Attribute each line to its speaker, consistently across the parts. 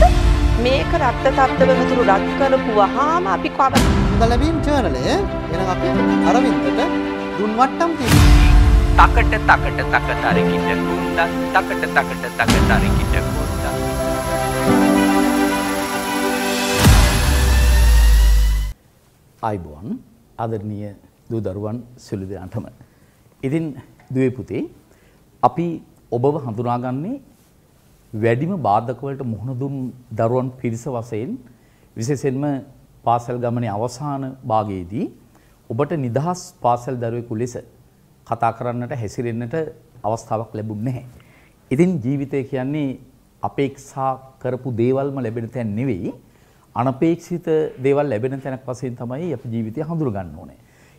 Speaker 1: මොකද මේක රත්ත තත්ත්ව විතුරු රත් කරපු වහාම අපි කව ගලබීම් චර්නලය එන අපි අරවින්දට දුන්වට්ටම් තකට තකට තක තරිකිට කුන්ද තකට තකට තක තරිකිට කුන්ද අයිබෝන් ආදරණීය දූ දරුවන් සියලු දෙනාටම ඉතින් දුවේ පුතේ අපි ඔබව හඳුනාගන්නේ වැඩිම බාධකවලට මුහුණ දුන් දරුවන් පිරිස වශයෙන් විශේෂයෙන්ම පාසල් ගමනේ අවසාන භාගයේදී ඔබට නිදහස් පාසල් දරුවෙකු ලෙස කතා කරන්නට හැසිරෙන්නට අවස්ථාවක් ලැබුණ නැහැ. ඉතින් ජීවිතය කියන්නේ අපේක්ෂා කරපු දේවල්ම ලැබෙන තැන නෙවෙයි අනපේක්ෂිත දේවල් ලැබෙන තැනක් වශයෙන් තමයි අපි ජීවිතය හඳුනගන්න ඕනේ.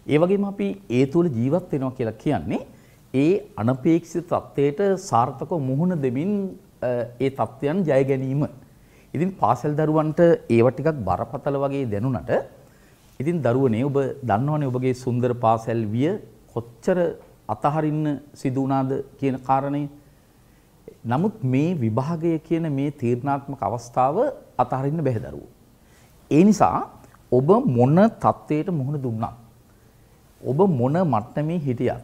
Speaker 1: ඒ වගේම අපි ඒ තුළ ජීවත් වෙනවා කියලා කියන්නේ ඒ අනපේක්ෂිත තත්ත්වයට සාර්ථකව මුහුණ දෙමින් ඒ තත්ත්වයන් ජය ගැනීම. ඉතින් පාසල් දරුවන්ට ඒව ටිකක් බරපතල වගේ දැනුණට ඉතින් දරුවනේ ඔබ දන්නවනේ ඔබගේ සුන්දර පාසල් විය කොච්චර අතහරින්න සිදු වුණාද කියන කාරණේ. නමුත් මේ විභාගය කියන මේ තීරණාත්මක අවස්ථාව අතහරින්න බැහැ දරුවෝ. ඒ නිසා ඔබ මොන தത്വයට මුහුණ දුන්නා ඔබ මොන මට්ටමේ හිටියත්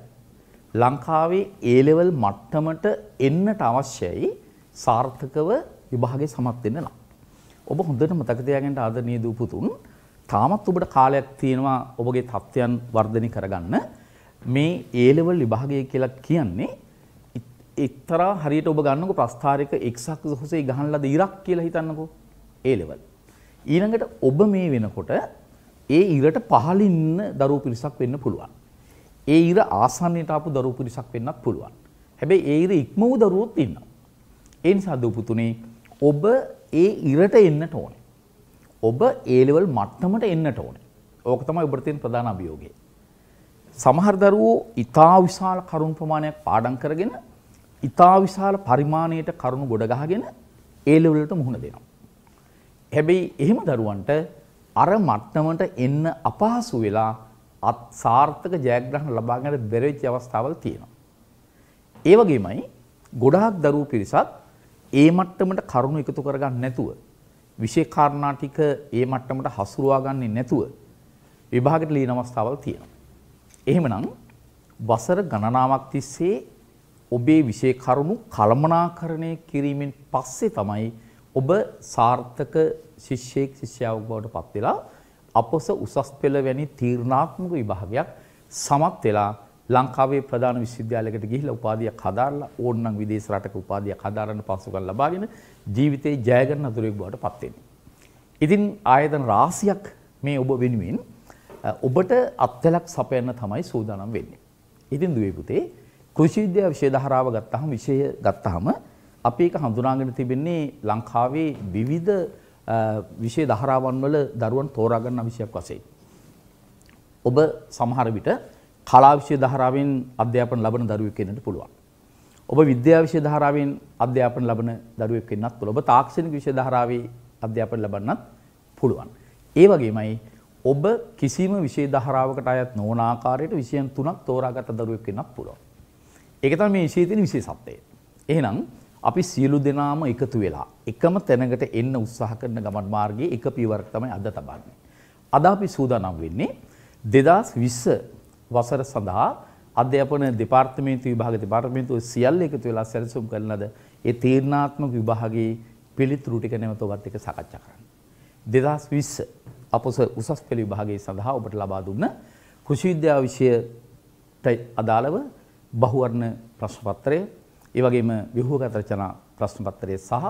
Speaker 1: ලංකාවේ ඒ ලෙවල් මට්ටමට එන්නට අවශ්‍යයි සාර්ථකව විභාගේ සමත් වෙන්න නම් ඔබ හොඳට මතක තියාගන්න ආදරණීය දූපුතුන් තාමත් ඔබට කාලයක් තියෙනවා ඔබගේ තත්ත්වයන් වර්ධනය කරගන්න මේ A level විභාගය කියලා කියන්නේ එක්තරා හරියට ඔබ ගන්නකො ප්‍රස්ථාරික x අක්ෂරයේ ගහන ලද ඉරක් කියලා හිතන්නකෝ A level ඊළඟට ඔබ මේ වෙනකොට ඒ ඉරට පහලින්න දරුවෝ පිරිසක් වෙන්න පුළුවන්. ඒ ඉර ආසන්නයට ආපු දරුවෝ පිරිසක් වෙන්නත් පුළුවන්. හැබැයි ඒ ඉර ඉක්ම වූ දරුවෝත් ඉන්නවා. ඒ නිසා දුපුතුනේ ඔබ ඒ ඉරට එන්නට ඕනේ. ඔබ ඒ ලෙවල් මට්ටමට එන්නට ඕනේ. ඕක තමයි ඔබට තියෙන ප්‍රධාන අභියෝගය. සමහර දරුවෝ ඊතා විශාල කරුණ ප්‍රමාණයක් පාඩම් කරගෙන ඊතා විශාල පරිමාණයට කරුණු ගොඩ ගහගෙන ඒ ලෙවල් වලට මුහුණ දෙනවා. හැබැයි එහෙම දරුවන්ට අර මට්ටමට එන්න අපහසු වෙලා අත් සාර්ථක ජයග්‍රහණ ලබා ගන්න බැරි වෙච්ච අවස්ථාවල් තියෙනවා. ඒ වගේමයි ගොඩාක් දරුවෝ පිරිසක් ඒ මට්ටමට කරුණු එකතු කරගන්න නැතුව විශේෂ කාරණා ටික ඒ මට්ටමට හසුරුවා ගන්නේ නැතුව විභාගෙට ලියන අවස්ථාවල් තියෙනවා. එහෙමනම් වසර ගණනාවක් තිස්සේ ඔබේ විශේෂ කරුණු කළමනාකරණය කිරීමෙන් පස්සේ තමයි ඔබ සාර්ථක ශිෂ්‍යෙක් ශිෂ්‍යාවක් බවට පත් වෙලා අපොස උසස් පෙළ වැනි තීර්ණාත්මක විභාගයක් සමත් වෙලා ලංකාවේ ප්‍රධාන විශ්වවිද්‍යාලයකට ගිහිල්ලා උපාධියක් හදාarලා ඕනනම් විදේශ රටක උපාධියක් හදාරන්න පහසුකම් ලබාගෙන ජීවිතේ ජය ගන්න අතුරෙක් බවට පත් වෙනවා. ඉතින් ආයතන රාශියක් මේ ඔබ වෙනුවෙන් ඔබට අත්වලක් සපයන්න තමයි සූදානම් වෙන්නේ. ඉතින් දුවේ පුතේ කෘෂි විද්‍යාව විෂය ධාරාව ගත්තාම විෂය ගත්තාම අපි ඒක හඳුනාගෙන තිබෙන්නේ ලංකාවේ විවිධ විෂය ධාරාවන් වල දරුවන් තෝරා ගන්න විෂයක් වශයෙන්. ඔබ සමහර විට කලාවිෂය ධාරාවෙන් අධ්‍යාපන ලබන දරුවෙක් වෙන්නට පුළුවන්. ඔබ විද්‍යාවිෂය ධාරාවෙන් අධ්‍යාපන ලබන දරුවෙක් වෙන්නත් පුළුවන්. ඔබ තාක්ෂණික විෂය ධාරාවේ අධ්‍යාපන ලබන්නත් පුළුවන්. ඒ වගේමයි ඔබ කිසිම විෂය ධාරාවකට අයත් නොවන ආකාරයට විෂයන් තුනක් තෝරාගත් දරුවෙක් වෙන්නත් පුළුවන්. ඒක තමයි මේ විෂයේ තියෙන විශේෂත්වය. එහෙනම් අපි සියලු දෙනාම එකතු වෙලා එකම තැනකට එන්න උත්සාහ කරන ගමන් මාර්ගයේ එක පියවරක් තමයි අද තබන්නේ. අද අපි සූදානම් වෙන්නේ 2020 වසර සඳහා අධ්‍යාපන දෙපාර්තමේන්තු විභාග දෙපාර්තමේන්තුව සියල්ල එකතු වෙලා සැලසුම් කරන ලද ඒ තීරණාත්මක විභාගයේ පිළිතුරු ටික නැවත ඔබත් එක්ක සාකච්ඡා කරන්න. 2020 අපොස උසස් පෙළ විභාගයේ සඳහා ඔබට ලබා දුන්න කෘෂි විද්‍යාව විෂයට අදාළව බහුවර්ණ ප්‍රශ්න පත්‍රය, ඒ වගේම ව්‍යුහගත රචනා ප්‍රශ්න පත්‍රය සහ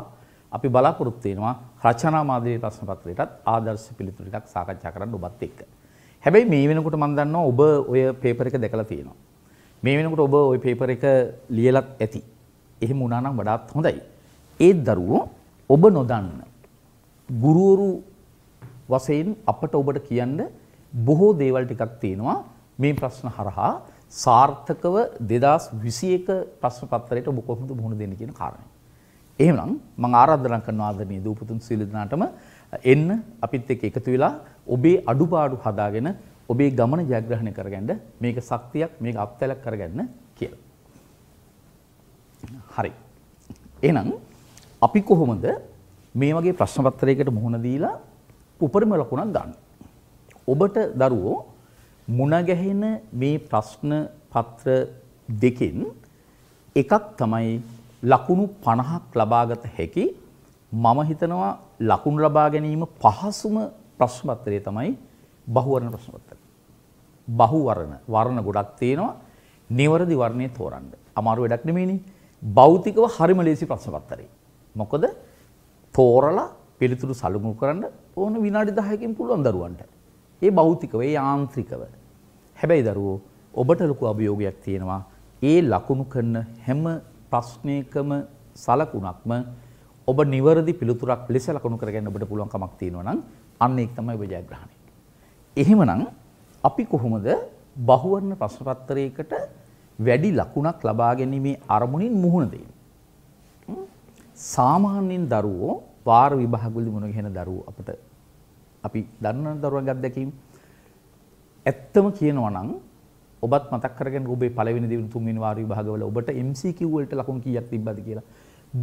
Speaker 1: අපි බලාපොරොත්තු වෙනවා රචනා මාධ්‍යයේ ප්‍රශ්න පත්‍රයටත් ආදර්ශ පිළිතුරු ටිකක් සාකච්ඡා කරන්න ඔබත් එක්ක. හැබැයි මේ වෙනකොට මම දන්නවා ඔබ ඔය පේපර් එක දැකලා තියෙනවා. මේ වෙනකොට ඔබ ওই පේපර් එක ලියලත් ඇති. එහෙම වුණා නම් වඩාත් හොඳයි. ඒ දරුවෝ ඔබ නොදන්න ගුරුවරු වශයෙන් අපට ඔබට කියන්න බොහෝ දේවල් ටිකක් තියෙනවා මේ ප්‍රශ්න හරහා සාර්ථකව 2021 ප්‍රශ්න පත්‍රයට ඔබ කොහොමද මුහුණ දෙන්නේ කියන කාරණේ. එහෙමනම් මම ආරාධනා කරනවා ආදරණීය දූපතුන් සීල දනාටම එන්න අපිත් එක්ක එකතු වෙලා ඔබේ අඩුපාඩු හදාගෙන ඔබේ ගමන ජයග්‍රහණය කරගන්න මේක ශක්තියක් මේක අත්දැලක් කරගන්න කියලා. හරි. එහෙනම් අපි කොහොමද මේ වගේ ප්‍රශ්න පත්‍රයකට මුහුණ දීලා උපරිම ලකුණක් ගන්න. ඔබට දරුවෝ මුණ ගැහෙන මේ ප්‍රශ්න පත්‍ර දෙකෙන් එකක් තමයි ලකුණු 50ක් ලබාගත හැකි මම හිතනවා ලකුණු ලබා ගැනීම පහසුම ප්‍රශ්නපත්‍රය තමයි බහුවර්ණ ප්‍රශ්නපත්‍රය. බහුවර්ණ වර්ණ ගොඩක් තියෙනවා. නිවැරදි වර්ණය තෝරන්න. අමාරු වැඩක් නෙමෙයිනේ. භෞතිකව හරිම ලේසි ප්‍රශ්නපත්‍රය. මොකද තෝරලා පිළිතුරු සලමු කරන්න ඕන විනාඩි 10කින් පුළුවන් දරුවන්ට. ඒ භෞතිකව, ඒ යාන්ත්‍රිකව. හැබැයි දරුවෝ ඔබට ලොකු අභියෝගයක් තියෙනවා. ඒ ලකුණු කරන හැම ප්‍රශ්නයකම සලකුණක්ම ඔබ නිවැරදි පිළිතුරක් ලෙස ලකුණු කරගන්න ඔබට පුළුවන් කමක් තියෙනවා නම් අන්න ඒක තමයි ඔබ ජයග්‍රහණය. එහෙමනම් අපි කොහොමද බහුවර්ණ ප්‍රශ්න පත්‍රයකට වැඩි ලකුණක් ලබා ගැනීමේ අරමුණින් මුහුණ දෙන්නේ? සාමාන්‍යයෙන් දරුවෝ වාර විභාගවලදී මුණ ගැහෙන දරුවෝ අපිට අපි දන්න දරුවන්ගේ අත්දැකීම් ඇත්තම කියනවා නම් ඔබත් මතක් කරගෙන ඔබේ පළවෙනි දෙවෙනි තුන්වෙනි වාර විභාගවල ඔබට MCQ වලට ලකුණු කීයක් තිබ්බද කියලා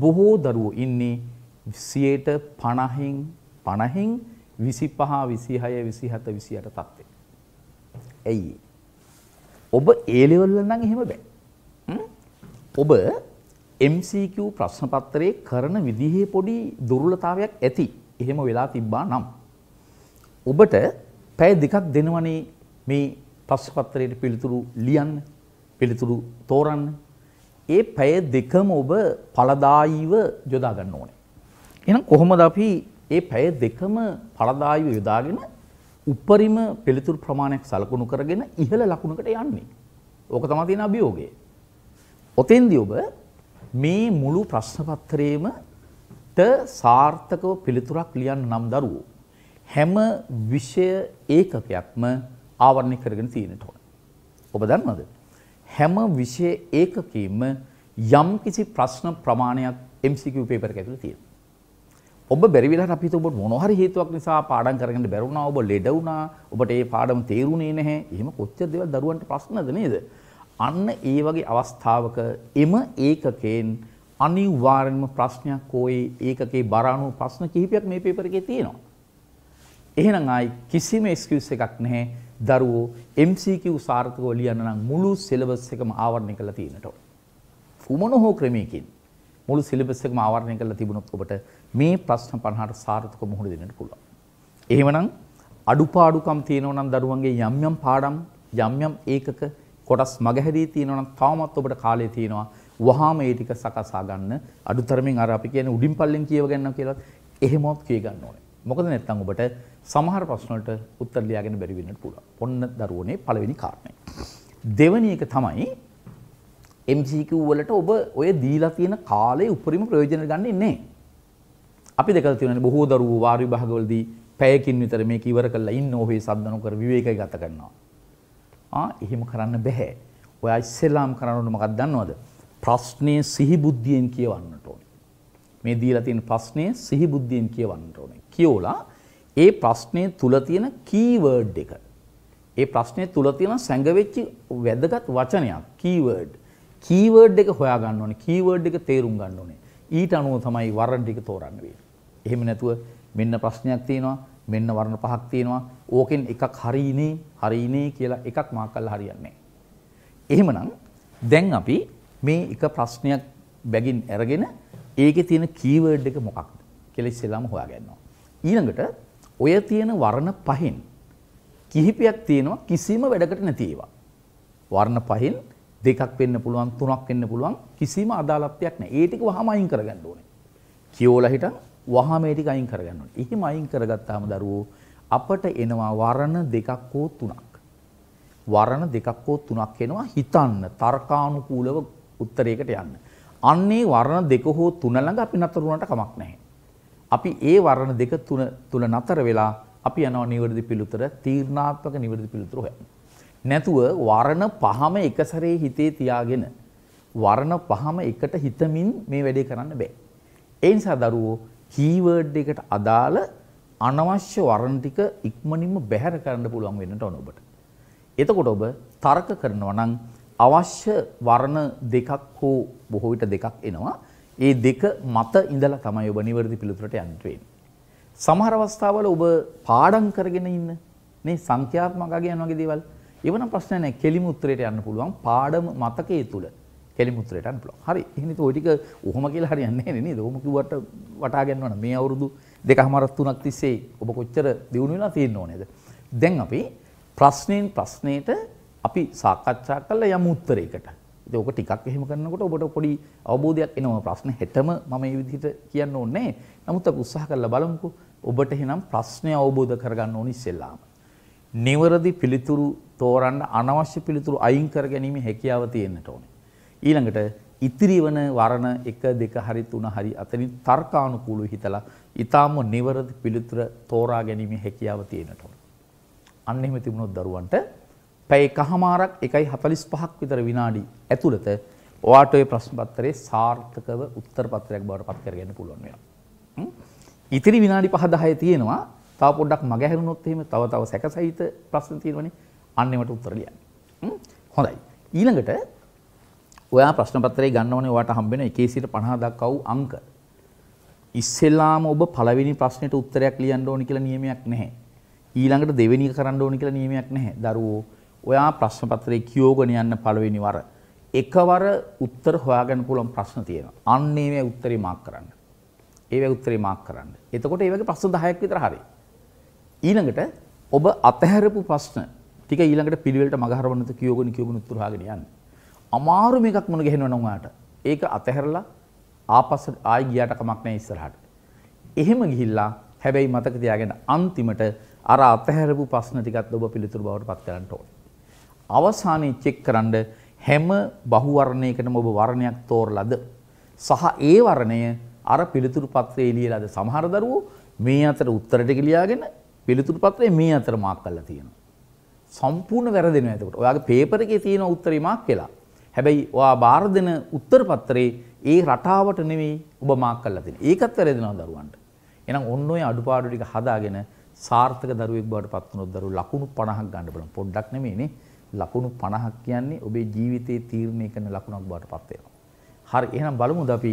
Speaker 1: බොහෝ දරුවෝ ඉන්නේ 100ට 50න් 50න් 25 26 27 28 තත්ත්වෙක. ඇයි? ඔබ ඒ ලෙවල් වල නම් එහෙම බෑ. ඔබ MCQ ප්‍රශ්න පත්‍රයේ කරන විදිහේ පොඩි දුර්වලතාවයක් ඇති. එහෙම වෙලා තිබ්බා නම් ඔබට පැය දෙකක් දෙනවනේ මේ ප්‍රශ්න පත්‍රයේ පිළිතුරු ලියන්න, පිළිතුරු තෝරන්න, ඒ පැය දෙකම ඔබ පළදායීව යොදා ගන්න ඕනේ. එහෙනම් කොහොමද අපි ඒ පැය දෙකම පළදායීව යොදාගෙන උපරිම පිළිතුරු ප්‍රමාණයක් සලකුණු කරගෙන ඉහළ ලකුණකට යන්නේ. ඕක තමයි තියෙන අභියෝගය. ඔතෙන්දී ඔබ මේ මුළු ප්‍රශ්න පත්‍රයේම ත සාර්ථකව පිළිතුරක් ලියන්න නම් දරුවෝ හැම විෂය ඒකකයක්ම ආවරණය කරගෙන තියෙනට ඕන. ඔබ දන්නවද? හැම විෂය ඒකකීම යම් කිසි ප්‍රශ්න ප්‍රමාණයක් MCQ paper එක ඇතුළේ තියෙනවා. ඔබ බැරි වෙලාවට අපි හිතුව ඔබ මොන හරි හේතුවක් නිසා පාඩම් කරගන්න බැරි වුණා ඔබ ලෙඩ වුණා ඔබට ඒ පාඩම තේරුණේ නැහැ එහෙම කොච්චර දේවල් දරුවන්ට ප්‍රශ්නද නේද අන්න ඒ වගේ අවස්ථාවක එම ඒකකයෙන් අනිවාර්යම ප්‍රශ්නයක් ඕයි ඒකකේ බර අනුව ප්‍රශ්න කිහිපයක් මේ පේපර් එකේ තියෙනවා එහෙනම් ආයි කිසිම එක්ස්කියුස් එකක් නැහැ දරුවෝ MCQ සාර්ථකව ලියන්න නම් මුළු සිලබස් එකම ආවරණය කරලා තියෙනට ඕන. කුමන හෝ ක්‍රමයකින් මුළු සිලබස් එකම ආවරණය කරලා තිබුණොත් ඔබට මේ ප්‍රශ්න 50ට සාර්ථකව මුහුණ දෙන්නට පුළුවන්. එහෙමනම් අඩුපාඩුකම් තියෙනවා නම් දරුවන්ගේ යම් යම් පාඩම් යම් යම් ඒකක කොටස් මගහැරී තියෙනවා නම් තවමත් ඔබට කාලය තියෙනවා වහාම ඒ ටික සකසා ගන්න අඩුතරමින් අර අපි කියන්නේ උඩින් පල්ලෙන් කියව ගන්නවා කියලා එහෙමවත් කිය ගන්න ඕනේ. මොකද නැත්නම් ඔබට සමහර ප්‍රශ්නවලට උත්තර ලියාගෙන බැරි වෙන්නත් පුළුවන්. ඔන්න දරුවනේ පළවෙනි කාරණේ. දෙවෙනි එක තමයි MCQ වලට ඔබ ඔය දීලා තියෙන කාලේ උපරිම ප්‍රයෝජන ගන්නෙ නැහැ. අපි දැකලා තියෙනවානේ බොහෝ දරුවෝ වාර විභාගවලදී පැයකින් විතර මේක ඉවර කරලා ඉන්න ඔහේ සද්දන කර විවේකයි ගත කරනවා. ආ එහෙම කරන්න බෑ. ඔයා ඉස්සෙල්ලාම කරන්න ඕන මොකක්ද දන්නවද? ප්‍රශ්නේ සිහි බුද්ධියෙන් කියවන්නට ඕනේ. මේ දීලා තියෙන ප්‍රශ්නේ සිහි බුද්ධියෙන් කියවන්නට ඕනේ. කියෝලා ඒ ප්‍රශ්නය තුල තියෙන කීවර්ඩ් එක. ඒ ප්‍රශ්නය තුල තියෙන සැඟවෙච්ච වැදගත් වචනයක් කීවර්ඩ්. කීවර්ඩ් එක හොයාගන්න ඕනේ. කීවර්ඩ් එක තේරුම් ගන්න ඕනේ. ඊට අනුව තමයි වර්ණ ටික තෝරන්න වෙන්නේ. එහෙම නැතුව මෙන්න ප්‍රශ්නයක් තියෙනවා, මෙන්න වර්ණ පහක් තියෙනවා. ඕකෙන් එකක් හරිනේ, හරිනේ කියලා එකක් මාක් කරලා හරියන්නේ එහෙමනම් දැන් අපි මේ එක ප්‍රශ්නයක් බැගින් අරගෙන ඒකේ තියෙන කීවර්ඩ් එක මොකක්ද කියලා ඉස්සෙල්ලාම හොයාගන්නවා. ඊළඟට ඔය තියෙන වර්ණ පහෙන් කිහිපයක් තියෙනවා කිසිම වැඩකට නැති ඒවා. වර්ණ පහෙන් දෙකක් වෙන්න පුළුවන් තුනක් වෙන්න පුළුවන් කිසිම අදාළත්වයක් නැහැ. ඒ ටික වහම අයින් කරගන්න ඕනේ. කියෝලා හිටන් වහම ඒ ටික අයින් කරගන්න ඕනේ. එහෙම අයින් කරගත්තාම දරුවෝ අපට එනවා වර්ණ දෙකක් හෝ තුනක්. වර්ණ දෙකක් හෝ තුනක් එනවා හිතන්න තර්කානුකූලව උත්තරයකට යන්න. අන්නේ වර්ණ දෙක හෝ තුන ළඟ අපි නතර වුණාට කමක් නැහැ. අපි ඒ වර්ණ දෙක තුන තුල නතර වෙලා අපි යනවා නිවැරදි පිළිතුර තීර්ණාත්මක නිවැරදි පිළිතුර හොයන්න. නැතුව වර්ණ පහම එක සැරේ හිතේ තියාගෙන වර්ණ පහම එකට හිතමින් මේ වැඩේ කරන්න බෑ. ඒ නිසා දරුවෝ කීවර්ඩ් එකට අදාළ අනවශ්‍ය වර්ණ ටික ඉක්මනින්ම බැහැර කරන්න පුළුවන් වෙන්නට ඕන ඔබට. එතකොට ඔබ තර්ක කරනවා නම් අවශ්‍ය වර්ණ දෙකක් හෝ බොහෝ විට දෙකක් එනවා. ඒ දෙක මත ඉඳලා තමයි ඔබ නිවැරදි පිළිතුරට යන්න වෙන්නේ. සමහර අවස්ථාවල ඔබ පාඩම් කරගෙන ඉන්න මේ සංඛ්‍යාත්මක අගයන් වගේ දේවල් එවනම් ප්‍රශ්න නැහැ. කෙලිම උත්තරයට යන්න පුළුවන් පාඩම මතකයේ තුල. කෙලිම උත්තරයට යන්න පුළුවන්. හරි. එහෙනම් ඔය ටික ඔහොම කියලා හරියන්නේ නැහැ නේද? ඔහොම කිව්වට වටා ගන්නවනේ. මේ අවුරුදු දෙකමාරක් තුනක් තිස්සේ ඔබ කොච්චර දියුණු වෙලා තියෙනව නේද? දැන් අපි ප්‍රශ්නෙන් ප්‍රශ්නෙට අපි සාකච්ඡා කළ යම් උත්තරයකට ඉතින් ඔක ටිකක් එහෙම කරනකොට ඔබට පොඩි අවබෝධයක් එනවා ප්‍රශ්න හෙටම මම මේ විදිහට කියන්න ඕනේ නමුත් අපි උත්සාහ කරලා බලමුකෝ ඔබට එහෙනම් ප්‍රශ්නය අවබෝධ කරගන්න ඕනි ඉස්සෙල්ලාම නිවැරදි පිළිතුරු තෝරන්න අනවශ්‍ය පිළිතුරු අයින් කර ගැනීම හැකියාව තියෙන්නට ඕනේ ඊළඟට ඉතිරි වන වරණ 1 2 හරි 3 හරි අතරින් තර්කානුකූලව හිතලා ඊටාම නිවැරදි පිළිතුර තෝරා ගැනීම හැකියාව තියෙන්නට ඕනේ අන්න එහෙම තිබුණොත් දරුවන්ට පැය එකහමාරක් 1.45ක් විතර විනාඩි ඇතුළත ඔයාට ওই ප්‍රශ්න පත්‍රයේ සාර්ථකව උත්තර පත්‍රයක් බවට පත් කරගන්න පුළුවන් වෙනවා. ඉතිරි විනාඩි 5-10 තියෙනවා. තව පොඩ්ඩක් මගහැරුණොත් එහෙම තව තව සැකසහිත ප්‍රශ්න තියෙනවනේ. අන්න ඒවට උත්තර ලියන්න. හොඳයි. ඊළඟට ඔයා ප්‍රශ්න පත්‍රයේ ගන්නවනේ ඔයාට හම්බෙන 1 සිට 50 දක්වා වූ අංක. ඉස්සෙල්ලාම ඔබ පළවෙනි ප්‍රශ්නෙට උත්තරයක් ලියන්න ඕනි කියලා නියමයක් නැහැ. ඊළඟට දෙවෙනි එක කරන්න ඕනි කියලා නියමයක් නැහැ. දරුවෝ ඔයා ප්‍රශ්න පත්‍රේ කියෝගෙන යන්න පළවෙනි වර එකවර උත්තර හොයාගන්න පුළුවන් ප්‍රශ්න තියෙනවා. අන්න ඒවේ උත්තරේ මාක් කරන්න. ඒවේ උත්තරේ මාක් කරන්න. එතකොට ඒ වගේ ප්‍රශ්න 10ක් විතර හරි. ඊළඟට ඔබ අතහැරපු ප්‍රශ්න ටික ඊළඟට පිළිවෙලට මගහරවන්නත් කියෝගෙන කියෝගෙන උත්තර හොයාගෙන යන්න. අමාරුම එකක් මොන ගහනවා නම් ඔයාට. ඒක අතහැරලා ආපස්ස ආයි ගියාට කමක් නැහැ ඉස්සරහට. එහෙම ගිහිල්ලා හැබැයි මතක තියාගන්න අන්තිමට අර අතහැරපු ප්‍රශ්න ටිකත් ඔබ පිළිතුරු බවට පත් කරන්න ඕනේ. අවසානයේ චෙක් කරන්න හැම බහුවර්ණයකටම ඔබ වර්ණයක් තෝරලාද සහ ඒ වර්ණය අර පිළිතුරු පත්‍රයේ ලියලාද සමහර දරුවෝ මේ අතර උත්තරට ගිලියාගෙන පිළිතුරු පත්‍රය මේ අතර මාක් කරලා තියෙනවා. සම්පූර්ණ වැරදෙනවා එතකොට. ඔයාගේ පේපර් එකේ තියෙන උත්තරේ මාක් වෙලා. හැබැයි ඔයා බාර දෙන උත්තර පත්‍රේ ඒ රටාවට නෙවෙයි ඔබ මාක් කරලා තියෙන්නේ. ඒකත් වැරදෙනවා දරුවන්ට. එහෙනම් ඔන්න ඔය අඩුපාඩු ටික හදාගෙන සාර්ථක දරුවෙක් බවට පත් වුණොත් දරුවෝ ලකුණු 50ක් ගන්න බලන්න. පොඩ්ඩක් නෙමෙයිනේ. ලකුණු 50ක් කියන්නේ ඔබේ ජීවිතේ තීරණය කරන ලකුණක් බවට පත් වෙනවා. හරි එහෙනම් බලමුද අපි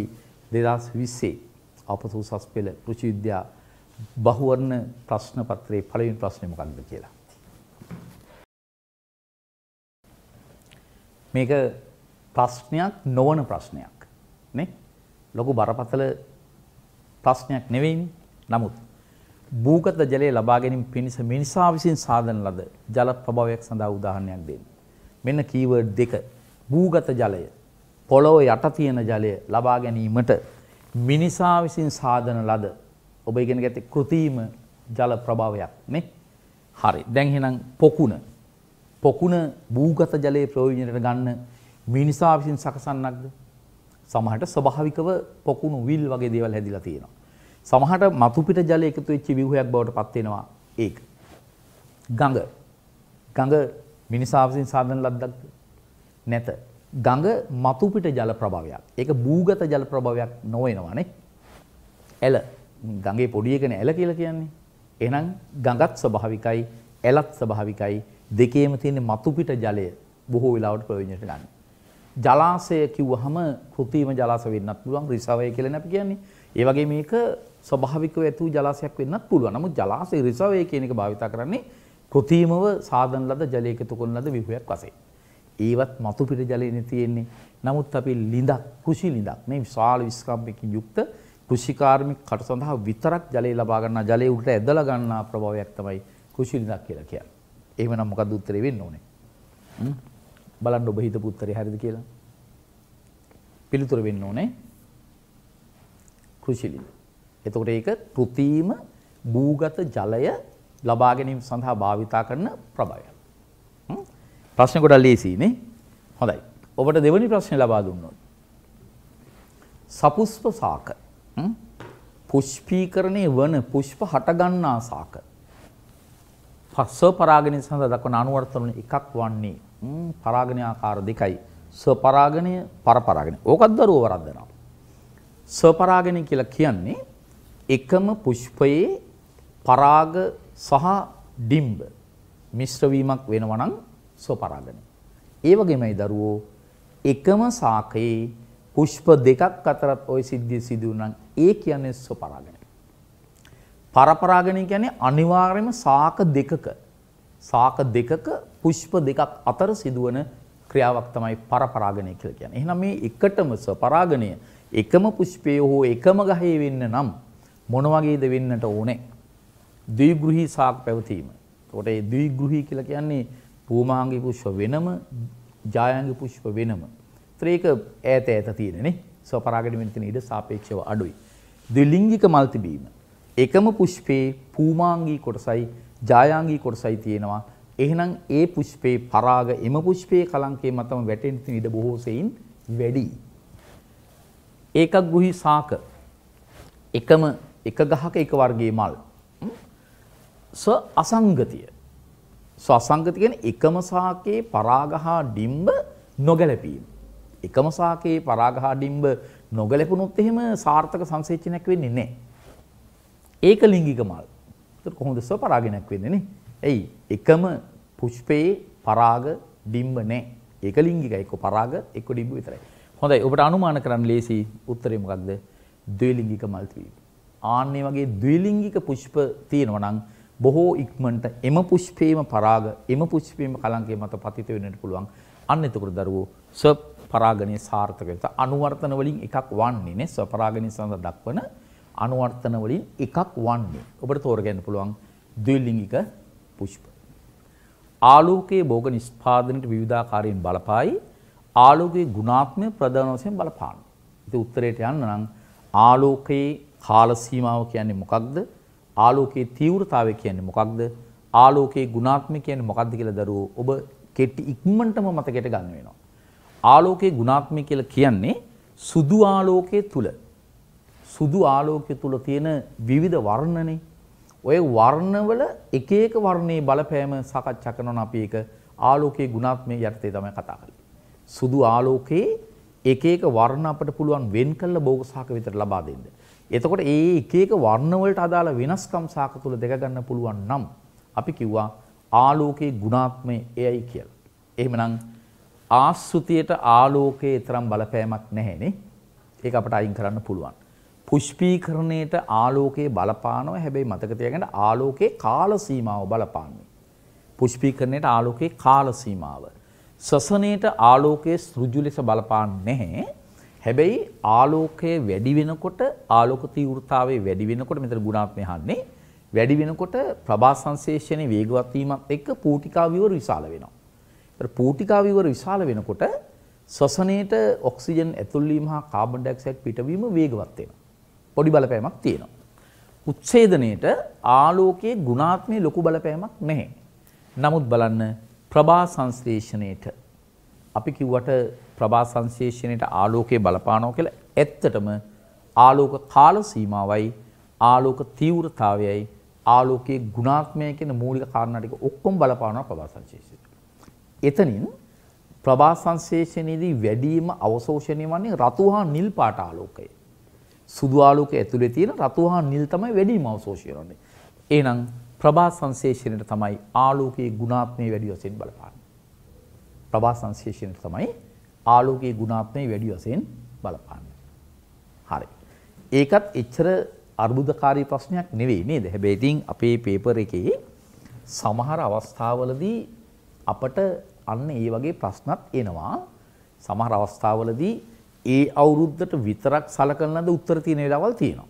Speaker 1: 2020 අපත උසස් පෙළ කෘෂි විද්‍යා බහුවර්ණ ප්‍රශ්න පත්‍රයේ පළවෙනි ප්‍රශ්නේ මොකක්ද කියලා. මේක ප්‍රශ්නයක් නොවන ප්‍රශ්නයක් නේ? ලොකු බරපතල ප්‍රශ්නයක් නෙවෙයිනේ. නමුත් භූගත ජලය ලබා ගැනීම පිණිස මිනිසා විසින් සාධන ලද ජල ප්‍රභවයක් සඳහා උදාහරණයක් දෙන්න. මෙන්න කීවර්ඩ් දෙක. භූගත ජලය පොළොව යට තියෙන ජලය ලබා ගැනීමට මිනිසා විසින් සාධන ලද ඔබ ඉගෙන ගත්තේ કૃතිම ජල ප්‍රභවයක් නේ. හරි. දැන් එහෙනම් පොකුණ. පොකුණ භූගත ජලයේ ප්‍රයෝජනයට ගන්න මිනිසා විසින් සකසන්නක්ද? සමහරට ස්වභාවිකව පොකුණු විල් වගේ දේවල් හැදිලා තියෙනවා. සමහර මතුපිට ජලය එකතු වෙච්ච ව්‍යුහයක් බවට පත් වෙනවා ඒක. ගඟ. ගඟ මිනිසා විසින් සාධන ලද්දක්ද? නැත. ගඟ මතුපිට ජල ප්‍රභාවයක්. ඒක භූගත ජල ප්‍රභාවයක් නොවනවා නේ. ඇල ගඟේ පොඩි එකනේ ඇල කියලා කියන්නේ. එහෙනම් ගඟත් ස්වභාවිකයි, ඇලත් ස්වභාවිකයි. දෙකේම තියෙන මතුපිට ජලය බොහෝ වෙලාවට ප්‍රයෝජනට ගන්න. ජලාශය කිව්වහම කෘත්‍රිම ජලාශ වෙන්නත් පුළුවන්, රිසවය කියලා අපි කියන්නේ. ඒ වගේ මේක ස්වභාවිකව ඇතු ජලාශයක් වෙන්නත් පුළුවන්. නමුත් ජලාශය රිසර්වය කියන එක භාවිත කරන්නේ කෘතිමව සාදන ලද ජලය එකතු කරන ලද විහුවක් වශයෙන්. ඒවත් මතු පිට ජලයනේ තියෙන්නේ. නමුත් අපි ලිඳක්, කුෂි ලිඳක් මේ විශාල විස්කම්පකින් යුක්ත කෘෂිකාර්මික කට සඳහා විතරක් ජලය ලබා ගන්නා ජලයේ උඩට ඇදලා ගන්නා ප්‍රභාවයක් තමයි කුෂි ලිඳක් කියලා කියන්නේ. එහෙමනම් මොකද උත්තරේ වෙන්න ඕනේ? බලන්න ඔබ හිතපු උත්තරේ හරියද කියලා. පිළිතුර වෙන්න ඕනේ. කුෂි ලිඳ. එතකොට ඒක કૃතිම භූගත ජලය ලබා ගැනීම සඳහා භාවිතා කරන ප්‍රභවයක්. ප්‍රශ්න ගොඩක් ලේසියි නේ. හොඳයි. ඔබට දෙවෙනි ප්‍රශ්නේ ලබා දුන්නොත්. සපුෂ්ප සාක පුෂ්පීකරණය වන පුෂ්ප හටගන්නා සාක. ස්වපරාගණය සඳහා දක්වන අනුවර්තන එකක් වන්නේ පරාගණය ආකාර දෙකයි. ස්වපරාගණය පරපරාගණය. ඕකත් දරුවෝ වරද්දනවා. ස්වපරාගණය කියලා කියන්නේ එකම පුෂ්පයේ පරාග සහ ඩිම්බ මිශ්‍ර වීමක් වෙනවා නම් සෝපරාගණය. ඒ වගේමයි දරුවෝ එකම සාකයේ පුෂ්ප දෙකක් අතරත් ওই සිද්ධිය සිදු නම් ඒ කියන්නේ සෝපරාගණය. පරපරාගණය කියන්නේ අනිවාර්යයෙන්ම සාක දෙකක සාක දෙකක පුෂ්ප දෙකක් අතර සිදුවන ක්‍රියාවක් තමයි පරපරාගණය කියලා කියන්නේ. එහෙනම් මේ එකටම සෝපරාගණය එකම පුෂ්පයේ හෝ එකම ගහේ වෙන්න නම් මොන වගේද වෙන්නට ඕනේ? ද්විග්‍රහී සාක් පැවතීම. එතකොට ඒ ද්විග්‍රහී කියලා කියන්නේ පූමාංගී පුෂ්ප වෙනම, ජායාංගී පුෂ්ප වෙනම. ත්‍රේක ඈත ඈත තියෙනනේ. සපරාගණමින් තියෙන ඉඩ සාපේක්ෂව අඩුයි. ද්විලිංගික මල් තිබීම. එකම පුෂ්පේ පූමාංගී කොටසයි, ජායාංගී කොටසයි තියෙනවා. එහෙනම් ඒ පුෂ්පේ පරාග එම පුෂ්පේ කලංකේ මතම වැටෙන්න තියෙන ඉඩ බොහෝ සෙයින් වැඩි. ඒකග්‍රහී සාක එකම එක ගහක එක වර්ගයේ මල්. ස අසංගතිය. ස අසංගති කියන්නේ එකම සාකේ පරාග හා ඩිම්බ නොගැලපීම. එකම සාකේ පරාග හා ඩිම්බ නොගැලපුණොත් එහෙම සාර්ථක සංසේචනයක් වෙන්නේ නැහැ. ඒක ලිංගික මල්. ඒතර කොහොමද ස පරාගණයක් වෙන්නේ නේ? එයි එකම පුෂ්පයේ පරාග ඩිම්බ නැහැ. ඒක ලිංගිකයි. එක්ක පරාග එක්ක ඩිම්බ විතරයි. හොඳයි ඔබට අනුමාන කරන්න ලේසි උත්තරේ මොකක්ද? ද්විලිංගික මල් තිබීම. ආන්නේ වගේ ද්විලිංගික පුෂ්ප තියෙනවා නම් බොහෝ ඉක්මනට එම පුෂ්පේම පරාග එම පුෂ්පේම කලංකේ මත පතිත වෙන්නට පුළුවන්. අන්න එතකොට දරුවෝ ස්වපරාගණය සාර්ථක වෙනවා. අනුවර්තන වලින් එකක් වන්නේ නේ ස්වපරාගණය සඳහා දක්වන අනුවර්තන වලින් එකක් වන්නේ. ඔබට තෝරගන්න පුළුවන් ද්විලිංගික පුෂ්ප. ආලෝකයේ භෝග නිෂ්පාදනයට විවිධාකාරයෙන් බලපායි. ආලෝකයේ ගුණාත්මක ප්‍රධාන වශයෙන් බලපානවා. ඉතින් උත්තරයට යන්න නම් ආලෝකයේ කාල සීමාව කියන්නේ මොකක්ද? ආලෝකයේ තීව්‍රතාවය කියන්නේ මොකක්ද? ආලෝකයේ ගුණාත්මක කියන්නේ මොකක්ද කියලා දරුවෝ ඔබ කෙටි ඉක්මනටම මතකයට ගන්න වෙනවා. ආලෝකයේ ගුණාත්මක කියලා කියන්නේ සුදු ආලෝකයේ තුල සුදු ආලෝකයේ තුල තියෙන විවිධ වර්ණනේ. ඔය වර්ණවල එක එක වර්ණයේ බලපෑම සාකච්ඡා කරනවා අපි ඒක ආලෝකයේ ගුණාත්මක යටතේ තමයි කතා කරන්නේ. සුදු ආලෝකයේ එක එක වර්ණ අපට පුළුවන් වෙන් කළ භෝග සාක විතර ලබා දෙන්නේ. එතකොට ඒ එක එක වර්ණවලට අදාළ වෙනස්කම් සාක තුළ දෙක ගන්න පුළුවන් නම් අපි කිව්වා ආලෝකයේ ගුණාත්මය එයයි කියලා. එහෙමනම් ආස්ෘතියට ආලෝකයේ තරම් බලපෑමක් නැහැනේ. ඒක අපට අයින් කරන්න පුළුවන්. පුෂ්පීකරණයට ආලෝකයේ බලපානව හැබැයි මතක තියාගන්න ආලෝකයේ කාල සීමාව බලපාන්නේ. පුෂ්පීකරණයට ආලෝකයේ කාල සීමාව. සසනේට ආලෝකයේ සෘජු ලෙස බලපාන්නේ නැහැ. හැබැයි ආලෝකය වැඩි වෙනකොට ආලෝක තීව්‍රතාවය වැඩි වෙනකොට මෙතන ගුණාත්මය හන්නේ වැඩි වෙනකොට ප්‍රභා සංශේෂණේ වේගවත් වීමත් එක්ක පූටිකා විවර විශාල වෙනවා. ඒතර පූටිකා විවර විශාල වෙනකොට ශ්වසනයේට ඔක්සිජන් ඇතුල් වීම හා කාබන් ඩයොක්සයිඩ් පිටවීම වේගවත් වෙනවා. පොඩි බලපෑමක් තියෙනවා. උච්ඡේදනයේට ආලෝකයේ ගුණාත්මයේ ලොකු බලපෑමක් නැහැ. නමුත් බලන්න ප්‍රභා සංශ්ලේෂණයට අපි කිව්වට ප්‍රභා සංශේෂණයට ආලෝකයේ බලපානවා කියලා ඇත්තටම ආලෝක කාල සීමාවයි ආලෝක තීව්‍රතාවයයි ආලෝකයේ ගුණාත්මය කියන මූලික කාරණා ටික ඔක්කොම බලපානවා ප්‍රභා සංශේෂණය. එතනින් ප්‍රභා සංශේෂණයේදී වැඩිම අවශෝෂණය වන්නේ රතු හා නිල් පාට ආලෝකය. සුදු ආලෝකය ඇතුලේ තියෙන රතු හා නිල් තමයි වැඩිම අවශෝෂණය වෙන්නේ. එහෙනම් ප්‍රභා සංශේෂණයට තමයි ආලෝකයේ ගුණාත්මය වැඩි වශයෙන් බලපාන්නේ. ප්‍රභා සංශේෂණයට තමයි ආලෝකයේ ගුණාත්මය වැඩි වශයෙන් බලපාන්නේ. හරි. ඒකත් එච්චර අර්බුදකාරී ප්‍රශ්නයක් නෙවෙයි නේද? හැබැයි ඉතින් අපේ පේපර් එකේ සමහර අවස්ථාවලදී අපට අන්න ඒ වගේ ප්‍රශ්නත් එනවා. සමහර අවස්ථාවලදී ඒ අවුරුද්දට විතරක් සලකන ලද උත්තර තියෙන වෙලාවල් තියෙනවා.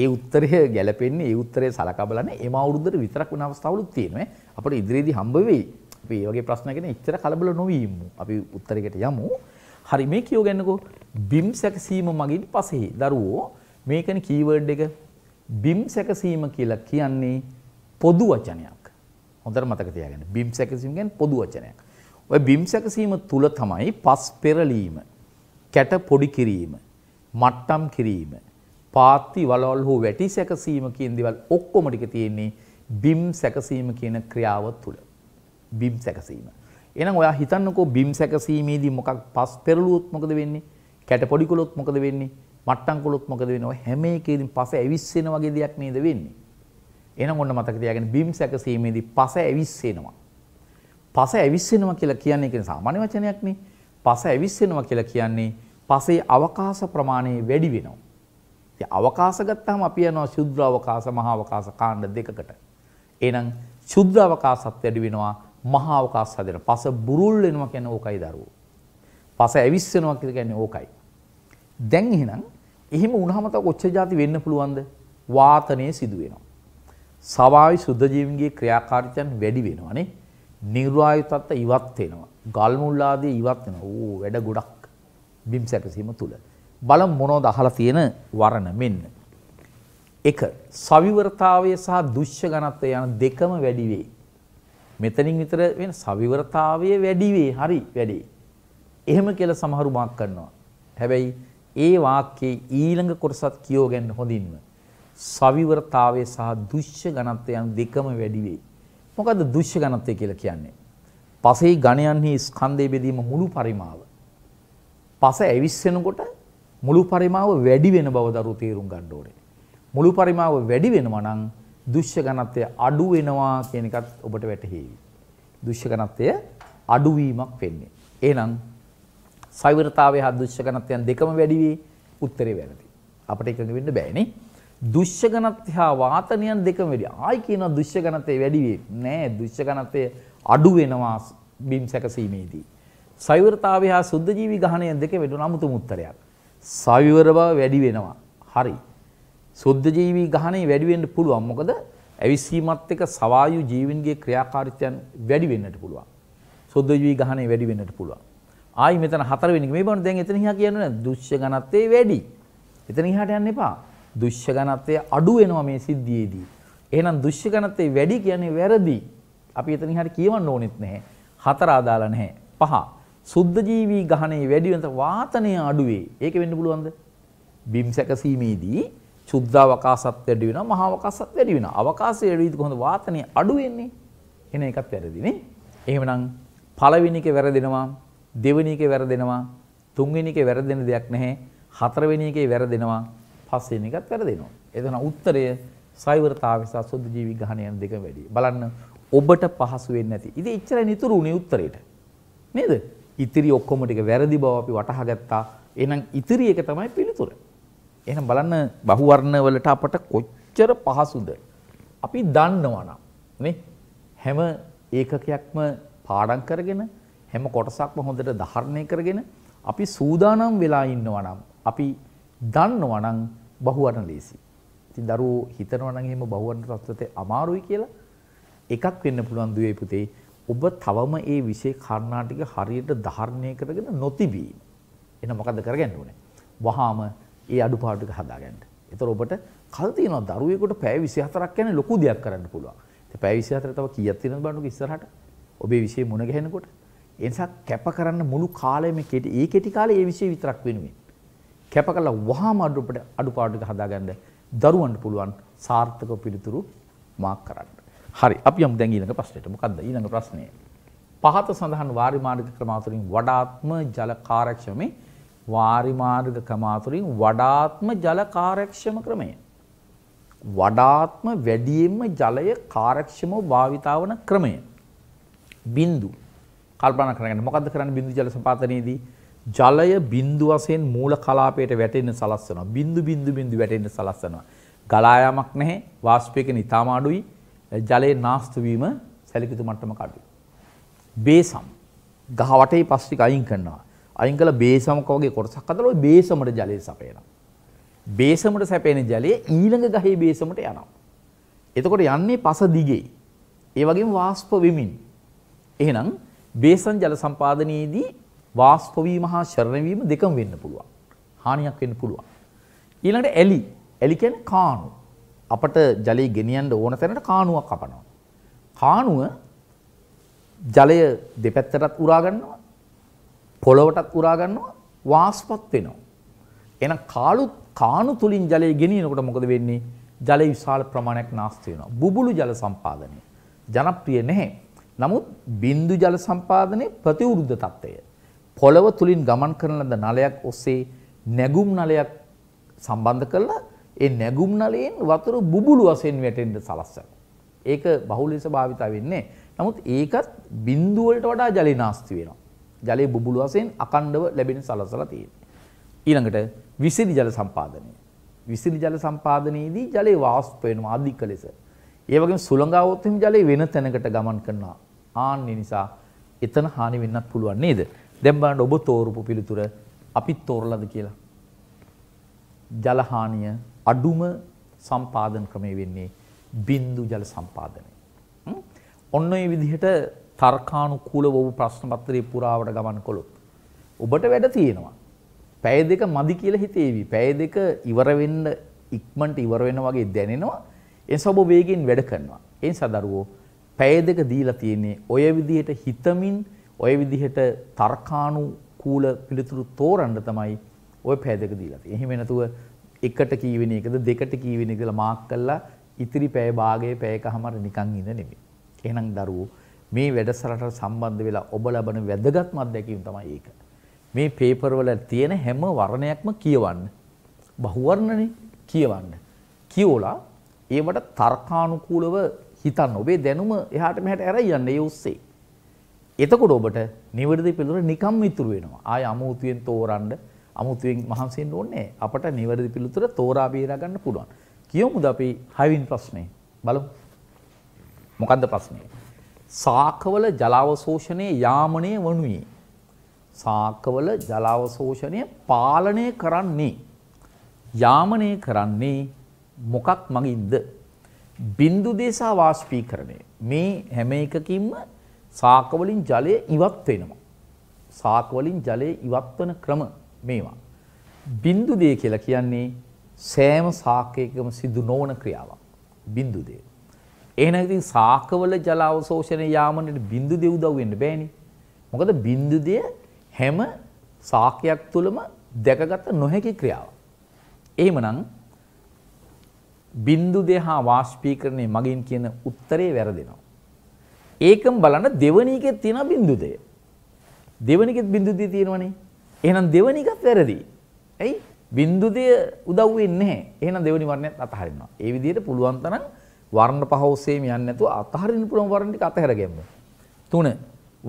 Speaker 1: ඒ උත්තරය ගැලපෙන්නේ ඒ උත්තරය සලකා බලන්නේ එම අවුරුද්දට විතරක් වෙන අවස්ථාවලුත් තියෙනවා. අපිට ඉදිරියේදී හම්බ වෙයි අපි මේ වගේ ප්‍රශ්න ගැන ඉච්චර කලබල නොවී ඉමු. අපි උත්තරයකට යමු. හරි මේ කියෝ ගන්නකෝ බිම් සැකසීම මගින් පසෙහි දරුවෝ මේකනේ කීවර්ඩ් එක බිම් සැකසීම කියලා කියන්නේ පොදු වචනයක්. හොඳට මතක තියාගන්න. බිම් සැකසීම කියන්නේ පොදු වචනයක්. ඔය බිම් සැකසීම තුල තමයි පස් පෙරලීම, කැට පොඩි කිරීම, මට්ටම් කිරීම, පාත්ති වලවල් හෝ වැටි සැකසීම කියන දේවල් ඔක්කොම ටික තියෙන්නේ බිම් සැකසීම කියන ක්‍රියාව තුළ. බිම් සැකසීම. එනම් ඔයා හිතන්නකෝ බිම් සැකසීමේදී මොකක් පස් පෙරළුවොත් මොකද වෙන්නේ? කැට පොඩි කළොත් මොකද වෙන්නේ? මට්ටම් කළොත් මොකද වෙන්නේ? ඔය හැම එකකින් පස ඇවිස්සෙන වගේ දෙයක් නේද වෙන්නේ? එහෙනම් ඔන්න මතක තියාගන්න බිම් සැකසීමේදී පස ඇවිස්සෙනවා. පස ඇවිස්සෙනවා කියලා කියන්නේ කියන සාමාන්‍ය වචනයක් නේ. පස ඇවිස්සෙනවා කියලා කියන්නේ පසේ අවකාශ ප්‍රමාණය වැඩි වෙනවා. ඉතින් අවකාශ ගත්තාම අපි යනවා ශුද්‍ර අවකාශ මහා අවකාශ කාණ්ඩ දෙකකට. එහෙනම් ශුද්‍ර අවකාශත් වැඩි වෙනවා මහාවකාස් හදන පස බුරුල් වෙනවා කියන ඕකයි දරුවෝ. පස ඇවිස්සෙනවා කියලා කියන්නේ ඕකයි. දැන් එහෙනම් එහෙම වුණාම තව කොච්චර જાති වෙන්න පුළුවන්ද? වාතනය සිදු වෙනවා. සවායි සුද්ධ ජීවීන්ගේ ක්‍රියාකාරීත්වයන් වැඩි වෙනවා නේ. නිර්වායු තත්ත්ව ඉවත් වෙනවා. ගල් මුල් ආදී ඉවත් වෙනවා. ඕ වැඩ ගොඩක් බිම් සැකසීම තුල. බලමු මොනවද අහලා තියෙන වරණ මෙන්න. 1. සවිවරතාවය සහ දුෂ්‍ය ඝනත්වය යන දෙකම වැඩි වෙයි. මෙතනින් විතර වෙන සවිවරතාවය වැඩි වේ. හරි වැඩි. එහෙම කියලා සමහරු මාක් කරනවා. හැබැයි ඒ වාක්‍යයේ ඊළඟ කොටසත් කියෝ ගන්න හොඳින්ම සවිවරතාවය සහ දුෂ්‍ය ඝනත්වය යන දෙකම වැඩි වේ. මොකද්ද දුෂ්‍ය ඝනත්වය කියලා කියන්නේ? පසේ ඝණයන්හි ස්කන්ධයේ බෙදීම මුළු පරිමාව. පස ඇවිස්සෙනකොට මුළු පරිමාව වැඩි වෙන බව දරුවෝ තේරුම් ගන්න ඕනේ. මුළු පරිමාව වැඩි වෙනවා නම් දුෂ්‍ය ඝනත්වය අඩු වෙනවා කියන එකත් ඔබට වැටහෙවි. දුෂ්‍ය ඝනත්වය අඩුවීමක් වෙන්නේ. එහෙනම් සෛවරතාවය හා දුෂ්‍ය ඝනත්වයන් දෙකම වැඩි වී උත්තරේ වැරදි. අපිට එකඟ වෙන්න බෑනේ. දුෂ්‍ය ඝනත්වය හා වාතනයන් දෙකම වැඩි. ආයි කියනවා දුෂ්‍ය ඝනත්වය වැඩි වේ. නෑ දුෂ්‍ය ඝනත්වය අඩු වෙනවා බිම් සැකසීමේදී. සෛවරතාවය හා සුද්ධජීවි ගහණයන් දෙක වැඩි නමුතුම උත්තරයක්. සෛවර බව වැඩි වෙනවා. හරි. සුද්ධජීවී ගහනේ වැඩිවෙන්න පුළුවන් මොකද ඇවිස්සීමත් එක සවායු ජීවින්ගේ ක්‍රියාකාරිතයන් වැඩි වෙන්නට පුළුවන්. සුද්ධජීවී ගහනේ වැඩි වෙන්නට පුළුවන්. ආයි මෙතන හතර වෙනි එක මේ බලන්න දැන් එතන ඉහා කියන්නේ දුෂ්‍ය ඝනත්වයේ වැඩි. එතන ඉහාට යන්න එපා. දුෂ්‍ය ඝනත්වය අඩු වෙනවා මේ සිද්ධියේදී. එහෙනම් දුෂ්‍ය ඝනත්වය වැඩි කියන්නේ වැරදි. අපි එතන ඉහාට කියවන්න ඕනෙත් නැහැ. හතර අදාළ නැහැ. පහ. සුද්ධජීවී ගහනේ වැඩි වෙනත වාතනය අඩුවේ. ඒක වෙන්න පුළුවන්ද? බිම් සැකසීමේදී සුද්ධාවකාශත් වැඩි වෙනවා මහාවකාශත් වැඩි වෙනවා. අවකාශය වැඩි වෙද්දී කොහොමද වාතනේ අඩු වෙන්නේ? එන එකත් වැරදි නේ. එහෙමනම් පළවෙනි එකේ වැරදෙනවා, දෙවෙනි එකේ වැරදෙනවා, තුන්වෙනි එකේ වැරදෙන දෙයක් නැහැ. හතරවෙනි එකේ වැරදෙනවා, පස්වෙනි එකත් වැරදෙනවා. එතන උත්තරය සෛවරතාවය සහ සුද්ධ ජීවි ගහන යන දෙක වැඩි. බලන්න ඔබට පහසු වෙන්නේ නැති. ඉතින් එච්චරයි නිතර උනේ උත්තරේට. නේද? ඉතිරි ඔක්කොම ටික වැරදි බව අපි වටහා ගත්තා. එහෙනම් ඉතිරි එක තමයි පිළිතුර. එහෙනම් බලන්න බහුවර්ණ වලට අපට කොච්චර පහසුද? අපි දන්නවා නම් නේ හැම ඒකකයක්ම පාඩම් කරගෙන හැම කොටසක්ම හොඳට ධාරණය කරගෙන අපි සූදානම් වෙලා ඉන්නවා නම් අපි දන්නවා නම් බහුවර්ණ ලේසි. ඉතින් දරුවෝ හිතනවා නම් එහෙම බහුවර්ණ තත්ත්වයට අමාරුයි කියලා එකක් වෙන්න පුළුවන් දුවේ පුතේ ඔබ තවම ඒ විෂය කාරණා ටික හරියට ධාරණය කරගෙන නොතිබීම. එහෙනම් මොකද කරගන්න ඕනේ? වහාම ඒ අඩුපාඩු ටික හදාගන්න. ඒතර ඔබට කල් තියෙනවා දරුවෙකුට පැය 24ක් කියන්නේ ලොකු දෙයක් කරන්න පුළුවන්. ඉතින් පැය 24 තව කීයක් තියෙනවද බලන්නකො ඉස්සරහට. ඔබේ විෂය මුණ ගැහෙනකොට. ඒ නිසා කැප කරන්න මුළු කාලයම කෙටි ඒ කෙටි කාලේ ඒ විෂය විතරක් වෙනුවෙන්. කැප කළා වහාම අඩුපඩ අඩුපාඩු ටික හදාගන්න දරුවන්ට පුළුවන් සාර්ථක පිළිතුරු මාක් කරන්න. හරි අපි යමු දැන් ඊළඟ ප්‍රශ්නෙට. මොකද්ද ඊළඟ ප්‍රශ්නේ? පහත සඳහන් වාරිමාර්ග ක්‍රම අතරින් වඩාත්ම ජල කාර්යක්ෂමී වාරිමාර්ග ක්‍රමාතුරින් වඩාත්ම ජල කාර්යක්ෂම ක්‍රමය. වඩාත්ම වැඩියෙන්ම ජලය කාර්යක්ෂමව භාවිතා වන ක්‍රමය. බින්දු කල්පනා කරගන්න. මොකද්ද කරන්නේ බින්දු ජල සම්පාදනයේදී? ජලය බින්දු වශයෙන් මූල කලාපයට වැටෙන්න සලස්වනවා. බින්දු බින්දු බින්දු වැටෙන්න සලස්වනවා. ගලා යාමක් නැහැ. වාෂ්පයකින් ඊටාම අඩුයි. ජලයේ නාස්තු වීම සැලකිතු මට්ටමක අඩුයි. බේසම් ගහ වටේ පස්තික අයින් කරනවා. අයින් කළ බේසමක වගේ කොටසක් හදලා ওই බේසමට ජලය සපයනවා. බේසමට සැපෙන ජලය ඊළඟ ගහේ බේසමට යනවා. එතකොට යන්නේ පස දිගේ. ඒ වගේම වාෂ්ප වෙමින්. එහෙනම් බේසන් ජල සම්පාදනයේදී වාෂ්ප වීම හා ශරණ වීම දෙකම වෙන්න පුළුවන්. හානියක් වෙන්න පුළුවන්. ඊළඟට ඇලි. ඇලි කියන්නේ කාණු. අපට ජලය ගෙනියන්න ඕන තැනට කාණුවක් අපනවා. කාණුව ජලය දෙපැත්තටත් උරා ගන්නවා. පොළොවටත් උරා ගන්නවා වාෂ්පත් වෙනවා. එහෙනම් කාලු කාණු තුලින් ජලය ගෙනියනකොට මොකද වෙන්නේ? ජලය විශාල ප්‍රමාණයක් නාස්ති වෙනවා. බුබුලු ජල සම්පාදනය ජනප්‍රිය නැහැ. නමුත් බින්දු ජල සම්පාදනයේ ප්‍රතිවිරුද්ධ తত্ত্বය. පොළව තුලින් ගමන් කරන ලද නලයක් ඔස්සේ නැගුම් නලයක් සම්බන්ධ කරලා ඒ නැගුම් නලයෙන් වතුර බුබුලු වශයෙන් වැටෙන්න සලස්සනවා. ඒක බහුල ලෙස භාවිත වෙන්නේ. නමුත් ඒකත් බින්දුව වලට වඩා ජලය නාස්ති වෙනවා. ජලයේ බුබුළු වශයෙන් අකණ්ඩව ලැබෙන සලසලා තියෙනවා. ඊළඟට විසිරි ජල සම්පාදනය. විසිරි ජල සම්පාදනයේදී ජලයේ වාෂ්ප වෙනවා අධික ලෙස. ඒ වගේම සුළඟාවොත් එම් ජලය වෙන තැනකට ගමන් කරනවා. ආන්නේ නිසා එතන හානි වෙන්නත් පුළුවන් නේද? දැන් බලන්න ඔබ තෝරපු පිළිතුර අපි තෝරලාද කියලා. ජල හානිය අඩුම සම්පාදන ක්‍රමය වෙන්නේ බින්දු ජල සම්පාදනය. ඔන්න ඔය විදිහට තර්කානුකූලව වූ ප්‍රශ්න පත්‍රයේ පුරාවට ගමන් කළොත් ඔබට වැඩ තියෙනවා. පැය දෙක මදි කියලා හිතේවි. පැය දෙක ඉවර වෙන්න ඉක්මනට ඉවර වෙන වගේ දැනෙනවා. එසබ වේගෙන් වැඩ කරනවා. ඒ නිසා දරුවෝ පැය දෙක දීලා තියෙන්නේ ඔය විදිහට හිතමින් ඔය විදිහට තර්කානුකූල පිළිතුරු තෝරන්න තමයි ඔය පැය දෙක දීලා තියෙන්නේ. එහෙම නැතුව එකට කීවෙන එකද දෙකට කීවෙන එකද මාක් කරලා ඉතිරි පැය භාගයේ පැයකමාර නිකන් ඉන්න නෙමෙයි. එහෙනම් දරුවෝ මේ වැඩසටහනට සම්බන්ධ වෙලා ඔබ ලබන වැදගත්ම අත්දැකීම තමයි ඒක. මේ පේපර් වල තියෙන හැම වර්ණයක්ම කියවන්න. බහුවර්ණනේ කියවන්න. කියෝලා ඒවට තර්කානුකූලව හිතන්න. ඔබේ දැනුම එහාට මෙහාට ඇරයි යන්න ඒ ඔස්සේ. එතකොට ඔබට නිවැරදි පිළිතුර නිකම් ඉතුරු වෙනවා. ආය අමුතුවෙන් තෝරන්න අමුතුවෙන් මහන්සි වෙන්න ඕනේ අපට නිවැරදි පිළිතුර තෝරා බේරා ගන්න පුළුවන්. කියමුද අපි 6 වෙනි ප්‍රශ්නේ. බලමු. මොකද්ද ප්‍රශ්නේ? සාකවල ජලාවශෝෂණය යාමනය වනුයේ. සාකවල ජලාවශෝෂණය පාලනය කරන්නේ. යාමනය කරන්නේ මොකක් මගින්ද. බින්දු දේශා වාස්පීකරණය. මේ හැම එකකින්ම සාකවලින් ජලය ඉවත් වෙනවා. සාකවලින් ජලය ඉවත්වන ක්‍රම මේවා. බින්දු දේ කියලා කියන්නේ සෑම සාකයකම සිදු නොවන ක්‍රියාවක්. බින්දු දේ. එහෙනම් ඉතින් සාකවල ජල අවශෝෂණය යාමනට බිඳු දෙ උදව් වෙන්න බෑනේ. මොකද බිඳු දෙය හැම සාකයක් තුළම දැකගත නොහැකි ක්‍රියාව. එහෙමනම් බිඳු දෙය හා වාෂ්පීකරණය මගින් කියන උත්තරේ වැරදෙනවා. ඒකම බලන්න දෙවනි එකේ තියෙන බිඳු දෙය. දෙවනි එකෙත් බිඳු දෙය තියෙනවනේ. එහෙනම් දෙවනි එකත් වැරදි. ඇයි? බිඳු දෙය උදව් වෙන්නේ නැහැ. එහෙනම් දෙවනි වර්ණයත් අතහරිනවා. ඒ විදිහට පුළුවන් තරම් වර්ණ පහ ඔස්සේම යන්නේ නැතුව අතහරින්න පුළුවන් වර්ණ ටික අතහැර ගැනීම. තුන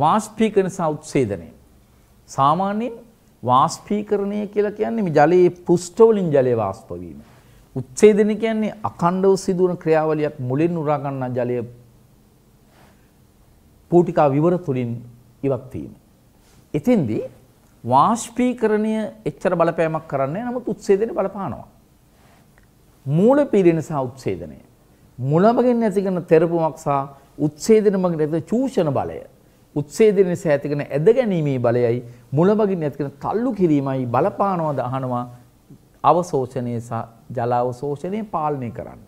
Speaker 1: වාෂ්පීකරණ සහ උත්සේදනය. සාමාන්‍යයෙන් වාෂ්පීකරණය කියලා කියන්නේ මේ ජලයේ පුෂ්ඨ වලින් ජලය වාෂ්ප වීම. උත්සේදනය කියන්නේ අඛණ්ඩව සිදුවන ක්‍රියාවලියක් මුලින් උරා ගන්නා ජලය පූටිකා විවර තුලින් ඉවත් වීම. එතෙන්දී වාෂ්පීකරණය එච්චර බලපෑමක් කරන්නේ නැහැ නමුත් උත්සේදනය බලපානවා. මූල පීඩන සහ උත්සේදනය මුලමගින් ඇතිකන තෙරපුමක් සහ උත්සේදන මගින් ඇතිවන චූෂණ බලය උත්සේදන නිසා ඇතිකන ඇද ගැනීමේ බලයයි මුලමගින් ඇතිකන තල්ලු කිරීමයි බලපානවද අහනවා අවශෝෂණය සහ ජලාවශෝෂණය පාලනය කරන්න.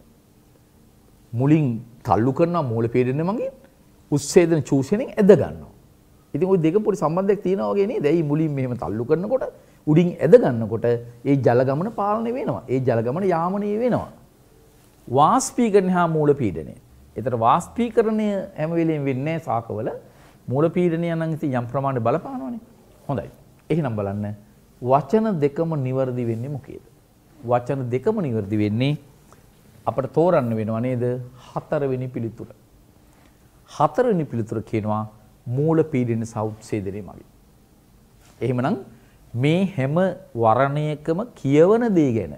Speaker 1: මුලින් තල්ලු කරනවා මූල පීඩනය මගින් උත්සේදන චූෂණයෙන් ඇද ගන්නවා. ඉතින් ওই දෙක පොඩි සම්බන්ධයක් තියෙනවා වගේ නේද? ඒ මුලින් මෙහෙම තල්ලු කරනකොට උඩින් ඇද ගන්නකොට ඒ ජල ගමන පාලනය වෙනවා. ඒ ජල ගමන යාමනීය වෙනවා. වාස්පීකරණය හා මූල පීඩනය. එතට වාස්පීකරණය හැමවෙලෙන් වෙන්නේ සාකවල මූල පීඩනය නම් ඉතින් යම් ප්‍රමාණය බලපානවනේ. හොඳයි. එහෙනම් බලන්න වචන දෙකම නිවැරදි වෙන්නේ මොකේද? වචන දෙකම නිවැරදි වෙන්නේ අපට තෝරන්න වෙනව නේද? හතරවෙනි පිළිතුර. හතරවෙනි පිළිතුර කියනවා මූල පීඩන සෞත්සේදනයේ මගින්. එහෙමනම් මේ හැම වරණයකම කියවන දේ ගැන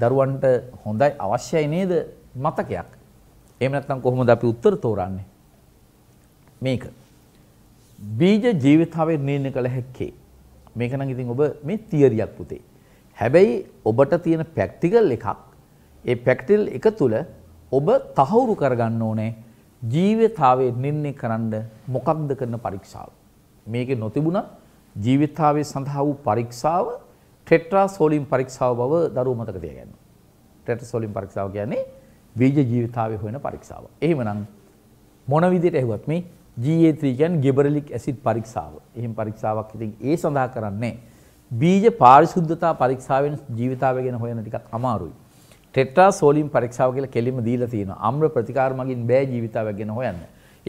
Speaker 1: දරුවන්ට හොඳයි අවශ්‍යයි නේද මතකයක්. එහෙම නැත්නම් කොහොමද අපි උත්තර තෝරන්නේ? මේක. බීජ ජීවිතාවේ නිර්ණය කළ හැක්කේ. මේක නම් ඉතින් ඔබ මේ තියරියක් පුතේ. හැබැයි ඔබට තියෙන ප්‍රැක්ටිකල් එකක්. ඒ ප්‍රැක්ටිකල් එක තුල ඔබ තහවුරු කරගන්න ඕනේ ජීවිතාවේ නිර්ණය කරන්න මොකක්ද කරන පරීක්ෂාව. මේකේ නොතිබුණා ජීවිතාවේ සඳහා වූ පරීක්ෂාව ටෙට්‍රා සෝලිම් පරීක්ෂාව බව දරුවෝ මතක තියාගන්න. ටෙට්‍රා සෝලිම් පරීක්ෂාව කියන්නේ බීජ ජීවිතාවේ හොයන පරීක්ෂාව. එහෙමනම් මොන විදිහට ඇහුවත් මේ GA3 කියන්නේ ගෙබරලික් ඇසිඩ් පරීක්ෂාව. එහෙම පරීක්ෂාවක් ඉතින් ඒ සඳහා කරන්නේ බීජ පාරිශුද්ධතා පරීක්ෂාවෙන් ජීවිතාවය ගැන හොයන ටිකක් අමාරුයි. ටෙට්‍රා සෝලිම් පරීක්ෂාව කියලා කෙලින්ම දීලා තියෙනවා. අම්ල ප්‍රතිකාර මගින් බෑ ජීවිතාවය ගැන හොයන්න.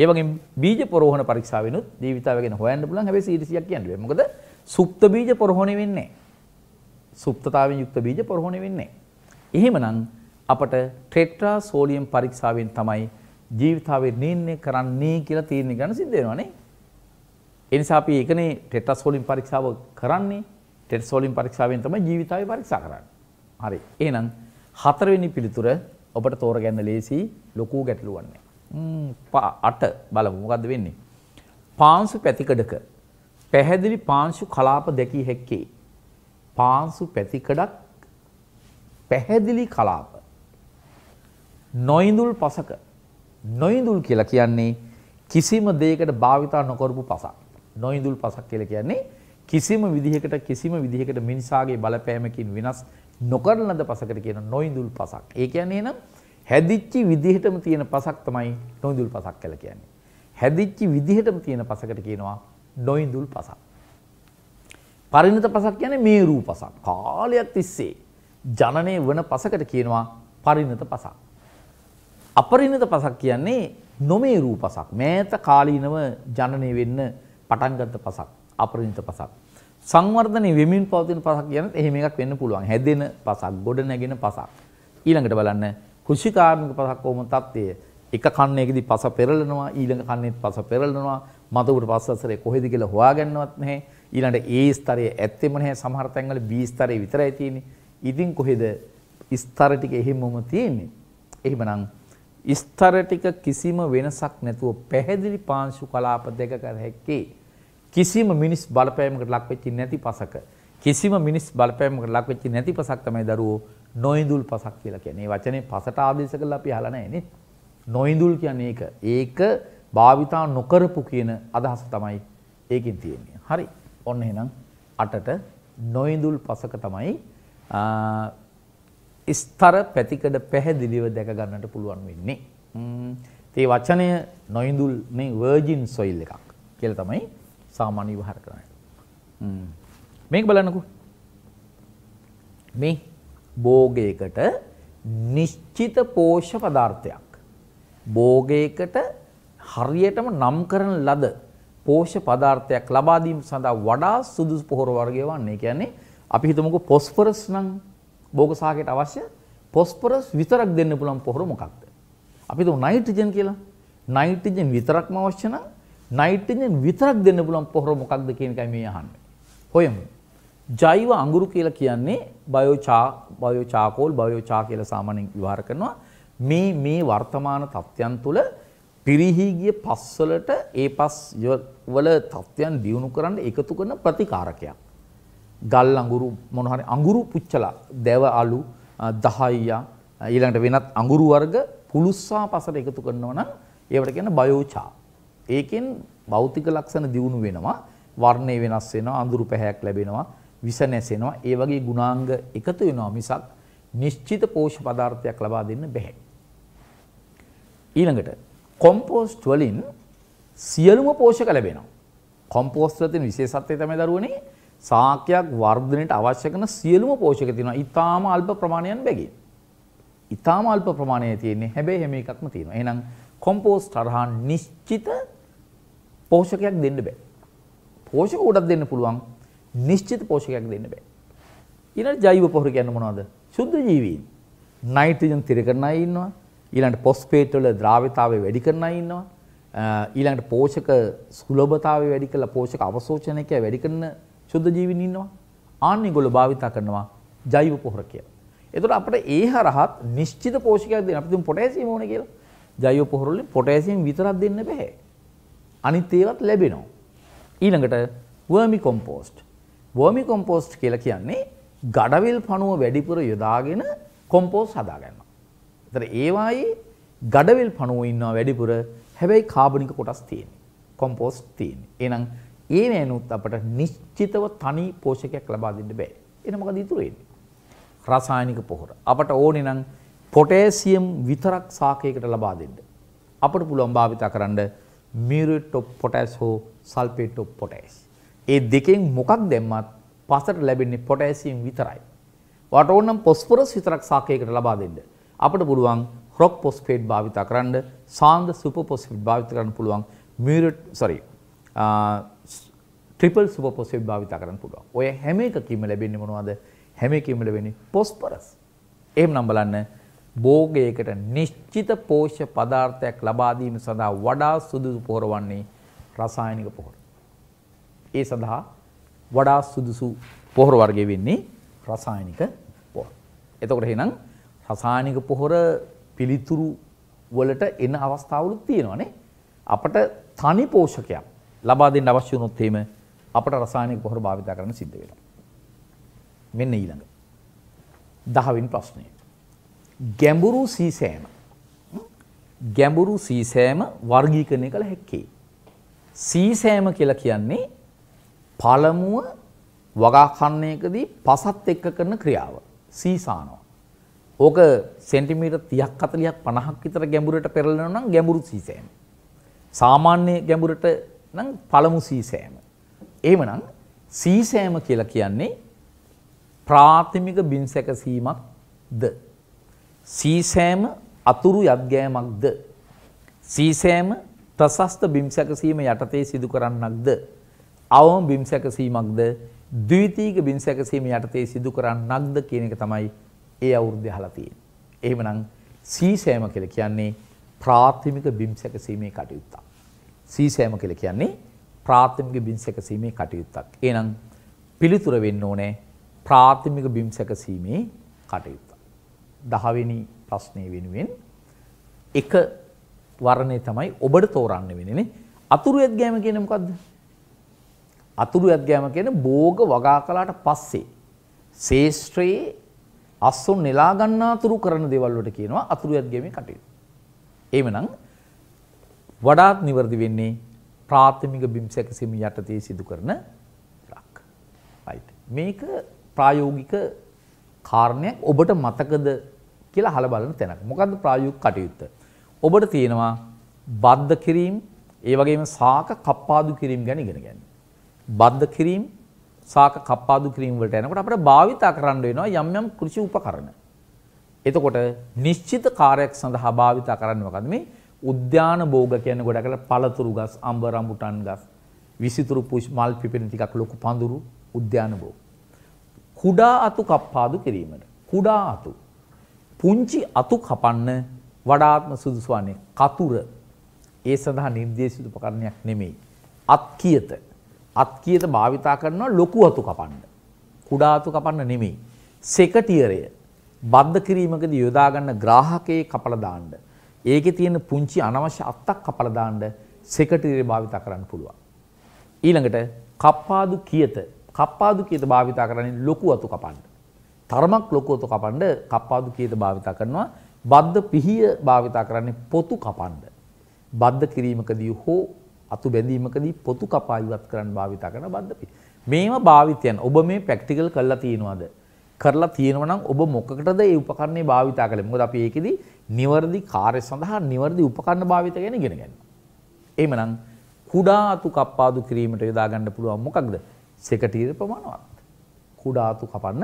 Speaker 1: ඒ වගේ බීජ පොරෝහණ පරීක්ෂාවෙනුත් ජීවිතාවය ගැන හොයන්න පුළුවන්. හැබැයි සීරිසියක් කියන්න බෑ. මොකද සුප්ත බීජ පොරෝහණෙ වෙන්නේ නැහැ. සුප්තතාවෙන් යුක්ත බීජ පොරහොණය වෙන්නේ එහෙමනම් අපට ටෙට්‍රා සෝඩියම් පරීක්ෂාවෙන් තමයි ජීවිතාවේ නිර්ණය කරන්නේ කියලා තීරණය ගන්න සිද්ධ වෙනවනේ. ඒ නිසා අපි ඒකනේ ටෙට්‍රා සෝඩියම් පරීක්ෂාව කරන්නේ. ටෙට්‍රා සෝඩියම් පරීක්ෂාවෙන් තමයි ජීවිතාවේ පරීක්ෂා කරන්නේ. හරි. එහෙනම් හතරවෙනි පිළිතුර ඔබට තෝරගන්න ලේසි ලොකු ගැටලුවක් නැහැ. ම්ම් 8 බලමු මොකද්ද වෙන්නේ? පාංශු පැතිකඩක පැහැදිලි පාංශු කලාප දැකිය හැක්කේ පාන්සු පැතිකඩක් පැහැදිලි කලාප. නොයිඳුල් පසක නොයිඳුල් කියලා කියන්නේ කිසිම දෙයකට භාවිතා නොකරපු පසක්. නොයිඳුල් පසක් කියලා කියන්නේ කිසිම විදිහකට කිසිම විදිහකට මිනිසාගේ බලපෑමකින් වෙනස් නොකරන ලද පසකට කියන නොයිඳුල් පසක්. ඒ කියන්නේ නම් හැදිච්චි විදිහටම තියෙන පසක් තමයි නොයිඳුල් පසක් කියලා කියන්නේ. හැදිච්චි විදිහටම තියෙන පසකට කියනවා නොයිඳුල් පසක්. පරිණත පසක් කියන්නේ මේරූ පසක්. කාලයක් තිස්සේ ජනනය වන පසකට කියනවා පරිණත පසක්. අපරිණත පසක් කියන්නේ නොමේරූ පසක්. මෑත කාලීනව ජනනය වෙන්න පටන්ගත පසක්. අපරිණත පසක්. සංවර්ධනය වෙමින් පවතින පසක් කියන එහෙම එකක් වෙන්න පුළුවන්. හැදෙන පසක්, ගොඩ නැගෙන පසක්. ඊළඟට බලන්න කෘෂිකාර්මික පසක් කොහොම තත්ත්වය? එක කන්නේකදී පස පෙරලනවා, ඊළඟ කන්නේත් පස පෙරලනවා. මතුවට පස්සසරේ කොහෙද කියලා හොයාගන්නවත් නැහැ. ඊළඟට A ස්තරයේ ඇත්තෙම නැහැ සමහර තැන්වල B ස්තරයේ විතරයි තියෙන්නේ. ඉතින් කොහෙද ස්තර ටික එහෙමම තියෙන්නේ? එහෙමනම් ස්තර ටික කිසිම වෙනසක් නැතුව පැහැදිලි පාංශු කලාප දෙක කර හැක්කේ කිසිම මිනිස් බලපෑමකට ලක් වෙච්ච නැති පසක කිසිම මිනිස් බලපෑමකට ලක් වෙච්ච නැති පසක් තමයි දරුවෝ නොඉඳුල් පසක් කියලා කියන්නේ. මේ වචනේ පසට ආදේශ කළා අපි අහලා නැහැ නේ. නොඉඳුල් කියන්නේ ඒක. ඒක භාවිතා නොකරපු කියන අදහස තමයි ඒකෙන් තියෙන්නේ. හරි. ඔන්න එහෙනම් 8ට නොඉඳුල් පසක තමයි ස්තර පැතිකඩ පැහැදිලිව දැක ගන්නට පුළුවන් වෙන්නේ. ඒ වචනය නොඉඳුල් මේ වර්ජින් සොයිල් එකක් කියලා තමයි සාමාන්‍ය විවහාර කරන්නේ. මේක බලන්නකෝ. මේ භෝගයකට නිශ්චිත පෝෂ්‍ය පදාර්ථයක් භෝගයකට හරියටම නම් කරන ලද පෝෂ්‍ය පදාර්ථයක් ලබා දීම සඳහා වඩා සුදුසු පොහොර වර්ගය වන්නේ කියන්නේ අපි හිතමුකෝ පොස්ෆරස් නම් භෝග සාකයට අවශ්‍ය පොස්ෆරස් විතරක් දෙන්න පුළුවන් පොහොර මොකක්ද? අපි හිතමු නයිට්‍රජන් කියලා. නයිට්‍රජන් විතරක්ම අවශ්‍ය නම් නයිට්‍රජන් විතරක් දෙන්න පුළුවන් පොහොර මොකක්ද කියන එකයි මේ අහන්නේ. හොයමු. ජෛව අඟුරු කියලා කියන්නේ බයෝචා බයෝචාකෝල් බයෝචා කියලා සාමාන්‍යයෙන් විවහාර කරනවා. මේ මේ වර්තමාන තත්ත්වයන් තුළ පිරිහි ගිය පස්වලට ඒ පස් වල තත්ත්වයන් දියුණු කරන්න එකතු කරන ප්‍රතිකාරකයක්. ගල් අඟුරු මොන හරි අඟුරු පුච්චලා දැව අලු 10යියා ඊළඟට වෙනත් අඟුරු වර්ග පුලුස්සා පසට එකතු කරනවා නම් ඒවට කියන බයෝචා. ඒකෙන් භෞතික ලක්ෂණ දියුණු වෙනවා, වර්ණය වෙනස් වෙනවා, අඳුරු පැහැයක් ලැබෙනවා, විස නැසෙනවා. ඒ වගේ ගුණාංග එකතු වෙනවා මිසක් නිශ්චිත පෝෂ්‍ය පදාර්ථයක් ලබා දෙන්න බැහැ. ඊළඟට කොම්පෝස්ට් වලින් සියලුම පෝෂක ලැබෙනවා. කොම්පෝස්ට් වලින් විශේෂත්වය තමයි දරුවනේ සාකයක් වර්ධනයට අවශ්‍ය කරන සියලුම පෝෂක තියෙනවා. ඊටාම අල්ප ප්‍රමාණයන් බැගින්. ඊටාම අල්ප ප්‍රමාණය තියෙන්නේ හැබැයි හැම එකක්ම තියෙනවා. එහෙනම් කොම්පෝස්ට් හරහා නිශ්චිත පෝෂකයක් දෙන්න බෑ. පෝෂක උඩක් දෙන්න පුළුවන් නිශ්චිත පෝෂකයක් දෙන්න බෑ. ඊළඟ ජෛව පොහොර කියන්නේ මොනවද? සුද්ධ ජීවීන්. නයිට්‍රජන් තිරකණයි ඉන්නවා. ඊළඟට පොස්ෆේට් වල ද්‍රාවිතාවය වැඩි කරන අය ඉන්නවා. ඊළඟට පෝෂක සුලභතාවය වැඩි කරලා පෝෂක අවශෝෂණයක වැඩි කරන ශුද්ධ ජීවීන් ඉන්නවා. ආන්නේ ඒගොල්ලෝ භාවිතා කරනවා ජෛව පොහොර කියලා. එතකොට අපිට ඒ හරහත් නිශ්චිත පෝෂකයක් දෙන්න. අපි තුන් පොටෑසියම් ඕනේ කියලා. ජෛව පොහොර වලින් පොටෑසියම් විතරක් දෙන්න බෑ. අනිත් ඒවත් ලැබෙනවා. ඊළඟට වර්මි කොම්පෝස්ට්. වර්මි කොම්පෝස්ට් කියලා කියන්නේ ගඩවිල් පණුව වැඩිපුර යොදාගෙන කොම්පෝස්ට් හදාගන්නවා. ඒතර ඒවායේ ගඩවල් පණුව ඉන්නවා වැඩිපුර හැබැයි කාබනික කොටස් තියෙන. කොම්පෝස්ට් තියෙන. එහෙනම් ඒ වෑනුත් අපට නිශ්චිතව තනි පෝෂකයක් ලබා දෙන්න බෑ. එන මොකද ඉතුරු වෙන්නේ? රසායනික පොහොර. අපට ඕනේ නම් පොටෑසියම් විතරක් සාකයකට ලබා දෙන්න. අපට පුළුවන් භාවිතා කරන්න මියුරේට් ඔෆ් පොටෑස් හෝ සල්ෆේට් ඔෆ් පොටෑස්. ඒ දෙකෙන් මොකක් දැම්මත් පසට ලැබෙන්නේ පොටෑසියම් විතරයි. වට ඕනනම් පොස්ෆොරස් විතරක් සාකයකට ලබා දෙන්න. අපට පුළුවන් රොක් පොස්ෆේට් භාවිතා කරන්න සාන්ද සුපපොස්ෆිට් භාවිත කරන්න පුළුවන් මියරට් සරි ට්‍රිපල් සුපපොස්ෆිට් භාවිතා කරන්න පුළුවන්. ඔය හැම එකකින්ම ලැබෙන්නේ මොනවද? හැම එකකින්ම ලැබෙන්නේ පොස්පරස්. එහෙමනම් බලන්න භෝගයකට නිශ්චිත පෝෂ්‍ය පදාර්ථයක් ලබා දීම සඳහා වඩා සුදුසු පොහොර වන්නේ රසායනික පොහොර. ඒ සඳහා වඩා සුදුසු පොහොර වර්ගය වෙන්නේ රසායනික පොහොර. එතකොට එහෙනම් රසායනික පොහොර පිළිතුරු වලට එන අවස්ථාවලුත් තියෙනවානේ. අපට තනි පෝෂකයක් ලබා දෙන්න අවශ්‍ය වුණොත් එහෙම අපට රසායනික පොහොර භාවිත කරන්න සිද්ධ වෙනවා. මෙන්න ඊළඟ. 10 වෙනි ප්‍රශ්නය. ගැඹුරු සීසෑම ගැඹුරු සීසෑම වර්ගීකරණය කළ හැක්කේ. සීසෑම කියලා කියන්නේ පළමුව වගාකන්නයකදී පසත් එක්ක කරන ක්‍රියාව. සීසානවා. ඕක සෙන්ටිමීටර් 30ක් 40ක් 50ක් විතර ගැඹුරට පෙරලෙනවා නම් ගැඹුරු සීසෑම. සාමාන්‍ය ගැඹුරට නම් පළමු සීසෑම. එහෙමනම් සීසෑම කියලා කියන්නේ ප්‍රාථමික බිම් සැකසීමක්ද? සීසෑම අතුරු යද්ගෑමක්ද? සීසෑම ප්‍රසස්ත බිම් සැකසීම යටතේ සිදු කරන්නක්ද? අවම බිම් සැකසීමක්ද? ද්විතීක බිම් සැකසීම යටතේ සිදු කරන්නක්ද කියන එක තමයි ඒ අවුරුද්දේ අහලා තියෙන්නේ. එහෙමනම් සීසෑම කියලා කියන්නේ ප්‍රාථමික බිම් සැකසීමේ කටයුත්තක්. සීසෑම කියලා කියන්නේ ප්‍රාථමික බිම් සැකසීමේ කටයුත්තක්. එහෙනම් පිළිතුර වෙන්න ඕනේ ප්‍රාථමික බිම් සැකසීමේ කටයුත්ත. දහවෙනි ප්‍රශ්නය වෙනුවෙන් එක වර්ණය තමයි ඔබට තෝරන්න වෙනනේ. අතුරු ඇත්ගෑම කියන මොකද්ද? අතුරු ඇත්ගෑම කියන භෝග වගා කළාට පස්සේ ශේෂ්ත්‍රයේ අස්සුන් නෙලා ගන්නාතුරු කරන දේවල් වලට කියනවා අතුරුයත් ගෑමේ කටයුතු. එහෙමනම් වඩාත් නිවැරදි වෙන්නේ ප්‍රාථමික බිම් සැකසීම යටතේ සිදු කරන ඉලක්ක. right. මේක ප්‍රායෝගික කාරණයක් ඔබට මතකද කියලා අහලා බලන තැනක්. මොකද්ද ප්‍රායෝගික කටයුත්ත? ඔබට තියෙනවා බද්ධ කිරීම, ඒ වගේම සාක කප්පාදු කිරීම ගැන ඉගෙන ගන්න. බද්ධ කිරීම, සාක කප්පාදු කිරීම වලට යනකොට අපිට භාවිතා කරන්න වෙනවා යම් යම් කෘෂි උපකරණ. එතකොට නිශ්චිත කාර්යයක් සඳහා භාවිතා කරන්න මොකද මේ උද්‍යාන භෝග කියන්නේ ගොඩක් කරලා පළතුරු ගස්, අඹ රඹුටන් ගස්, විසිතුරු පුෂ් මල් පිපෙන ටිකක් ලොකු පඳුරු උද්‍යාන භෝග. කුඩා අතු කප්පාදු කිරීමට. කුඩා අතු. පුංචි අතු කපන්න වඩාත්ම සුදුසු වන්නේ කතුර. ඒ සඳහා නිර්දේශිත උපකරණයක් නෙමෙයි. අත්කියත අත්කියට භාවිතා කරනවා ලොකු අතු කපන්න. කුඩා අතු කපන්න නෙමෙයි. සෙකටියරය බද්ධ කිරීමකදී යොදා ගන්න ග්‍රාහකයේ කපලා දාන්න. ඒකේ තියෙන පුංචි අනවශ්‍ය අත්තක් කපලා දාන්න සෙකටියරය භාවිතා කරන්න පුළුවන්. ඊළඟට කප්පාදු කියත කප්පාදු කියත භාවිතා කරන්නේ ලොකු අතු කපන්න. තරමක් ලොකු අතු කපන්න කප්පාදු කියත භාවිතා කරනවා. බද්ධ පිහිය භාවිතා කරන්නේ පොතු කපන්න. බද්ධ කිරීමකදී හෝ අතු බැඳීමකදී පොතු කපා ඉවත් කරන්න භාවිතා කරන බද්දපි. මේවා භාවිතයන් ඔබ මේ ප්‍රැක්ටිකල් කරලා තියෙනවද? කරලා තියෙනවා නම් ඔබ මොකකටද මේ උපකරණේ භාවිතා කළේ? මොකද අපි ඒකෙදි නිවර්දි කාර්ය සඳහා නිවර්දි උපකරණ භාවිත ගැන ඉගෙන ගන්නවා. එහෙමනම් කුඩා අතු කප්පාදු කිරීමට යොදා ගන්න පුළුවන් මොකක්ද? සෙකටීර ප්‍රමාණවත්. කුඩා අතු කපන්න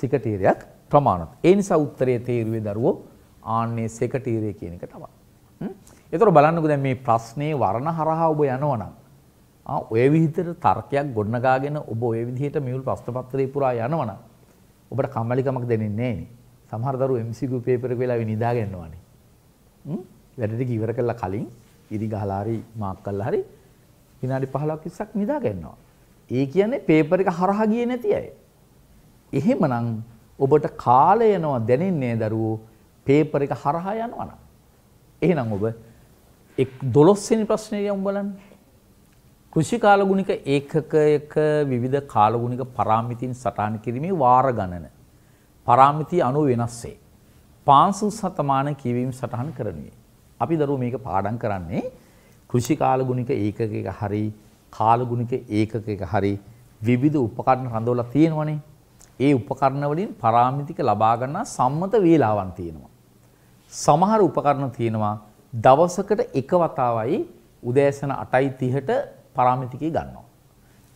Speaker 1: සෙකටීරයක් ප්‍රමාණවත්. ඒ නිසා උත්තරයේ තේරුවේ දරුවෝ ආන්නේ සෙකටීරය කියන එක තමයි. ඒතර බලන්නකෝ දැන් මේ ප්‍රශ්නේ වර්ණ හරහා ඔබ යනවනම් ආ ඔය විදිහට තර්කයක් ගොඩනගාගෙන ඔබ ඔය විදිහට මියුල් ප්‍රශ්න පත්‍රය පුරා යනවනම් ඔබට කම්මැලිකමක් දැනෙන්නේ නෑනේ. සමහර දරුවෝ MCQ පේපර් එක වෙලාවෙ නිදා ගන්නවා නේ. වැඩ ටික ඉවර කළා කලින් ඉරි ගහලා හරි මාක් කළා හරි විනාඩි 15ක් 20ක් නිදා ගන්නවා. ඒ කියන්නේ පේපර් එක හරහා ගියේ නැති අය. එහෙමනම් ඔබට කාලය යනවා දැනෙන්නේ දරුවෝ පේපර් එක හරහා යනවා නම්. එහෙනම් ඔබ දොළොස්සනි ප්‍රශ්නය යම් බලන් කෘෂි කාලගුණික ඒකකයක විවිධ කාලගුණික පරාමිතින් සටහන් කිරීමේ වාර ගණන. පරාමිති අනු වෙනස්සේ. පාන්සු සතමාන කිවීම් සටහන් කරනුවේ. අපි දරුව මේක පාඩන් කරන්නේ කෘෂි කාලගුණික ඒකක හරි කාලගුණික ඒකක හරි විවිධ උපකරණ රඳවල තියෙනවනේ ඒ උපකරණවලින් පරාමිතික ලබාගන්නා සම්මත වේලාවන් තියෙනවා. සමහර උපකරණ තියෙනවා දවසකට එක වතාවයි උදෑසන 8:30ට පරාමිතිකය ගන්නවා.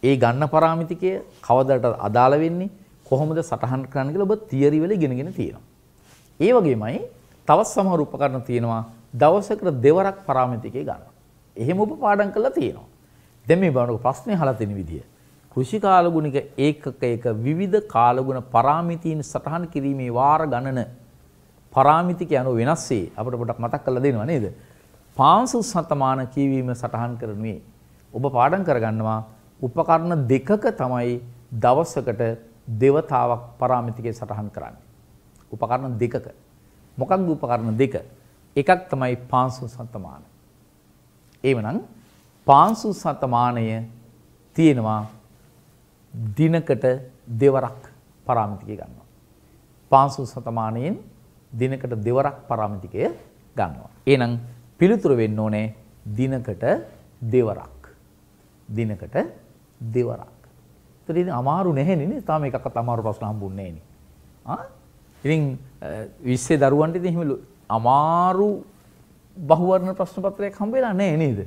Speaker 1: ඒ ගන්න පරාමිතිකය කවදට අදාළ වෙන්නේ කොහොමද සටහන් කරන්න කියලා ඔබ තියරි වල ඉගෙනගෙන තියෙනවා. ඒ වගේමයි තවත් සමහර උපකරණ තියෙනවා දවසකට දෙවරක් පරාමිතිකය ගන්න. එහෙම ඔබ පාඩම් කරලා තියෙනවා. දැන් මේ බලනකො ප්‍රශ්නේ අහලා තියෙන විදිය. කෘෂි කාලගුණික ඒකකයක විවිධ කාලගුණ පරාමිතීන් සටහන් කිරීමේ වාර ගණන පරාමිතික යනු වෙනස්සේ අපට පොඩක් මතක් කරලා දෙනවා නේද? පාංශු සතමාන කියවීම සටහන් කරනුවේ ඔබ පාඩම් කරගන්නවා උපකරණ දෙකක තමයි දවසකට දෙවතාවක් පරාමිතිකේ සටහන් කරන්නේ. උපකරණ දෙකක. මොකක්ද උපකරණ දෙක? එකක් තමයි පාංශු සතමාන. එවනම් පාංශු සතමානය තියෙනවා දිනකට දෙවරක් පරාමිතිකේ ගන්නවා. පාංශු සතමානයෙන් දිනකට දෙවරක් පරාමිතිකය ගන්නවා. එහෙනම් පිළිතුර වෙන්න ඕනේ දිනකට දෙවරක්. දිනකට දෙවරක්. ඒතර ඉතින් අමාරු නැහෙනේ නේ. තාම එකක්වත් අමාරු ප්‍රශ්න හම්බුන්නේ නැහෙනේ. ආ? ඉතින් 20 දරුවන්ට ඉතින් එහෙම අමාරු බහුවර්ණ ප්‍රශ්න පත්‍රයක් හම්බ වෙලා නැහැ නේද?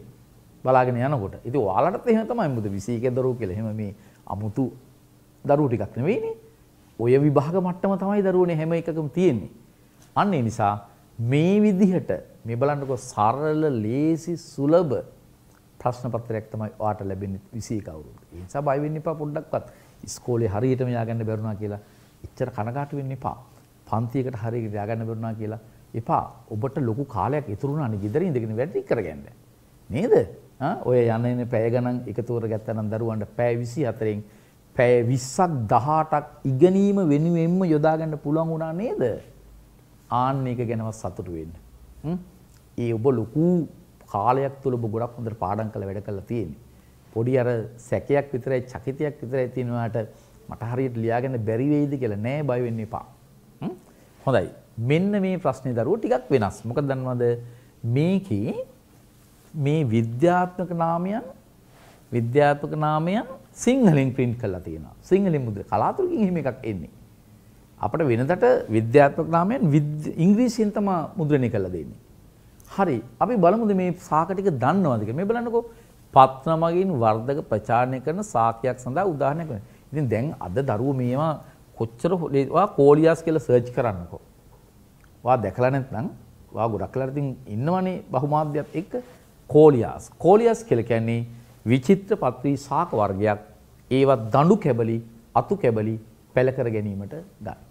Speaker 1: බලාගෙන යනකොට. ඉතින් ඔයාලටත් එහෙම තමයි මොකද 21 දරුවෝ කියලා. එහෙම මේ අමුතු දරුවෝ ටිකක් නෙවෙයිනේ. ඔය විභාග මට්ටම තමයි දරුවනේ හැම එකකම තියෙන්නේ. අන්න ඒ නිසා මේ විදිහට මේ බලන්නකෝ සරල ලේසි සුලබ ප්‍රශ්න පත්‍රයක් තමයි ඔයාට ලැබෙන්නේ 21 අවුරුද්දේ. ඒ නිසා බය වෙන්න එපා පොඩ්ඩක්වත්. ඉස්කෝලේ හරියටම ය아가න්න බැරුණා කියලා එච්චර කනගාටු වෙන්න එපා. පන්තියකට හරියට ය아가න්න බැරුණා කියලා එපා. ඔබට ලොකු කාලයක් ඉතුරු වුණානේ ගෙදර ඉඳගෙන වැඩ කරගන්න. නේද? ඔය යන එන පැය ගණන් එකතුවර ගත්තනම් දරුවන්ට පැය 24න් පැය 20ක් 18ක් ඉගෙනීම වෙනුවෙන්ම යොදා ගන්න පුළුවන් වුණා නේද? ආන්න එක ගැනවත් සතුටු වෙන්න. ඒ ඔබ ලොකු කාලයක් තුළ ඔබ ගොඩක් හොඳට පාඩම් කළ වැඩ කළා තියෙන්නේ. පොඩි අර සැකයක් විතරයි චකිතයක් විතරයි තියෙනාට මට හරියට ලියාගෙන බැරි වෙයිද කියලා නෑ බය වෙන්න එපා. හොඳයි. මෙන්න මේ ප්‍රශ්නේ දරුවෝ ටිකක් වෙනස්. මොකද දන්නවද මේකේ මේ විද්‍යාත්මක නාමයන් විද්‍යාත්මක නාමයන් සිංහලෙන් ප්‍රින්ට් කරලා තියෙනවා. සිංහලෙන් මුද්‍ර කලාතුරකින් එහෙම එකක් එන්නේ. අපට වෙනදට විද්‍යාත්මක නාමයෙන් ඉංග්‍රීසියෙන් තමයි මුද්‍රණය කරලා දෙන්නේ. හරි. අපි බලමුද මේ සාක ටික දන්නවද කියලා. මේ බලන්නකෝ. පත්නමගින් වර්ධක ප්‍රචාරණය කරන සාකයක් සඳහා උදාහරණයක් වෙනවා. ඉතින් දැන් අද දරුවෝ මේවා කොච්චර ඔයා කෝලියාස් කියලා සර්ච් කරන්නකෝ. ඔයා දැකලා නැත්නම් ඔයා ගොඩක් වෙලාට ඉතින් ඉන්නවනේ බහුමාධ්‍යයත් එක්ක කෝලියාස්. කෝලියාස් කියලා කියන්නේ විචිත්‍ර පත්‍රී සාක වර්ගයක්. ඒවා දඬු කැබලි, අතු කැබලි පැල කර ගැනීමට ගන්න.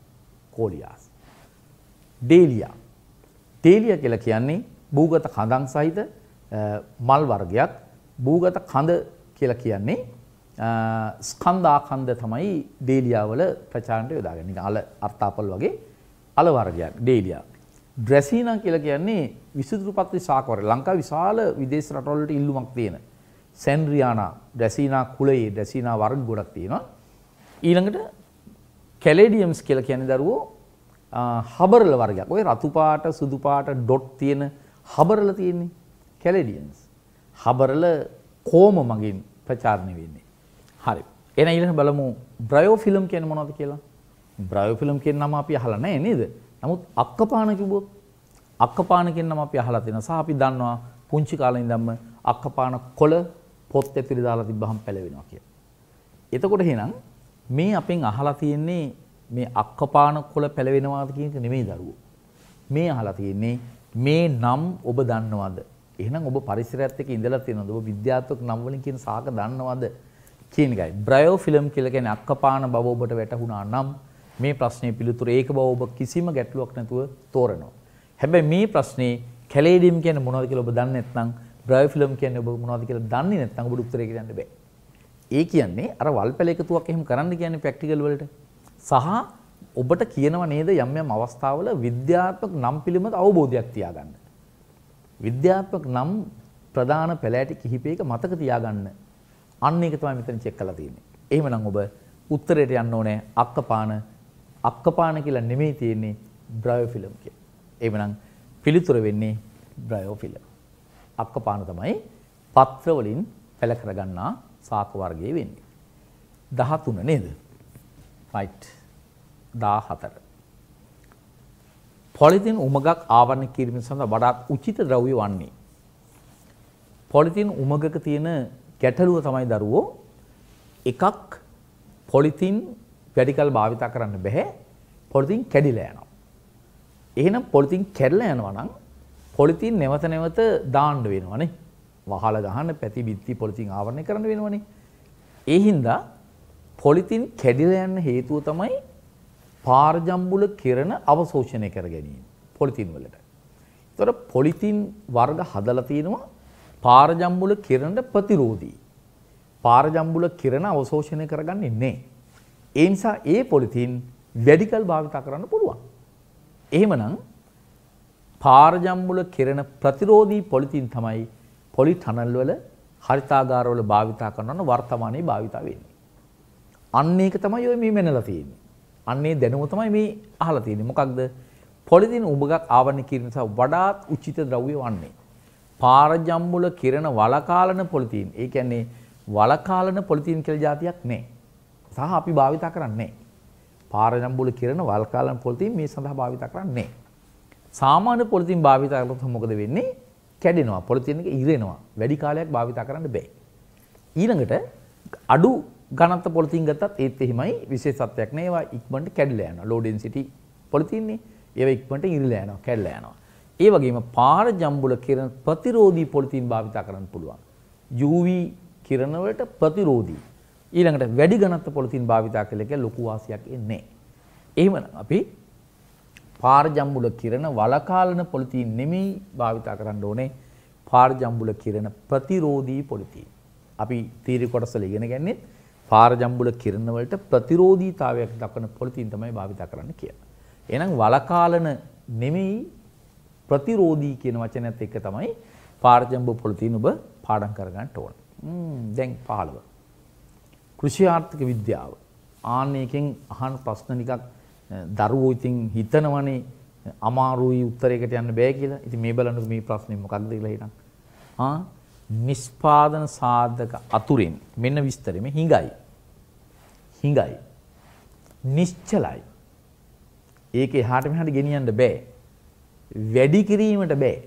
Speaker 1: කෝලියාස්. ඩේලියා. ඩේලියා කියලා කියන්නේ භූගත කඳන් සහිත මල් වර්ගයක්. භූගත කඳ කියලා කියන්නේ ස්කන්ධාකන්ද තමයි ඩේලියා වල ප්‍රචාරණයට යොදාගන්නේ. නිකන් අල අර්ථාපල් වගේ අල වර්ගයක් ඩේලියා. ඩ්‍රැසීනා කියලා කියන්නේ විසුතුපත්ති සාකවරය. ලංකාවේ විශාල විදේශ රටවල් වලට ඉල්ලුමක් තියෙන. සැන්රියානා ඩ්‍රැසීනා කුලයේ ඩ්‍රැසීනා වර්ග ගොඩක් තියෙනවා. ඊළඟට කැලේඩියම්ස් කියලා කියන්නේ දරුවෝ හබරල වර්ගයක්. ওই රතු පාට, සුදු පාට ඩොට් තියෙන හබරල තියෙන්නේ කැලේඩියම්ස්. හබරල කොම මගින් ප්‍රචාරණය වෙන්නේ. හරි. එන ඊළඟ බලමු බ්‍රයෝෆිලම් කියන්නේ මොනවද කියලා. බ්‍රයෝෆිලම් කියන නම අපි අහලා නැහැ නේද? නමුත් අක්කපාන කිව්වොත් අක්කපාන කියන නම අපි අහලා තියෙනවා. සහ අපි දන්නවා පුංචි කාලේ ඉඳන්ම අක්කපාන කොළ පොත් ඇතුලේ දාලා තිබ්බහම පැලවෙනවා කියලා. එතකොට එහෙනම් මේ අපෙන් අහලා තියෙන්නේ මේ අක්කපාන කොළ පැලවෙනවාද කියන එක නෙමෙයි දරුවෝ. මේ අහලා තියෙන්නේ මේ නම් ඔබ දන්නවද? එහෙනම් ඔබ පරිසරයත් එක්ක ඉඳලා තියෙනවද? ඔබ විද්‍යාත්මක නම් වලින් කියන සාක දන්නවද? කියන එකයි. බ්‍රයෝෆිලම් කියලා කියන්නේ අක්කපාන බව ඔබට වැටහුණා නම් මේ ප්‍රශ්නේ පිළිතුර ඒක බව ඔබ කිසිම ගැටලුවක් නැතුව තෝරනවා. හැබැයි මේ ප්‍රශ්නේ කැලේඩියම් කියන්නේ මොනවද කියලා ඔබ දන්නේ නැත්නම් බ්‍රයෝෆිලම් කියන්නේ ඔබ මොනවද කියලා දන්නේ නැත්නම් ඔබට උත්තරේ කියන්න බෑ. ඒ කියන්නේ අර වල්පැල එකතුවක් එහෙම කරන්න කියන්නේ ප්‍රැක්ටිකල් වලට. සහ ඔබට කියනවා නේද යම් යම් අවස්ථාවල විද්‍යාත්මක නම් පිළිබඳ අවබෝධයක් තියාගන්න. විද්‍යාත්මක නම් ප්‍රධාන පැලෑටි කිහිපයක මතක තියාගන්න. අන්න ඒක තමයි මෙතන චෙක් කරලා තියෙන්නේ. එහෙමනම් ඔබ උත්තරයට යන්න ඕනේ අක්කපාන අක්කපාන කියලා නෙමෙයි තියෙන්නේ බ්‍රයෝෆිලම් කියලා. එහෙමනම් පිළිතුර වෙන්නේ බ්‍රයෝෆිලම්. අක්කපාන තමයි පත්‍ර වලින් පැල කරගන්නා ශාක වර්ගයේ වෙන්නේ. 13 නේද? right 14 පොලිතින් උමගක් ආවරණය කිරීම සඳහා වඩාත් උචිත ද්‍රව්‍ය වන්නේ. පොලිතින් උමගක තියෙන ගැටලුව තමයි දරුවෝ එකක් පොලිතින් වැඩිකල් භාවිතා කරන්න බැහැ. පොලිතින් කැඩිලා යනවා. එහෙනම් පොලිතින් කැඩලා යනවා නම් පොලිතින් නැවත නැවත දාන්න වෙනවනේ. වහල ගහන්න පැති බිත්ති පොලිතින් ආවරණය කරන්න වෙනවනේ. ඒ හින්දා පොලිතින් කැඩිලා යන්න හේතුව තමයි පාරජම්බුල කිරණ අවශෝෂණය කර ගැනීම පොලිතින් වලට. ඒතර පොලිතින් වර්ග හදලා තිනවා පාරජම්බුල කිරණට ප්‍රතිරෝධී. පාරජම්බුල කිරණ අවශෝෂණය කරගන්නේ නැහැ. ඒ නිසා ඒ පොලිතින් වැඩිකල් භාවිත කරන්න පුළුවන්. එහෙමනම් පාරජම්බුල කිරණ ප්‍රතිරෝධී පොලිතින් තමයි පොලි ටනල් වල හරිතාගාරවල භාවිතා කරනවා වර්තමානයේ භාවිතා වෙන්නේ. අන්න ඒක තමයි ඔය මේ මෙනලා තියෙන්නේ. අන්නේ දැනුම තමයි මේ අහලා තියෙන්නේ. මොකක්ද? පොලිතින් උඹගක් ආවරණය කිරීම නිසා වඩාත් උචිත ද්‍රව්‍ය වන්නේ. පාරජම්මුල කිරණ වලකාලන පොලිතින්. ඒ කියන්නේ වලකාලන පොලිතින් කියලා જાතියක් නැහැ. සහ අපි භාවිතා කරන්නේ පාරජම්බුල කිරණ වල්කාලන් පොලිතින් මේ සඳහා භාවිතා කරන්නේ නැහැ. සාමාන්‍ය පොලිතින් භාවිතා කළොත් මොකද වෙන්නේ? කැඩෙනවා පොලිතියන එක ඉරෙනවා වැඩි කාලයක් භාවිතා කරන්න බෑ. ඊළඟට අඩු ගණන්ත පොලිතින් ගත්තත් ඒත් එහෙමයි විශේෂත්වයක් නෑ ඒවා ඉක්මනට කැඩිලා යනවා. low density පොලිතින්නේ ඒවා ඉක්මනට ඉරිලා යනවා කැඩිලා යනවා. ඒ වගේම පාර ජම්බුල කිරණ ප්‍රතිරෝධී පොලිතින් භාවිතා කරන්න පුළුවන්. UV කිරණ වලට ප්‍රතිරෝධී. ඊළඟට වැඩි ගණන්ත පොලිතින් භාවිතා කළ එක ලොකු වාසියක් එන්නේ නෑ. එහෙමනම් අපි පාරජම්බුල කිරණ වලකාලන පොලිතීන් නෙමෙයි භාවිතා කරන්න ඕනේ පාරජම්බුල කිරණ ප්‍රතිරෝධී පොලිතීන්. අපි තීරි කොටසල ඉගෙන ගන්නේ පාරජම්බුල කිරණ වලට ප්‍රතිරෝධීතාවයක් දක්වන පොලිතීන් තමයි භාවිතා කරන්න කියලා. එහෙනම් වලකාලන නෙමෙයි ප්‍රතිරෝධී කියන වචනයත් එක්ක තමයි පාරජම්බු පොලිතීන් ඔබ පාඩම් කරගන්න ඕන. දැන් 15 කෘෂි ආර්ථික විද්‍යාව ආන්න එකෙන් අහන ප්‍රශ්න නිකක් දරුවෝ ඉතින් හිතනවනේ අමාරුයි උත්තරයකට යන්න බෑ කියලා. ඉතින් මේ බලන්නකො මේ ප්‍රශ්නේ මොකක්ද කියලා හිතන්න. ආ නිෂ්පාදන සාධක අතුරින් මෙන්න විස්තරෙ මේ හිඟයි. හිඟයි. නිශ්චලයි. ඒක එහාට මෙහාට ගෙනියන්න බෑ. වැඩි කිරීමට බෑ.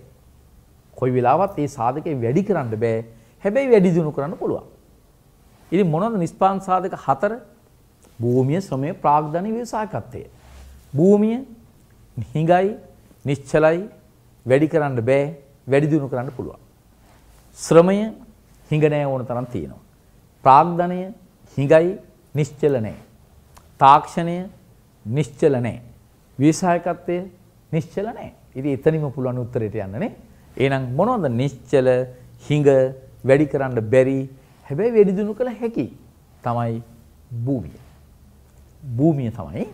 Speaker 1: කොයි වෙලාවත් ඒ සාධකේ වැඩි කරන්න බෑ. හැබැයි වැඩි දියුණු කරන්න පුළුවන්. ඉතින් මොනවද නිෂ්පාදන සාධක හතර? භූමිය ශ්‍රමය ප්‍රාග්ධන විසාකත්වය. භූමිය හිඟයි නිශ්චලයි වැඩි කරන්න බෑ වැඩි දියුණු කරන්න පුළුවන්. ශ්‍රමය හිඟනෑ ඕන තරම් තියෙනවා. ප්‍රාග්ධනය හිඟයි නිශ්චල නෑ. තාක්ෂණය නිශ්චල නෑ. විසායකත්වය නිශ්චල නෑ. ඉතින් එතනින්ම පුළුවන් උත්තරයට යන්නනේ. එහෙනම් මොනවද නිශ්චල හිඟ වැඩි කරන්න බැරි හැබැයි වැඩි දියුණු කළ හැකි තමයි භූමිය. භූමිය තමයි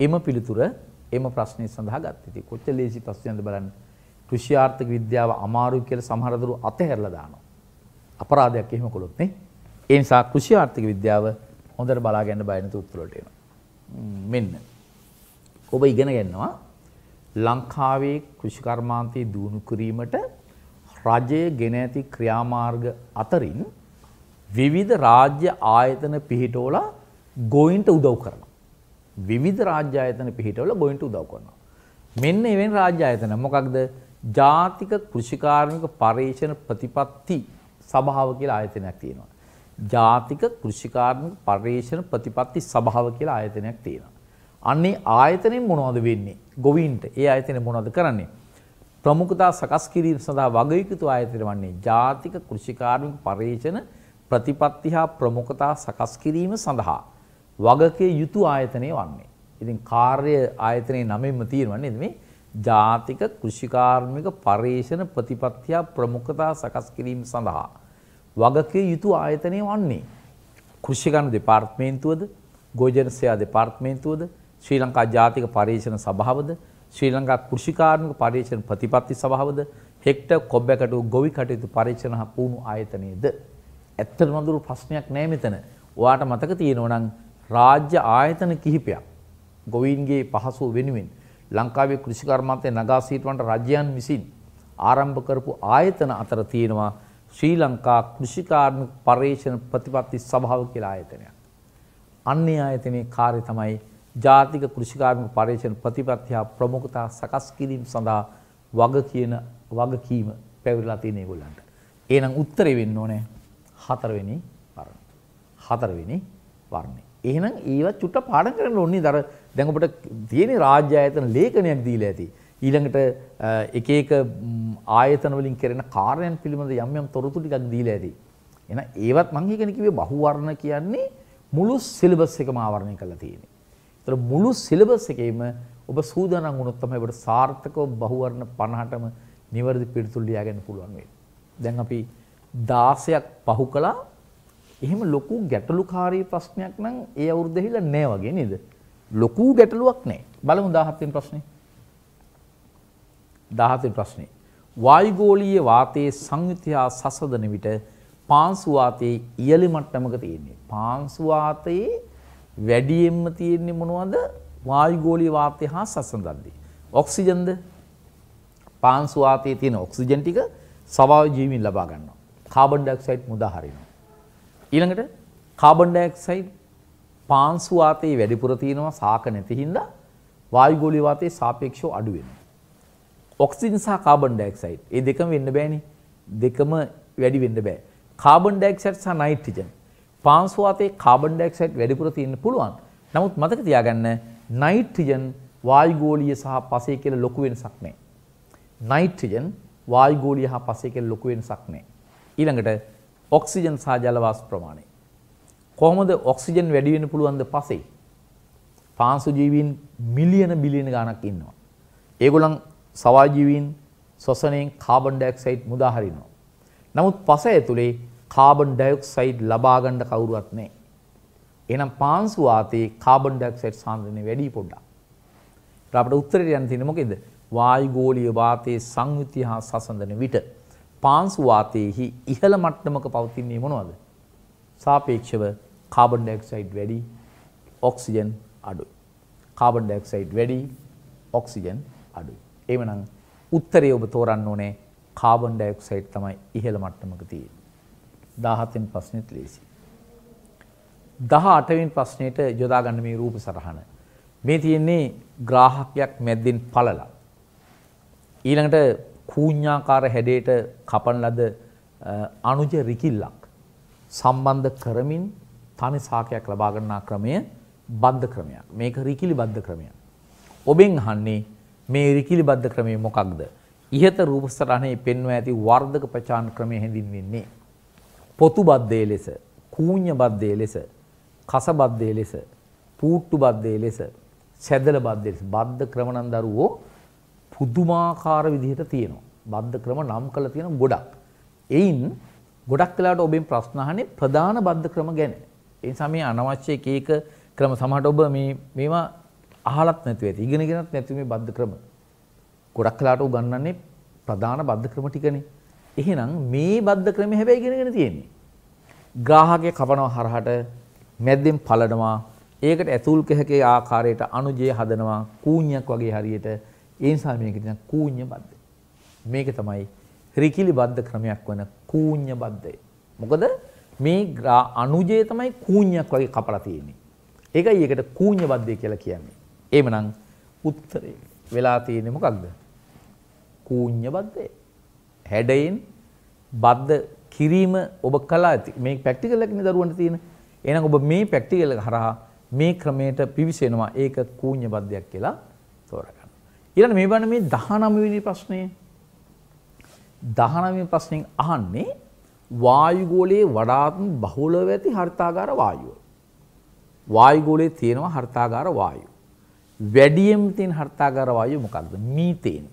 Speaker 1: එම පිළිතුර එම ප්‍රශ්නය සඳහා ගත්තේ. ඉතින් කොච්චර ලේසි ප්‍රශ්නයක්ද බලන්න. කෘෂි ආර්ථික විද්‍යාව අමාරුයි කියලා සමහර දරු අතහැරලා දානවා. අපරාධයක් එහෙම කළොත් නේ. ඒ නිසා කෘෂි ආර්ථික විද්‍යාව හොඳට බලා ගන්න බය නැතුව උත්තර වලට එනවා. මෙන්න. ඔබ ඉගෙන ගන්නවා ලංකාවේ කෘෂිකර්මාන්තය දියුණු කිරීමට රජය ගෙන ඇති ක්‍රියාමාර්ග අතරින් විවිධ රාජ්‍ය ආයතන පිහිටෝලා ගොයින්ට උදව් කරනවා. විවිධ රාජ්‍යායතන පිහිටවල ගොයින්ට උදව් කරනවා. මෙන්න එවෙන් රාජ්‍යායතන මොකක්ද ජාතික කෘෂිකාර්මික පර්යේෂණ ප්‍රතිපත්ති සභාව කියලා ආයතනයක් තියෙනවා. ජාතික කෘෂිකාර්මික පර්යේෂණ ප්‍රතිපත්ති සභාව කියලා ආයතනයක් තියෙනවා. අන්නේ ආයතනයෙන් මොනවද වෙන්නේ? ගොවින්ට ඒ ආයතනය මොනවද කරන්නේ? ප්‍රමුඛතා සකස් කිරීම සඳහා වගකීතු ආයතනය වන්නේ ජාතික කෘෂිකාර්මික පර්යේෂණ ප්‍රතිපත්ති හා ප්‍රමුඛතා සකස් කිරීම සඳහා වගකේ යුතු ආයතනය වන්නේ. ඉතින් කාර්ය ආයතනයේ නමෙන්ම තීරණය මේ ජාතික කෘෂිකාර්මික පර්යේෂණ ප්‍රතිපත්තිය ප්‍රමුඛතා සකස් කිරීම සඳහා වගකේ යුතු ආයතනය වන්නේ කෘෂිකර්ම දෙපාර්තමේන්තුවද ගෝජන සේවා දෙපාර්තමේන්තුවද ශ්‍රී ලංකා ජාතික පර්යේෂණ සභාවද ශ්‍රී ලංකා කෘෂිකාර්මික පර්යේෂණ ප්‍රතිපත්ති සභාවද හෙක්ටර් කොබ්බැකටු ගොවි කටයුතු පර්යේෂණ පුහුණු ආයතනයේද ඇත්තටම දුරු ප්‍රශ්නයක් නෑ මෙතන. ඔයාට මතක තියෙනවා නම් රාජ්‍ය ආයතන කිහිපයක් ගොවීන්ගේ පහසුව වෙනුවෙන් ලංකාවේ කෘෂිකර්මාන්තය නගා සිටවන්ට රජයන් විසින් ආරම්භ කරපු ආයතන අතර තියෙනවා ශ්‍රී ලංකා කෘෂිකාර්මික පර්යේෂණ ප්‍රතිපත්ති සභාව කියලා ආයතනයක්. අන්නේ ආයතනයේ කාර්ය තමයි ජාතික කෘෂිකාර්මික පර්යේෂණ ප්‍රතිපත්තිය ප්‍රමුඛතා සකස් කිරීම සඳහා වග කියන වගකීම පැවරලා තියෙන ඒගොල්ලන්ට. එහෙනම් උත්තරේ වෙන්න ඕනේ හතරවෙනි වර්ණ. හතරවෙනි වර්ණේ. එහෙනම් ඒවත් චුට්ටක් පාඩම් කරන්න ඕනේ දර දැන් ඔබට තියෙන රාජ්‍ය ආයතන ලේඛනයක් දීලා ඇති. ඊළඟට එක එක ආයතන වලින් කරන කාර්යයන් පිළිබඳ යම් යම් තොරතුරු ටිකක් දීලා ඇති. එහෙනම් ඒවත් මම කියන්නේ කිව්වේ බහුවර්ණ කියන්නේ මුළු සිලබස් එකම ආවරණය කරලා තියෙන්නේ. ඒතර මුළු සිලබස් එකේම ඔබ සූදානම් වුණොත් තමයි ඔබට සාර්ථකව බහුවර්ණ 50ටම නිවැරදි පිළිතුරු ලියාගන්න පුළුවන් වෙන්නේ. දැන් අපි 16ක් පහු කළා එහෙම ලොකු ගැටලුකාරී ප්‍රශ්නයක් නම් ඒ අවුරුද්ද හිලා නෑ වගේ නේද? ලොකු ගැටලුවක් නෑ. බලමු 17 වෙනි ප්‍රශ්නේ. 17 වෙනි ප්‍රශ්නේ. වායුගෝලීය වාතයේ සංයුතිය සසදන විට පාංශු වාතයේ ඉයලි මට්ටමක තියෙන්නේ. පාංශු වාතයේ වැඩියෙන්ම තියෙන්නේ මොනවද? වායුගෝලීය වාතය හා සසඳන්නේ. ඔක්සිජන්ද? පාංශු වාතයේ තියෙන ඔක්සිජන් ටික සවායු ජීවීන් ලබා ගන්නවා. කාබන් ඩයොක්සයිඩ් මුදා හරිනවා. ඊළඟට කාබන් ඩයොක්සයිඩ් පාංශු වාතයේ වැඩිපුර තියෙනවා සාක නැති හින්දා වායු ගෝලීය වාතයේ සාපේක්ෂව අඩු වෙනවා. ඔක්සිජන් සහ කාබන් ඩයොක්සයිඩ් ඒ දෙකම වෙන්න බෑනේ. දෙකම වැඩි වෙන්න බෑ. කාබන් ඩයොක්සයිඩ් සහ නයිට්‍රජන් පාංශු වාතයේ කාබන් ඩයොක්සයිඩ් වැඩිපුර තියෙන්න පුළුවන්. නමුත් මතක තියාගන්න නයිට්‍රජන් වායු ගෝලීය සහ පසේ කියලා ලොකු වෙනසක් නැහැ. නයිට්‍රජන් වායු ගෝලීය හා පසේ කියලා ලොකු වෙනසක් නැහැ. ඊළඟට ඔක්සිජන් සහ ජල වාෂ්ප ප්‍රමාණය. කොහොමද ඔක්සිජන් වැඩි වෙන්න පුළුවන්ද පසේ? පාංශු ජීවීන් මිලියන බිලියන ගණක් ඉන්නවා. ඒගොල්ලන් සවාය ජීවීන් ශ්වසනයෙන් කාබන් ඩයොක්සයිඩ් මුදා හරිනවා. නමුත් පස ඇතුලේ කාබන් ඩයොක්සයිඩ් ලබා ගන්න කවුරුවත් නැහැ. එහෙනම් පාංශු වාතයේ කාබන් ඩයොක්සයිඩ් සාන්ද්‍රණය වැඩි පොඩ්ඩක්. අපිට උත්තරේ යන්න තියෙන්නේ මොකෙද? වායු ගෝලීය වාතයේ සංයුතිය හා සසඳන විට පාංශු වාතයේහි ඉහළ මට්ටමක පවතින්නේ මොනවද? සාපේක්ෂව කාබන් ඩයොක්සයිඩ් වැඩි, ඔක්සිජන් අඩුයි. කාබන් ඩයොක්සයිඩ් වැඩි, ඔක්සිජන් අඩුයි. එවනම් උත්තරේ ඔබ තෝරන්න ඕනේ කාබන් ඩයොක්සයිඩ් තමයි ඉහළ මට්ටමක තියෙන්නේ. 17 වෙනි ප්‍රශ්නේත් ලේසි. 18 වෙනි ප්‍රශ්නෙට යොදා ගන්න මේ රූප සරහන. මේ තියෙන්නේ ග්‍රාහකයක් මැද්දෙන් පළලා. ඊළඟට කූඤ්ඤාකාර හැඩයට කපන ලද අනුජ රිකිල්ලක් සම්බන්ධ කරමින් තනි සාකයක් ලබා ගන්නා ක්‍රමය බද්ධ ක්‍රමයක්. මේක රිකිලි බද්ධ ක්‍රමයක්. ඔබෙන් අහන්නේ මේ රිකිලි බද්ධ ක්‍රමය මොකක්ද? ඉහත රූපස්තරහනේ පෙන්ව ඇති වර්ධක ප්‍රචාන් ක්‍රමය හැඳින්වෙන්නේ. පොතු බද්ධය ලෙස, කූඤ්ඤ බද්ධය ලෙස, කස බද්ධය ලෙස, පූට්ටු බද්ධය ලෙස, සැදල බද්ධය ලෙස බද්ධ ක්‍රමනම් දරුවෝ පුදුමාකාර විදිහට තියෙනවා. බද්ධ ක්‍රම නම් කරලා තියෙන ගොඩක්. එයින් ගොඩක් වෙලාවට ඔබෙන් ප්‍රශ්න අහන්නේ ප්‍රධාන බද්ධ ක්‍රම ගැන. ඒ නිසා මේ අනවශ්‍ය එක එක ක්‍රම සමහරට ඔබ මේ මේවා අහලත් නැතුව ඇති. ඉගෙනගෙනත් නැති මේ බද්ධ ක්‍රම. ගොඩක් වෙලාවට උගන්වන්නේ ප්‍රධාන බද්ධ ක්‍රම ටිකනේ. එහෙනම් මේ බද්ධ ක්‍රම හැබැයි ඉගෙනගෙන තියෙන්නේ. ග්‍රාහකය කවනවා හරහට මැද්දෙන් පලනවා ඒකට ඇතුල් කෙහකේ ආකාරයට අනුජය හදනවා කූඤ්ඤයක් වගේ හරියට ඒ නිසා මේක කියන කූඤ්ඤ බද්ද. මේක තමයි රිකිලි බද්ද ක්‍රමයක් වන කූඤ්ඤ බද්දය. මොකද මේ අනුජය තමයි කූඤ්ඤයක් වගේ කපලා තියෙන්නේ. ඒකයි ඒකට කූඤ්ඤ බද්දය කියලා කියන්නේ. එහෙමනම් උත්තරේ වෙලා තියෙන්නේ මොකක්ද? කූඤ්ඤ බද්දය. හැඩයෙන් බද්ද කිරීම ඔබ කළා ඇති. මේ ප්‍රැක්ටිකල් එකනේ දරුවන්ට තියෙන. එහෙනම් ඔබ මේ ප්‍රැක්ටිකල් එක හරහා මේ ක්‍රමයට පිවිසෙනවා. ඒක කූඤ්ඤ බද්දයක් කියලා ඊළඟ මේ බලන්න මේ 19 වෙනි ප්‍රශ්නය. 19 වෙනි ප්‍රශ්نين අහන්නේ වායු ගෝලයේ වඩාත්ම බහුලව ඇති හර්තාගාර වායුව. වායු ගෝලයේ තියෙනවා හර්තාගාර වායුව. වැඩියෙන් තියෙන හර්තාගාර වායුව මොකක්ද? මීතේන්.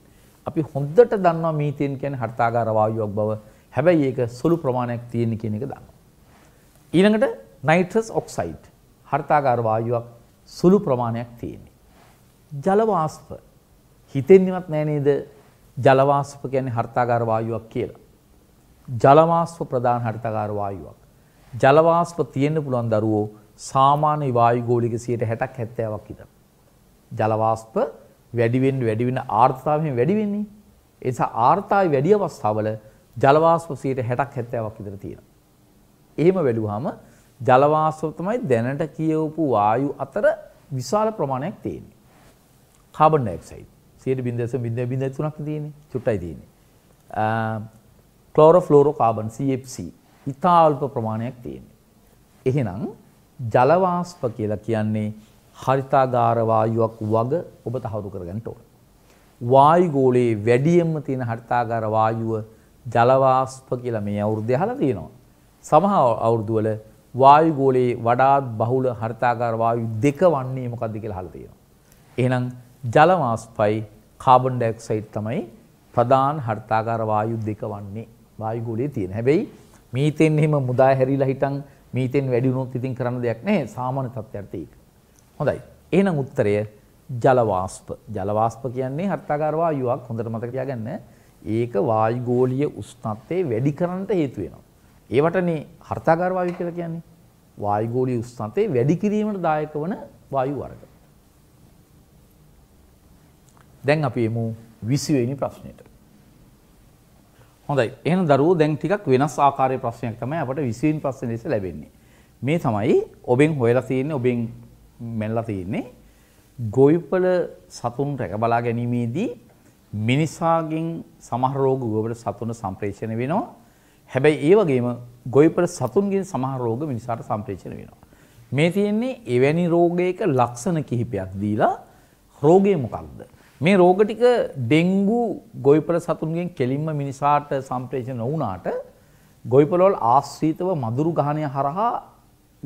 Speaker 1: අපි හොඳට දන්නවා මීතේන් කියන්නේ හර්තාගාර වායුවක් බව. හැබැයි ඒක සුළු ප්‍රමාණයක් තියෙන කියන එක දන්නවා. ඊළඟට නයිට්‍රස් ඔක්සයිඩ් හර්තාගාර වායුවක් සුළු ප්‍රමාණයක් තියෙනවා. ජල වාෂ්ප හිතෙන්නේවත් නෑ නේද ජලවාෂ්ප කියන්නේ හර්තාගාර වායුවක් කියලා. ජලවාෂ්ප ප්‍රධාන හර්තාගාර වායුවක්. ජලවාෂ්ප තියෙන්න පුළුවන් දරුවෝ සාමාන්‍ය වායු ගෝලික 60ක් 70ක් විතර. ජලවාෂ්ප වැඩි වෙන්න වැඩි වෙන ආර්ද්‍රතාවයෙන් වැඩි වෙන්නේ. ඒ නිසා ආර්ද්‍රතාවය වැඩි අවස්ථාවල ජලවාෂ්ප 60ක් 70ක් විතර තියෙනවා. එහෙම බැලුවාම ජලවාෂ්ප තමයි දැනට කියවපු වායු අතර විශාල ප්‍රමාණයක් තියෙන්නේ. කාබන් ඩයොක්සයිඩ් සියට බින්දස බින්ද බිඳ තුනක් තියෙන චුට්ටයි තියෙන. කලෝර ෆලෝරෝ කාබන් CFC ඉතාල්ප ප්‍රමාණයක් තියෙන. එහෙනම් ජලවාස්ප කියලා කියන්නේ හරිතාගාරවායුවක් වග ඔබ තහවුරු කරගන්න ඕන. වායුගෝලයේ වැඩියෙන්ම තියෙන හරිතාගාරවායුව ජලවාස්ප කියලා මේ අවුරුද්දේ අහලා තියෙනවා. සමහර අවුරුදුවල වායුගෝලයේ වඩාත් බහුල හරිතාගාර වායු දෙක වන්නේ මොකක්ද කියලා අහලා තියෙනවා. එහෙනම් ජල වාෂ්පයි කාබන් ඩයොක්සයිඩ් තමයි ප්‍රධාන හර්තාගාර වායු දෙක වන්නේ වායු ගෝලයේ තියෙන. හැබැයි මීතෙන් එහෙම මුදා හැරිලා හිටන් මීතෙන් වැඩි වුණොත් ඉතින් කරන්න දෙයක් නැහැ. සාමාන්‍ය තත්ත්වයට ඒක. හොඳයි. එහෙනම් උත්තරය ජල වාෂ්ප. ජල වාෂ්ප කියන්නේ හර්තාගාර වායුවක්. හොඳට මතක තියාගන්න. ඒක වායු ගෝලීය උෂ්ණත්වය වැඩි කරන්නට හේතු වෙනවා. ඒවටනේ හර්තාගාර වායු කියලා කියන්නේ. වායු ගෝලීය උෂ්ණත්වය වැඩි කිරීමට දායක වන වායු වර්ග. දැන් අපි එමු 20 වෙනි ප්‍රශ්නෙට. හොඳයි. එහෙනම් දරුවෝ දැන් ටිකක් වෙනස් ආකාරයේ ප්‍රශ්නයක් තමයි අපට 20 වෙනි ප්‍රශ්නේ ලෙස ලැබෙන්නේ. මේ තමයි ඔබෙන් හොයලා තියෙන්නේ ඔබෙන් මෙන්ලා තියෙන්නේ ගොවිපළ සතුන් රැක බලා ගැනීමේදී මිනිසාගෙන් සමහර රෝග ගොවිපළ සතුන සම්ප්‍රේෂණය වෙනවා. හැබැයි ඒ වගේම ගොවිපළ සතුන්ගෙන් සමහර රෝග මිනිසාට සම්ප්‍රේෂණය වෙනවා. මේ තියෙන්නේ එවැනි රෝගයක ලක්ෂණ කිහිපයක් දීලා රෝගය මොකක්ද මේ රෝග ටික ඩෙන්ගු ගොවිපළ සතුන්ගෙන් කෙලින්ම මිනිසාට සම්ප්‍රේෂණය නොවුනාට ගොවිපළවල ආශ්‍රිතව මදුරු ගහණය හරහා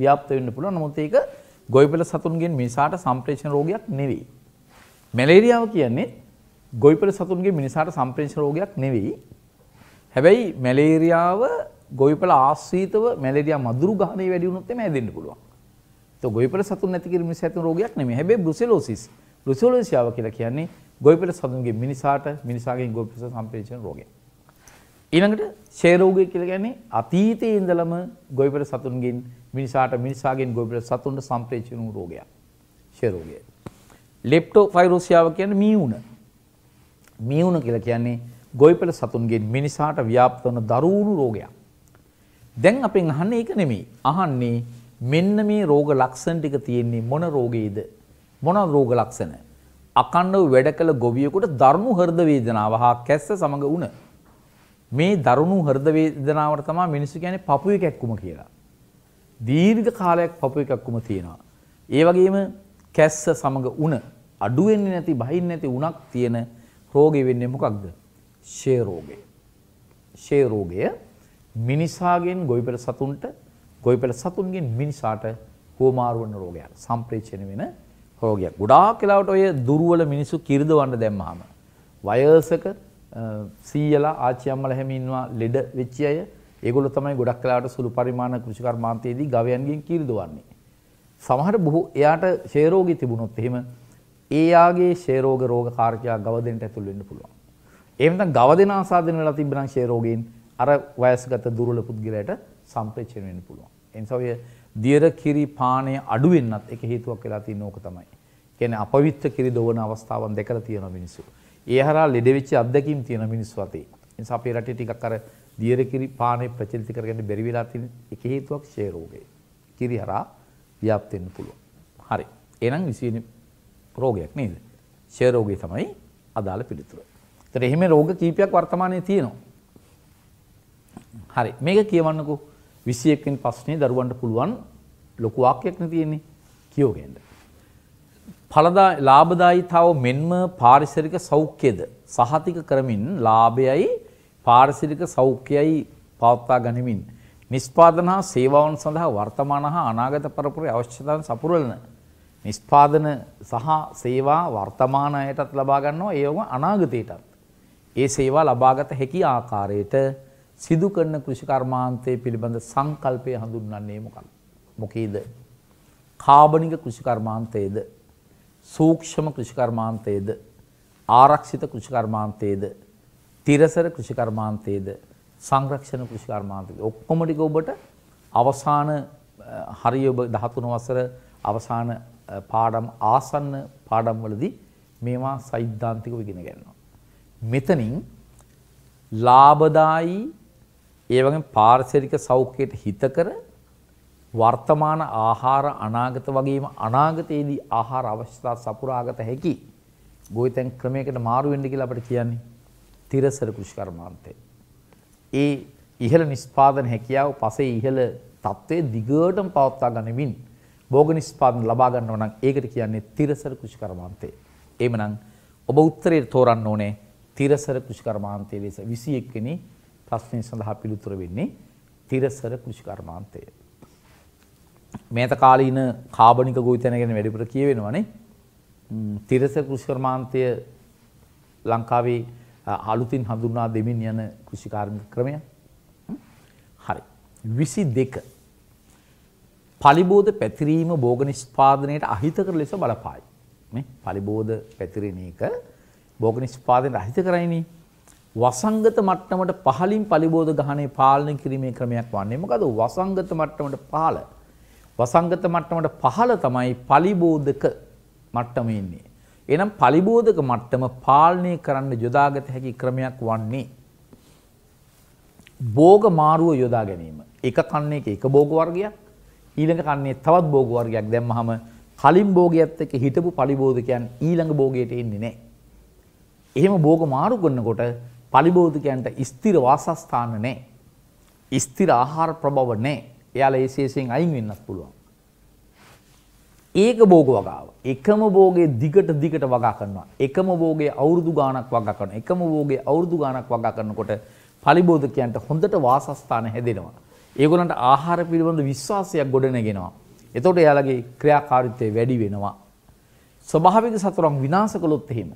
Speaker 1: ව්‍යාප්ත වෙන්න පුළුවන්. නමුත් ඒක ගොවිපළ සතුන්ගෙන් මිනිසාට සම්ප්‍රේෂණ රෝගයක් නෙවෙයි. මැලේරියාව කියන්නේ ගොවිපළ සතුන්ගෙන් මිනිසාට සම්ප්‍රේෂණ රෝගයක් නෙවෙයි. හැබැයි මැලේරියාව ගොවිපළ ආශ්‍රිතව මැලේරියා මදුරු ගහණය වැඩි වුණොත් එමේ හැදෙන්න පුළුවන්. ඒක ගොවිපළ සතුන් නැති කිරීම නිසා ඇතිවන රෝගයක් නෙමෙයි. හැබැයි බ්‍රුසෙලෝසිස්. බ්‍රුසෙලෝසියාව කියලා කියන්නේ ගොවිපළ සතුන්ගේ මිනිසාට මිනිසාගෙන් ගොවිපළ සම්පේචන රෝගය. ඊළඟට ක්ෂය රෝගය කියලා කියන්නේ අතීතයේ ඉඳලම ගොවිපළ සතුන්ගෙන් මිනිසාට මිනිසාගෙන් ගොවිපළ සතුන්ට සම්ප්‍රේෂණ වූ රෝගයක්. ක්ෂය රෝගය. ලෙප්ටෝෆයිරෝසියාව කියන්නේ මීඋණ. මීඋණ කියලා කියන්නේ ගොවිපළ සතුන්ගෙන් මිනිසාට ව්‍යාප්ත වන දරුණු රෝගයක්. දැන් අපෙන් අහන්නේ ඒක නෙමෙයි. අහන්නේ මෙන්න මේ රෝග ලක්ෂණ ටික තියෙන්නේ මොන රෝගයේද? මොන රෝග ලක්ෂණ? අකණ්ඩව වැඩ කළ ගොවියෙකුට දරුණු හෘද වේදනාව හා කැස්ස සමග වුණ මේ දරුණු හෘද වේදනාවට තමයි මිනිස්සු කියන්නේ පපුවේ කැක්කුම කියලා. දීර්ඝ කාලයක් පපුවේ කැක්කුම තියෙනවා. ඒ වගේම කැස්ස සමග වුණ අඩු වෙන්නේ නැති බහින්නේ නැති උණක් තියෙන රෝගෙ වෙන්නේ මොකක්ද? ෂේ රෝගය. ෂේ රෝගය මිනිසාගෙන් ගොවිපළ සතුන්ට ගොවිපළ සතුන්ගෙන් මිනිසාට හුවමාරු වන රෝගයක්. සම්ප්‍රේෂණය වෙන රෝගයක්. ගොඩාක් වෙලාවට ඔය දුර්වල මිනිස්සු කිරිදවන්න දැම්මහම වයසක සීයලා ආච්චි අම්මලා හැම ඉන්නවා ලෙඩ වෙච්ච අය ඒගොල්ලෝ තමයි ගොඩක් වෙලාවට සුළු පරිමාණ කෘෂිකර්මාන්තයේදී ගවයන්ගෙන් කිරිදවන්නේ. සමහර බොහෝ එයාට ෂේරෝගී තිබුණොත් එහෙම ඒයාගේ ෂේරෝග රෝගකාරකයා ගව දෙන්නට ඇතුල් වෙන්න පුළුවන්. ඒ වෙනතන ගව දෙන ආසාදෙන වෙලා තිබ්බනම් ෂේරෝගීන් අර වයස්ගත දුර්වල පුද්ගලයාට සම්ප්‍රේෂණය වෙන්න පුළුවන්. ඒ නිසා ඔය දියර කිරි පානය අඩුවෙන්න්නත් එක හේතුවක් වෙලා තියෙන ඕක තමයි. කියන්නේ අපවිත්‍ර කිරි දොවන අවස්ථාවන් දැකලා තියෙන මිනිස්සු. ඒ හරහා ලෙඩෙවිච්ච අත්දැකීම් තියෙන මිනිස්සු අතේ. ඒ නිසා අපේ රටේ ටිකක් අර දියර කිරි පානය ප්‍රචලිත කරගන්න බැරි වෙලා තියෙන එක හේතුවක් ක්ෂය රෝගය. කිරි හරහා ව්‍යාප්ත වෙන්න පුළුවන්. හරි. එහෙනම් 20 වෙනි රෝගයක් නේද? ක්ෂය රෝගය තමයි අදාළ පිළිතුර. ඒතර එහෙම රෝග කීපයක් වර්තමානයේ තියෙනවා. හරි. මේක කියවන්නකෝ. විසියක්ෙන් පස්නේ දරුවන්ට පුළුවන් ලොකු වාක්‍යයක්න තියෙන්නේ කියෝගෙන්ට. පලදා ලාබදායිතාව මෙන්ම පාරිසරික සෞඛ්‍යද සහතික කරමින් ලාභයයි පාරිසිරික සෞඛ්‍යයයි පවත්තා ගනිමින්. නිස්පාදන හා සේවාවන් සඳහා වර්තමාන හා අනාගත පරපුරේ අවශ්‍යතාවන් සපුරලන. නිස්පාදන සහ සේවා වර්තමානයටත් ලබාගන්නවා ඒවම අනාගතයටත්. ඒ සේවා ලබාගත හැකි ආකාරයට සිදු කරන කෘෂිකර්මාන්තය පිළිබඳ සංකල්පය හඳුන්වන්නේ මොකක් මොකේද. කාබනික කෘෂිකර්මාන්තයේද. සූක්ෂම කෘෂිකර්මාන්තයේද. ආරක්ෂිත කෘෂිකර්මාන්තයේද. තිරසර කෘෂිකර්මාන්තයේද. සංරක්ෂණ කෘෂිකර්මාන්තයේද. ඔක්කොමටික ඔබට අවසාන හරි ඔබ දහතුන වසර අවසාන පාඩම් ආසන්න පාඩම් වලදී මේවා සෛද්ධාන්තිකව ඉගෙන ගන්නවා. මෙතනින් ලාභදායි ඒ වගේ පාරිසරික සෞඛ්‍යයට හිතකර වර්තමාන ආහාර අනාගත වගේම අනාගතයේදී ආහාර අවශ්‍යතා සපුරාගත හැකි ගොවිතැන් ක්‍රමයකට මාරු වෙන්න කියලා අපිට කියන්නේ තිරසර කෘෂි කර්මාන්තය. ඒ ඉහළ නිෂ්පාදන හැකියාව පසේ ඉහළ තත්ත්වයේ දිගටම පවත්වා ගනිමින් භෝග නිෂ්පාදන ලබා ගන්නවා නම් ඒකට කියන්නේ තිරසර කෘෂි කර්මාන්තය. එහෙමනම් ඔබ උත්තරේ තෝරන්න ඕනේ තිරසර කෘෂි කර්මාන්තයේ ලෙස 21 වෙනි ප්‍රශ්නය සඳහා පිළිතුර වෙන්නේ තිරසර කෘෂිකර්මාන්තය. මේත කාලීන කාබනික ගොවිතැන ගැන වැඩිපුර කියවෙනවනේ. තිරසර කෘෂිකර්මාන්තය ලංකාවේ අලුතින් හඳුන්වා දෙමින් යන කෘෂිකාර්මික ක්‍රමය. හරි. 22 පලිබෝධ පැතිරීම භෝග නිෂ්පාදනයට අහිතකර ලෙස බලපායි. මේ පලිබෝධ පැතිරෙන එක භෝග නිෂ්පාදනයට අහිතකරයිනේ. වසංගත මට්ටමට පහලින් පලිබෝධ ගහනේ පාලනය කිරීමේ ක්‍රමයක් වන්නේ මොකද වසංගත මට්ටමට පහල වසංගත මට්ටමට පහල තමයි පලිබෝධක මට්ටම ඉන්නේ. එනම් පලිබෝධක මට්ටම පාලනය කරන්න යොදාගත හැකි ක්‍රමයක් වන්නේ බෝග මාරුව යොදා ගැනීම. එක කන්නේ එක බෝග වර්ගයක් ඊළඟ කන්නේ තවත් බෝග වර්ගයක් දැම්මහම කලින් භෝගයත් එක්ක හිටපු පලිබෝධකයන් ඊළඟ භෝගයට එන්නේ නැහැ. එහෙම භෝග මාරු කරනකොට පලිබෝධකයන්ට ස්තිර වාසස්ථාන නෑ. ස්තිර ආහාර ප්‍රබව නෑ එයාල ඒශේෂයෙන් අයින් වෙන්නත් පුළුවන්. ඒක බෝග වගාව. එකම බෝගේ දිගට දිගට වගා කරනවා. එකම බෝගේ අවුරුදු ගාණක් වගා කරනවා. එකම බෝගේ අවුරුදු ගාණක් වගා කරනකොට පලිබෝධකයන්ට හොඳට වාසස්ථාන හැදෙනවා. ඒගොල්ලන්ට ආහාර පිළිබඳ විශ්වාසයක් ගොඩනගෙනවා. එතකොට එයාලගේ ක්‍රියාකාරීත්වය වැඩි වෙනවා. ස්වභාවික සතුරන් විනාශ කළොත් එහෙම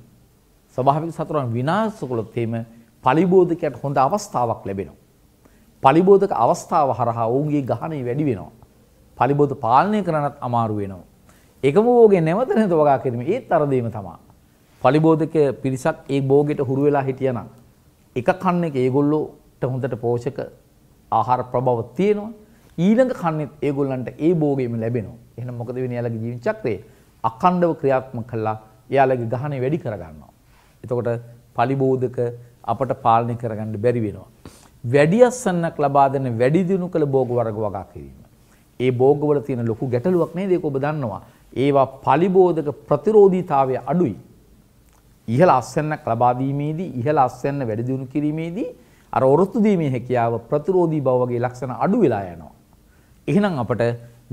Speaker 1: ස්වභාවික සතුරන් විනාශ කළොත් එහෙම පලිබෝධකයට හොඳ අවස්ථාවක් ලැබෙනවා. පලිබෝධක අවස්ථාව හරහා ඔවුන්ගේ ගහනය වැඩි වෙනවා. පලිබෝධ පාලනය කරනත් අමාරු වෙනවා. එකම බෝගේ නැවත නැත වගා කිරීම ඒත් අරදීම තමා. පලිබෝධක පිරිසක් ඒ බෝගෙට හුරු වෙලා හිටියනම්. එක කන්න එක ඒගොල්ලෝට හොඳට පෝෂක ආහාර ප්‍රභව තියෙනවා. ඊළඟ කන්නෙත් ඒගොල්ලන්ට ඒ බෝගෙම ලැබෙනවා. එහෙනම් මොකද වෙන්නේ යාළගේ ජීවිත චක්‍රේ? අඛණ්ඩව ක්‍රියාත්මක කළා යාළගේ ගහණය වැඩි කරගන්නවා. එතකොට පලිබෝධක අපට පාලනය කරගන්න බැරි වෙනවා. වැඩි අස්සන්නක් ලබා දෙන වැඩි දියුණු කළ භෝග වර්ග වගා කිරීම. ඒ භෝගවල තියෙන ලොකු ගැටලුවක් නේද ඒක ඔබ දන්නවා. ඒවා පලිබෝධක ප්‍රතිරෝධීතාවය අඩුයි. ඉහළ අස්සන්නක් ලබා දීමේදී ඉහළ අස්සන්න වැඩි දියුණු කිරීමේදී අර ඔරොත්තු දීමේ හැකියාව ප්‍රතිරෝධී බව වගේ ලක්ෂණ අඩු වෙලා යනවා. එහෙනම් අපට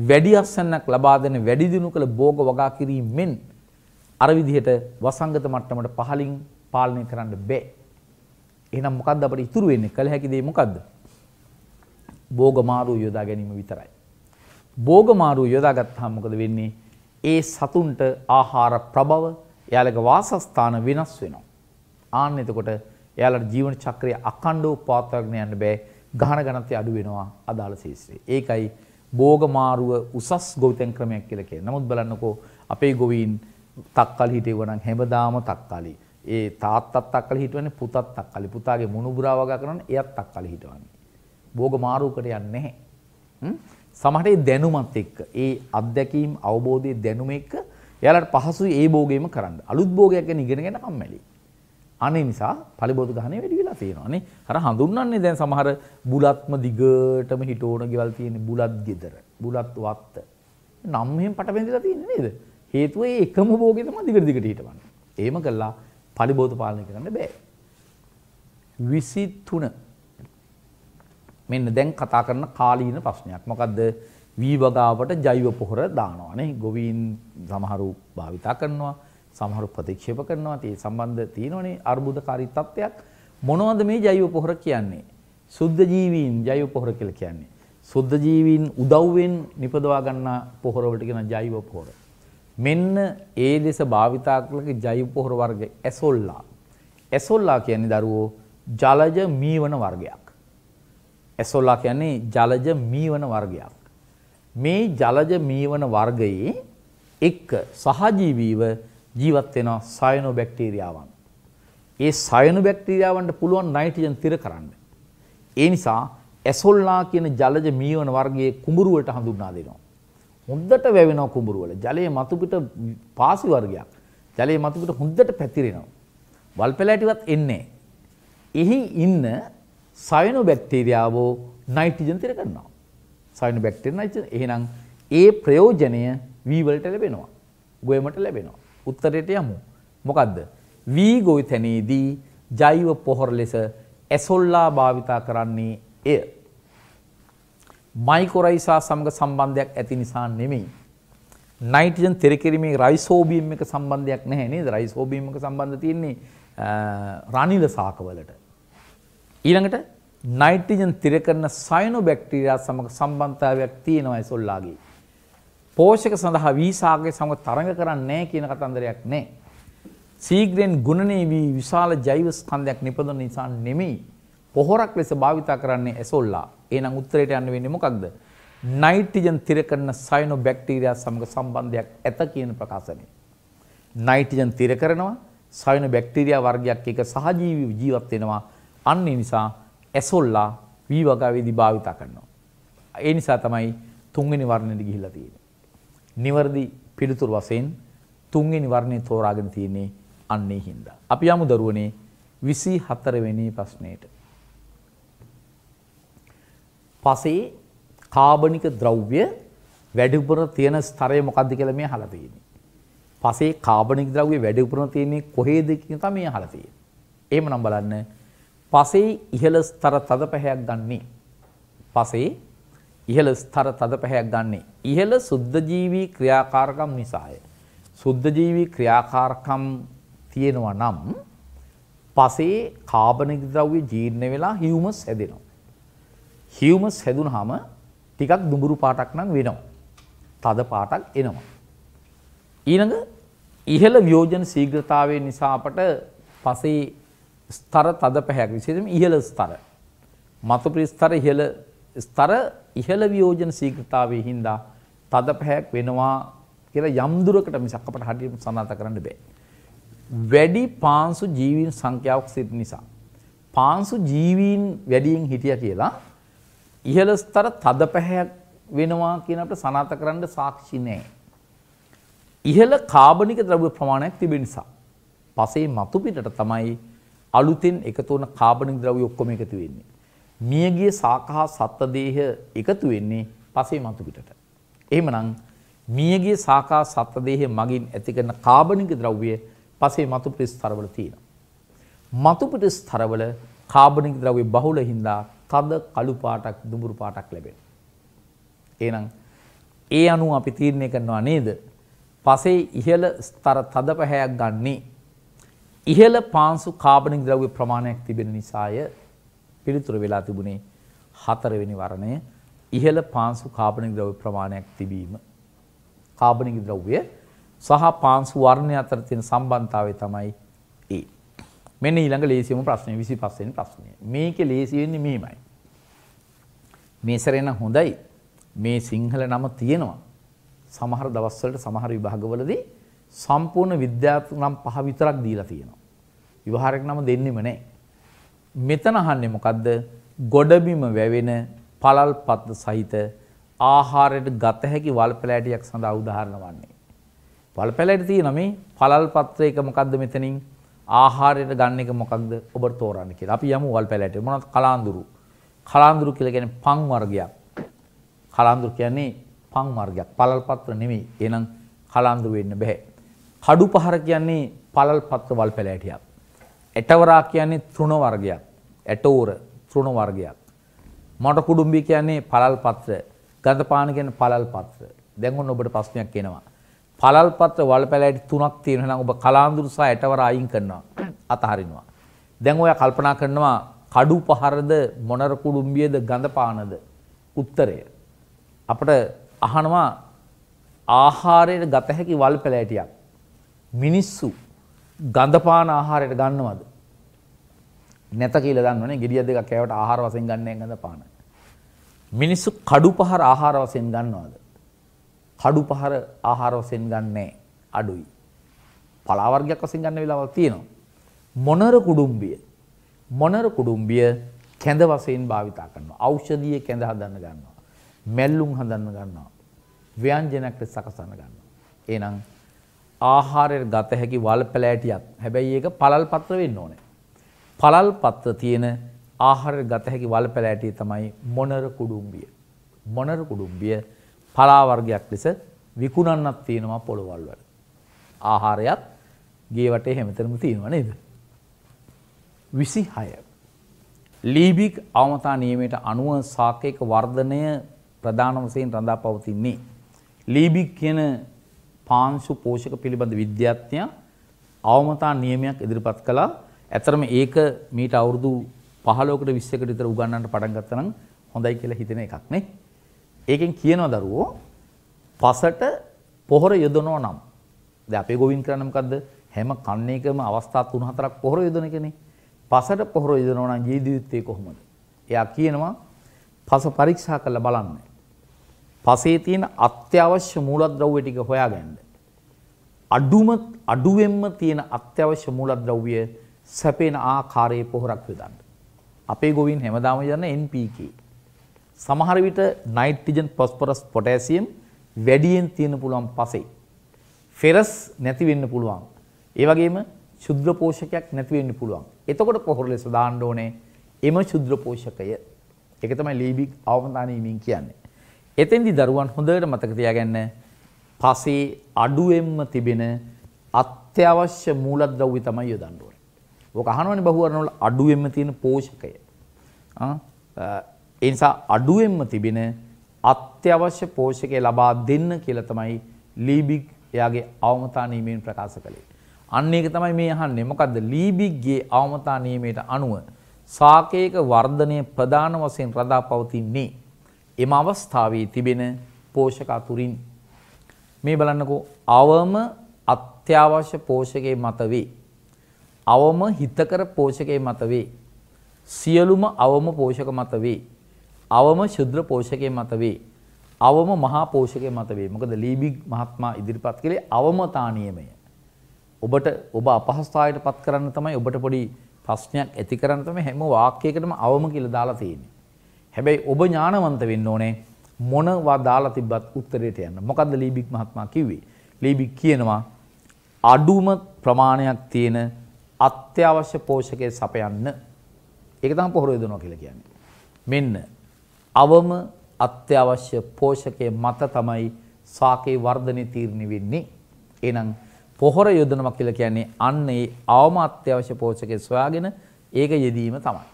Speaker 1: වැඩි අස්සන්නක් ලබා දෙන වැඩි දියුණු කළ භෝග වගා කිරීමෙන් අර විදිහට වසංගත මට්ටමට පහලින් පාලනය කරන්න බෑ. එහෙනම් මොකද්ද අපිට ඉතුරු වෙන්නේ? කළ හැකි දේ මොකද්ද? භෝග මාරු යොදා ගැනීම විතරයි. භෝග මාරු යොදාගත්තාම මොකද වෙන්නේ? ඒ සතුන්ට ආහාර ප්‍රබව, එයාලගේ වාසස්ථාන වෙනස් වෙනවා. ආන්න එතකොට එයාලට ජීවන චක්‍රය අඛණ්ඩව පවත්වාගෙන යන්න බෑ. ගහන ගණන්තය අඩු වෙනවා අදාළ ශේෂ්ත්‍රයේ. ඒකයි භෝග මාරුව උසස් ගොවිතැන් ක්‍රමයක් කියලා කියන්නේ. නමුත් බලන්නකෝ අපේ ගොවීන් තක්කල් හිටියවනම් හැමදාම තක්කලී. ඒ තාත්තත් අක්කල හිටවන්නේ පුතත් අක්කලි. පුතාගේ මුණුබුරා වගා කරනවනේ එයත් අක්කලි හිටවන්නේ. භෝග මාරුවකට යන්නේ නැහැ. සමහර දැනුමත් එක්ක ඒ අත්දැකීම් අවබෝධයේ දැනුම එක්ක එයාලට පහසුයි ඒ භෝගේම කරන්න. අලුත් භෝගයක් ගැන ඉගෙනගෙන කම්මැලි. අනේ නිසා පලිබෝධ ගහණය වැඩි වෙලා තියෙනවානේ. අර හඳුන්වන්නේ දැන් සමහර බුලත්ම දිගටම හිටෝන ගෙවල් තියෙන බුලත් ගෙදර, බුලත් වත්ත. නම් මෙහෙම පටබැඳිලා තියෙන්නේ නේද? හේතුව ඒ එකම භෝගේ තමයි දිගට දිගට හිටවන්නේ. එහෙම කළා පලිබෝධ පාලනය කරන්න බෑ. විසි තුන මෙන්න දැන් කතා කරන කාලීන ප්‍රශ්නයක් මොකක්ද වී වගාවට ජෛව පොහොර දානවානේ ගොවීන් සමහරු භාවිතා කරනවා සමහරු ප්‍රතික්ෂේප කරනවා තිය සම්බන්ධ තියෙනවනේ අර්බුදකාරී තත්ත්වයක් මොනවද මේ ජෛව පොහොර කියන්නේ සුද්ධ ජීවීන් ජෛව පොහොර කියලා කියන්නේ සුද්ධ ජීවීන් උදව්වෙන් නිපදවා ගන්න පොහොර වලට කියන ජෛව පොහොර මෙන්න ඒ ලෙස භාවිතා කළ ජෛව පොහොර වර්ග ඇසොල්ලා. ඇසොල්ලා කියන්නේ දරුවෝ ජලජ මීවන වර්ගයක්. ඇසොල්ලා කියන්නේ ජලජ මීවන වර්ගයක්. මේ ජලජ මීවන වර්ගයේ එක්ක සහජීවීව ජීවත් වෙන සයනෝබැක්ටීරියාවන්. ඒ සයනෝබැක්ටීරියාවන්ට පුළුවන් නයිට්‍රජන් තිර කරන්න. ඒ නිසා ඇසොල්ලා කියන ජලජ මීවන වර්ගයේ කුඹුරුවට හඳුන්වා දෙනවා. හොඳට වැවෙනවා කුඹුරු වල. ජලයේ මතු පිට පාසි වර්ගයක්. ජලයේ මතු පිට හොඳට පැතිරෙනවා. වල් පැලෑටිවත් එන්නේ එහි ඉන්න සයනෝ බැක්ටීරියාවෝ නයිට්‍රජන් තිර කරනවා. Cyanobacteria nitrogen. එහෙනම් ඒ ප්‍රයෝජනය V වලට ලැබෙනවා. ගොයමට ලැබෙනවා. උත්තරයට යමු. මොකද්ද? V ගොවිතැනේදී ජෛව පොහොර ලෙස ඇසොල්ලා භාවිතා කරන්නේ එය. මයිකෝරයිසා සමග සම්බන්ධයක් ඇති නිසා නෙමෙයි. නයිට්‍රජන් තෙරකිරීමේ රයිසෝබියම් එක සම්බන්ධයක් නැහැ නේද? රයිසෝබියම් එක සම්බන්ධ තියෙන්නේ රනිල සාකවලට. ඊළඟට නයිට්‍රජන් තිරකරන සයනෝබැක්ටීරියා සමග සම්බන්ධතාවයක් තියෙනවා ඒසොල්ලාගේ. පෝෂක සඳහා වීසාගේ සමග තරඟ කරන්නේ නැහැ කියන කතන්දරයක් නැහැ. සීග්‍රෙන් ගුණනේ වී විශාල ජෛව ස්කන්ධයක් නිපදවන නිසා නෙමෙයි පොහොරක් ලෙස භාවිතා කරන්නේ ඇසොල්ලා. එහෙනම් උත්තරයට යන්න වෙන්නේ මොකක්ද? නයිට්‍රජන් තිරකරන සයනොබැක්ටීරියා සමග සම්බන්ධයක් ඇත කියන ප්‍රකාශනය. නයිට්‍රජන් තිර කරනවා සයනොබැක්ටීරියා වර්ගයක් එක සහජීවීව ජීවත් වෙනවා. අන්න ඒ නිසා ඇසොල්ලා වී වගාවේදී භාවිතා කරනවා. ඒ නිසා තමයි තුන්වෙනි වර්ණයට ගිහිල්ලා තියෙන්නේ. නිවර්දි පිළිතුරු වශයෙන් තුන්වෙනි වර්ණය තෝරාගෙන තියෙන්නේ අන්නේ හින්දා. අපි යමු දරුවනේ 24 වෙනි ප්‍රශ්නෙට. පසේ කාබනික ද්‍රව්‍ය වැඩිපුර තියෙන ස්තරය මොකක්ද කියලා මේ අහලා තියෙන්නේ. පසේ කාබනික ද්‍රව්‍ය වැඩිපුර තියෙන්නේ කොහේද කියන තමයි අහලා තියෙන්නේ. එහෙමනම් බලන්න පසේ ඉහළ ස්තර තදපැහැයක් ගන්නෙ. පසේ ඉහළ ස්තර තදපැහැයක් ගන්නෙ. ඉහළ සුද්ධ ජීවී ක්‍රියාකාරකම් නිසාය. සුද්ධ ජීවී ක්‍රියාකාරකම් තියෙනවා නම් පසේ කාබනික ද්‍රව්‍ය ජීර්ණ වෙලා හියුමස් හැදෙනවා. හියුමස් හැදුනහම ටිකක් දුඹුරු පාටක් නම් වෙනවා. තද පාටක් එනවා. ඊළඟ ඉහළ ව්‍යෝජන ශීඝ්‍රතාවය නිසා අපට පසේ ස්තර තද පැහැයක් විශේෂයෙන්ම ඉහළ ස්තර මතුපිරි ස්තර ඉහළ ස්තර ඉහළ ව්‍යෝජන ශීඝ්‍රතාවයේ හින්දා තද පැහැයක් වෙනවා කියලා යම් දුරකට මිසක් අපට හරියට සනාථ කරන්න බෑ. වැඩි පාංශු ජීවීන් සංඛ්‍යාවක් සිට නිසා පාංශු ජීවීන් වැඩියෙන් හිටියා කියලා ඉහළ ස්තර තද පැහැයක් වෙනවා කියන අපිට සනාථ කරන්න සාක්ෂි නැහැ. ඉහළ කාබනික ද්‍රව්‍ය ප්‍රමාණයක් තිබෙන නිසා පසේ මතු පිටට තමයි අලුතෙන් එකතු වන කාබනික ද්‍රව්‍ය ඔක්කොම එකතු වෙන්නේ. මියගිය සාකහා සත්ත්ව දේහ එකතු වෙන්නේ පසේ මතු පිටට. එහෙමනම් මියගිය සාකහා සත්ත්ව දේහ මගින් ඇති කරන කාබනික ද්‍රව්‍ය පසේ මතු පිට ස්තරවල තියෙනවා. මතු පිට ස්තරවල කාබනික ද්‍රව්‍ය බහුල හින්දා තද කළු පාටක් දුඹුරු පාටක් ලැබෙන. එහෙනම් ඒ අනුව අපි තීරණය කරනවා නේද? පසේ ඉහළ ස්තර තද පැහැයක් ගන්නේ ඉහළ පාංශු කාබනික ද්‍රව්‍ය ප්‍රමාණයක් තිබෙන නිසාය පිළිතුරු වෙලා තිබුණේ හතරවෙනි වරණය ඉහළ පාංශු කාබනික ද්‍රව්‍ය ප්‍රමාණයක් තිබීම කාබනික ද්‍රව්‍ය සහ පාංශු වර්ණය අතර තියෙන සම්බන්ධතාවය තමයි මෙන්න ඊළඟ ලේසියම ප්‍රශ්නය 25 වෙනි ප්‍රශ්නය. මේකේ ලේසි වෙන්නේ මෙහිමයි. මේ සැරේන හොඳයි. මේ සිංහල නම තියෙනවා. සමහර දවස්වලට සමහර විභාගවලදී සම්පූර්ණ විද්‍යාත්මක නම් පහ විතරක් දීලා තියෙනවා. විභාගයක් නම දෙන්නෙම නැහැ. මෙතන අහන්නේ මොකද්ද? ගොඩබිම වැවෙන පළල්පත් සහිත ආහාරයට ගත හැකි වල්පැලෑටියක් සඳහා උදාහරණ වන්නේ. වල්පැලෑටි තියෙන මේ පළල් පත්‍රයක මොකද්ද මෙතනින්? ආහාරයට ගන්න එක මොකක්ද ඔබට තෝරන්න කියලා. අපි යමු වල් පැලයට. මොනවද කලාඳුරු? කලාඳුරු කියලා කියන්නේ පන් වර්ගයක්. කලාඳුරු කියන්නේ පන් වර්ගයක්. පළල් පත්‍ර නෙමෙයි. එහෙනම් කලාඳුරු වෙන්න බෑ. කඩු පහර කියන්නේ පළල් පත්‍ර වල් පැලෑටියක්. ඇටවරා කියන්නේ තෘණ වර්ගයක්. ඇටෝර තෘණ වර්ගයක්. මඩ කුඩුම්බි කියන්නේ පළල් පත්‍ර. ගඳපාන කියන්නේ පළල් පත්‍ර. දැන් ඔන්න ඔබට ප්‍රශ්නයක් එනවා. පළල්පත්‍ර වල්පැලෑටි තුනක් තියෙනවා. එහෙනම් ඔබ කලාඳුරු සහ ඇටවර අයින් කරනවා. අතහරිනවා. දැන් ඔයා කල්පනා කරනවා කඩු පහරද මොනර කුඩුම්බියද ගඳ පානද? උත්තරය. අපිට අහනවා ආහාරයට ගත හැකි වල්පැලෑටියක්. මිනිස්සු ගඳ පාන ආහාරයට ගන්නවද? නැත කියලා දන්නවනේ. ගෙඩිය දෙකක් කෑවට ආහාර වශයෙන් ගන්න නැහැ ගඳ පාන. මිනිස්සු කඩු පහර ආහාර වශයෙන් ගන්නවද? කඩු පහර ආහාර වශයෙන් ගන්නෑ අඩුයි. පලා වර්ගයක් වශයෙන් ගන්න වෙලාවල් තියෙනවා. මොනර කුඩුම්බිය මොනර කුඩුම්බිය කැඳ වශයෙන් භාවිතා කරනවා. ඖෂධීය කැඳ හදන්න ගන්නවා. මැල්ලුම් හදන්න ගන්නවා. ව්‍යංජනයක් ලෙස සකසන්න ගන්නවා. එහෙනම් ආහාරයට ගත හැකි වල් පැලෑටියක්. හැබැයි ඒක පළල් පත්‍ර වෙන්න ඕනේ. පළල් පත්‍ර තියෙන ආහාරයට ගත හැකි වල් පැලෑටිය තමයි මොනර කුඩුම්බිය. මොනර කුඩුම්බිය පලාවර්ගයක් ලෙස විකුණන්නත් තියෙනවා පොළොවල් වල. ආහාරයත් ගේ වටේ හැමතැනම තියෙනවා නේද? 26 ලීබික් අවමතා නියමයට අනුව සාකයක වර්ධනය ප්‍රධාන වශයෙන් රඳා පවතින්නේ. ලීබික් කියන පාංශු පෝෂක පිළිබඳ විද්‍යාඥයා අවමතා නියමයක් ඉදිරිපත් කළා. ඇතරම ඒක මීට අවුරුදු 15කට 20කට විතර උගන්වන්නට පටන් ගත්තා නම් හොඳයි කියලා හිතෙන එකක් නේ. ඒකෙන් කියනවා දරුවෝ පසට පොහොර යොදනවා නම් දැන් අපේ ගොවින් කරන්නේ මොකද්ද හැම කන්නේකම අවස්ථා 3-4ක් පොහොර යොදන කෙනේ පසට පොහොර යොදනවා නම් ජීවිතයේ කොහොමද එයා කියනවා පස පරීක්ෂා කරලා බලන්න පසේ තියෙන අත්‍යවශ්‍ය මූලද්‍රව්‍ය ටික හොයාගන්න අඩුම අඩුවෙන්ම තියෙන අත්‍යවශ්‍ය මූලද්‍රව්‍ය සැපෙන ආකාරයේ පොහොරක් යොදන්න අපේ ගොවින් හැමදාම යන NPK සමහර විට නයිට්‍රජන් ෆොස්ෆරස් පොටෑසියම් වැඩියෙන් තියෙන පුළුවන් පසේ. ෆෙරස් නැති වෙන්න පුළුවන්. ඒ වගේම ශුද්‍ර පෝෂකයක් නැති වෙන්න පුළුවන්. එතකොට පොහොර ලෙස දාන්න ඕනේ එම ශුද්‍ර පෝෂකය. ඒක තමයි ලීබික් අවමතානීමින් කියන්නේ. එතෙන්දි දරුවන් හොඳට මතක තියාගන්න පසේ අඩුවෙන්ම තිබෙන අත්‍යවශ්‍ය මූලද්‍රව්‍ය තමයි යොදන්න ඕනේ. ඔක අහනවනේ බහුවරණවල අඩුවෙන්ම තියෙන පෝෂකය. ඒ නිසා අඩුවෙන්ම තිබෙන අත්‍යවශ්‍ය පෝෂකය ලබා දෙන්න කියලා තමයි ලීබිග් එයාගේ අවමතා නියමයෙන් ප්‍රකාශ කළේ. අන්න ඒක තමයි මේ අහන්නේ. මොකද්ද ලීබිග්ගේ අවමතා නියමයට අනුව සාකේක වර්ධනය ප්‍රධාන වශයෙන් රඳා පවතින්නේ එම අවස්ථාවේ තිබෙන පෝෂක අතුරින්. මේ බලන්නකෝ අවම අත්‍යවශ්‍ය පෝෂකයේ මත වේ. අවම හිතකර පෝෂකයේ මත වේ. සියලුම අවම පෝෂක මත වේ. අවම ශුද්‍ර පෝෂකය මත වේ. අවම මහා පෝෂකය මත වේ. මොකද ලීබිග් මහත්මයා ඉදිරිපත් කළේ අවමතා නියමය. ඔබට ඔබ අපහසුතාවයට පත් කරන්න තමයි ඔබට පොඩි ප්‍රශ්නයක් ඇති කරන්න තමයි හැම වාක්‍යයකටම අවම කියලා දාලා තියෙන්නේ. හැබැයි ඔබ ඥානවන්ත වෙන්න ඕනේ මොනවා දාලා තිබ්බත් උත්තරයට යන්න. මොකද්ද ලීබිග් මහත්මයා කිව්වේ? ලීබිග් කියනවා අඩුම ප්‍රමාණයක් තියෙන අත්‍යවශ්‍ය පෝෂකය සපයන්න. ඒක තමයි පොහොර යොදනවා කියලා කියන්නේ. මෙන්න අවම අත්‍යවශ්‍ය පෝෂකයේ මත තමයි සාකේ වර්ධනය තීරණය වෙන්නේ. එහෙනම් පොහොර යොදනවා කියලා කියන්නේ අන්න ඒ අවම අත්‍යවශ්‍ය පෝෂකයේ සොයාගෙන ඒක යෙදීම තමයි.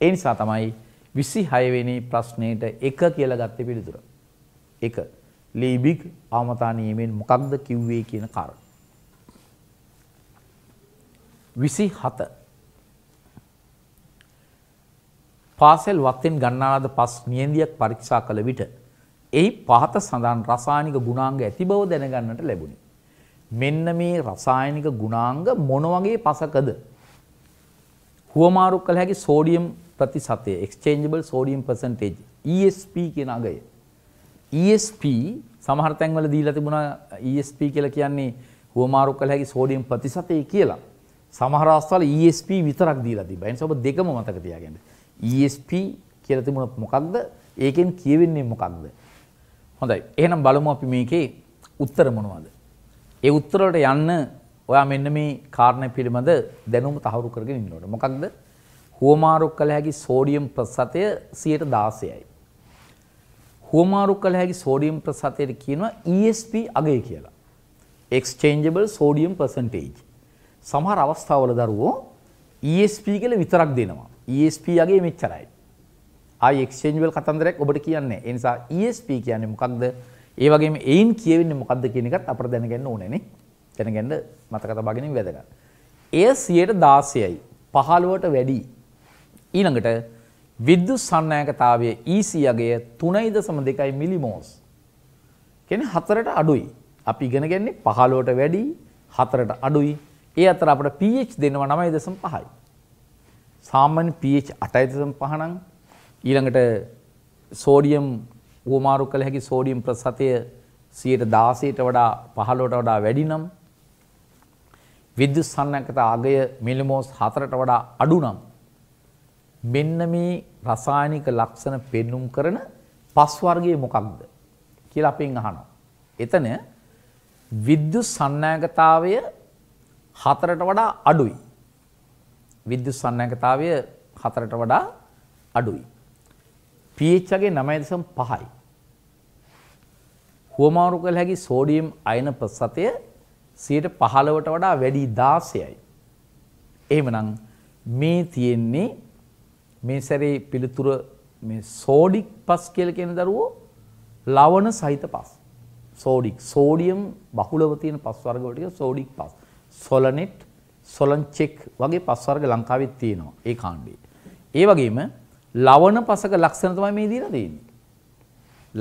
Speaker 1: ඒ නිසා තමයි 26 වෙනි ප්‍රශ්නෙට 1 කියලා ගත්තේ පිළිතුර. 1. ලීබිග් ආමතා නියමෙන් මොකක්ද කිව්වේ කියන කාරණා. 27 පාසෙල් වත්තෙන් ගන්නාද පස් නියඳියක් පරීක්ෂා කළ විට එහි පහත සඳහන් රසායනික ගුණාංග ඇති බව දැනගන්නට ලැබුණි. මෙන්න මේ රසායනික ගුණාංග මොන වගේ පසකද? හුවමාරු කළ හැකි සෝඩියම් ප්‍රතිශතය exchangeable sodium percentage ESP කියන අගය. ESP සමහර තැන්වල දීලා තිබුණා ESP කියලා කියන්නේ හුවමාරු කළ හැකි සෝඩියම් ප්‍රතිශතය කියලා. සමහර අවස්ථාවල ESP විතරක් දීලා තිබ්බා. ඒ නිසා ඔබ දෙකම මතක තියාගන්න. ESP කියලා තිබුණොත් මොකක්ද? ඒකෙන් කියවෙන්නේ මොකක්ද? හොඳයි. එහෙනම් බලමු අපි මේකේ උත්තර මොනවද? ඒ උත්තර වලට යන්න ඔයා මෙන්න මේ කාරණා පිළිබඳ දැනුම තහවුරු කරගෙන ඉන්න ඕනේ. මොකක්ද? හුවමාරු කළ හැකි සෝඩියම් ප්‍රසතය 16යි. හුවමාරු කළ හැකි සෝඩියම් ප්‍රසතයට කියනවා ESP අගය කියලා. Exchangeable Sodium Percentage. සමහර අවස්ථාවල දරුවෝ ESP කියලා විතරක් දෙනවා. ESP වගේ මෙච්චරයි. ආයි exchange වල කතන්දරයක් ඔබට කියන්නේ. ඒ නිසා ESP කියන්නේ මොකක්ද? ඒ වගේම එයින් කියවෙන්නේ මොකක්ද කියන එකත් අපිට දැනගන්න ඕනේ නේ. දැනගන්න මතක තබා ගැනීම වැදගත්. එය 116යි. 15ට වැඩි. ඊළඟට විද්‍යුත් සංනායකතාවය EC අගය 3.2 මිලිමෝස්. කියන්නේ 4ට අඩුයි. අපි ඉගෙන ගන්නේ 15ට වැඩි 4ට අඩුයි. ඒ අතර අපිට pH දෙනවා 9.5යි. සාමාන්‍ය pH 8.5 නම් ඊළඟට සෝඩියම් උවමාරු කළ හැකි සෝඩියම් ප්‍රසතය 116ට වඩා 15ට වඩා වැඩි නම් විද්‍යුත් සංයකත අගය මිලිමෝස් 4ට වඩා අඩු නම් මෙන්න මේ රසායනික ලක්ෂණ පෙන්눔 කරන පස් වර්ගයේ මොකක්ද කියලා අපෙන් අහනවා. එතන විද්‍යුත් සංයකතාවය 4ට වඩා අඩුයි. විද්‍යුත් සන්නයකතාවය හතරට වඩා අඩුයි. pH වගේ 9.5යි. හුවමාරු කළ හැකි සෝඩියම් අයන ප්‍රසතය 115ට වඩා වැඩි 16යි. එහෙමනම් මේ තියෙන්නේ මේ සැරේ පිළිතුර මේ සෝඩික් පස් කියලා කියන දරුවෝ ලවණ සහිත පස්. සෝඩික් සෝඩියම් බහුලව තියෙන පස් වර්ග වලට සෝඩික් පස්. සොලනෙට් සොලංචෙක් වගේ පස් වර්ග ලංකාවේ තියෙනවා ඒ කාණ්ඩේ. ඒ වගේම ලවණ පසක ලක්ෂණ තමයි මේ දීලා තියෙන්නේ.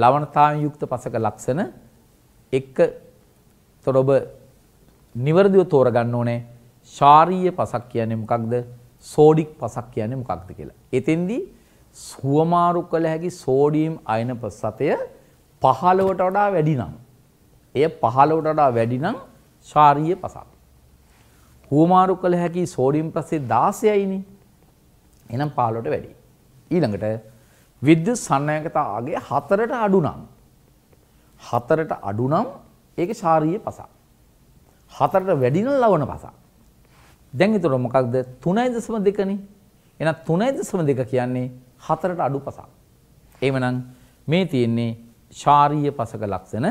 Speaker 1: ලවණතාවයෙන් යුක්ත පසක ලක්ෂණ එක තොර ඔබ නිවර්දිව තෝරගන්න ඕනේ. ශාරීය පසක් කියන්නේ මොකක්ද? සෝඩික් පසක් කියන්නේ මොකක්ද කියලා. එතෙන්දී සුවමාරු කළ හැකි සෝඩියම් අයන ප්‍රසතය 15ට වඩා වැඩි නම් එය 15ට වඩා වැඩි නම් ශාරීය පසක්. හුවමාරු කළ හැකි සෝඩියම් ප්‍රසේ 16යිනේ. එහෙනම් 15ට වැඩි. ඊළඟට විද්‍යුත් සන්නයකතාවගේ 4ට අඩු නම් 4ට අඩු නම් ඒක ශාරීරික පසක්. 4ට වැඩි නම් ලවණ පසක්. දැන් ඊතර මොකක්ද 3.2 නේ. එහෙනම් 3.2 කියන්නේ 4ට අඩු පසක්. එහෙමනම් මේ තියෙන්නේ ශාරීරික පසක ලක්ෂණ.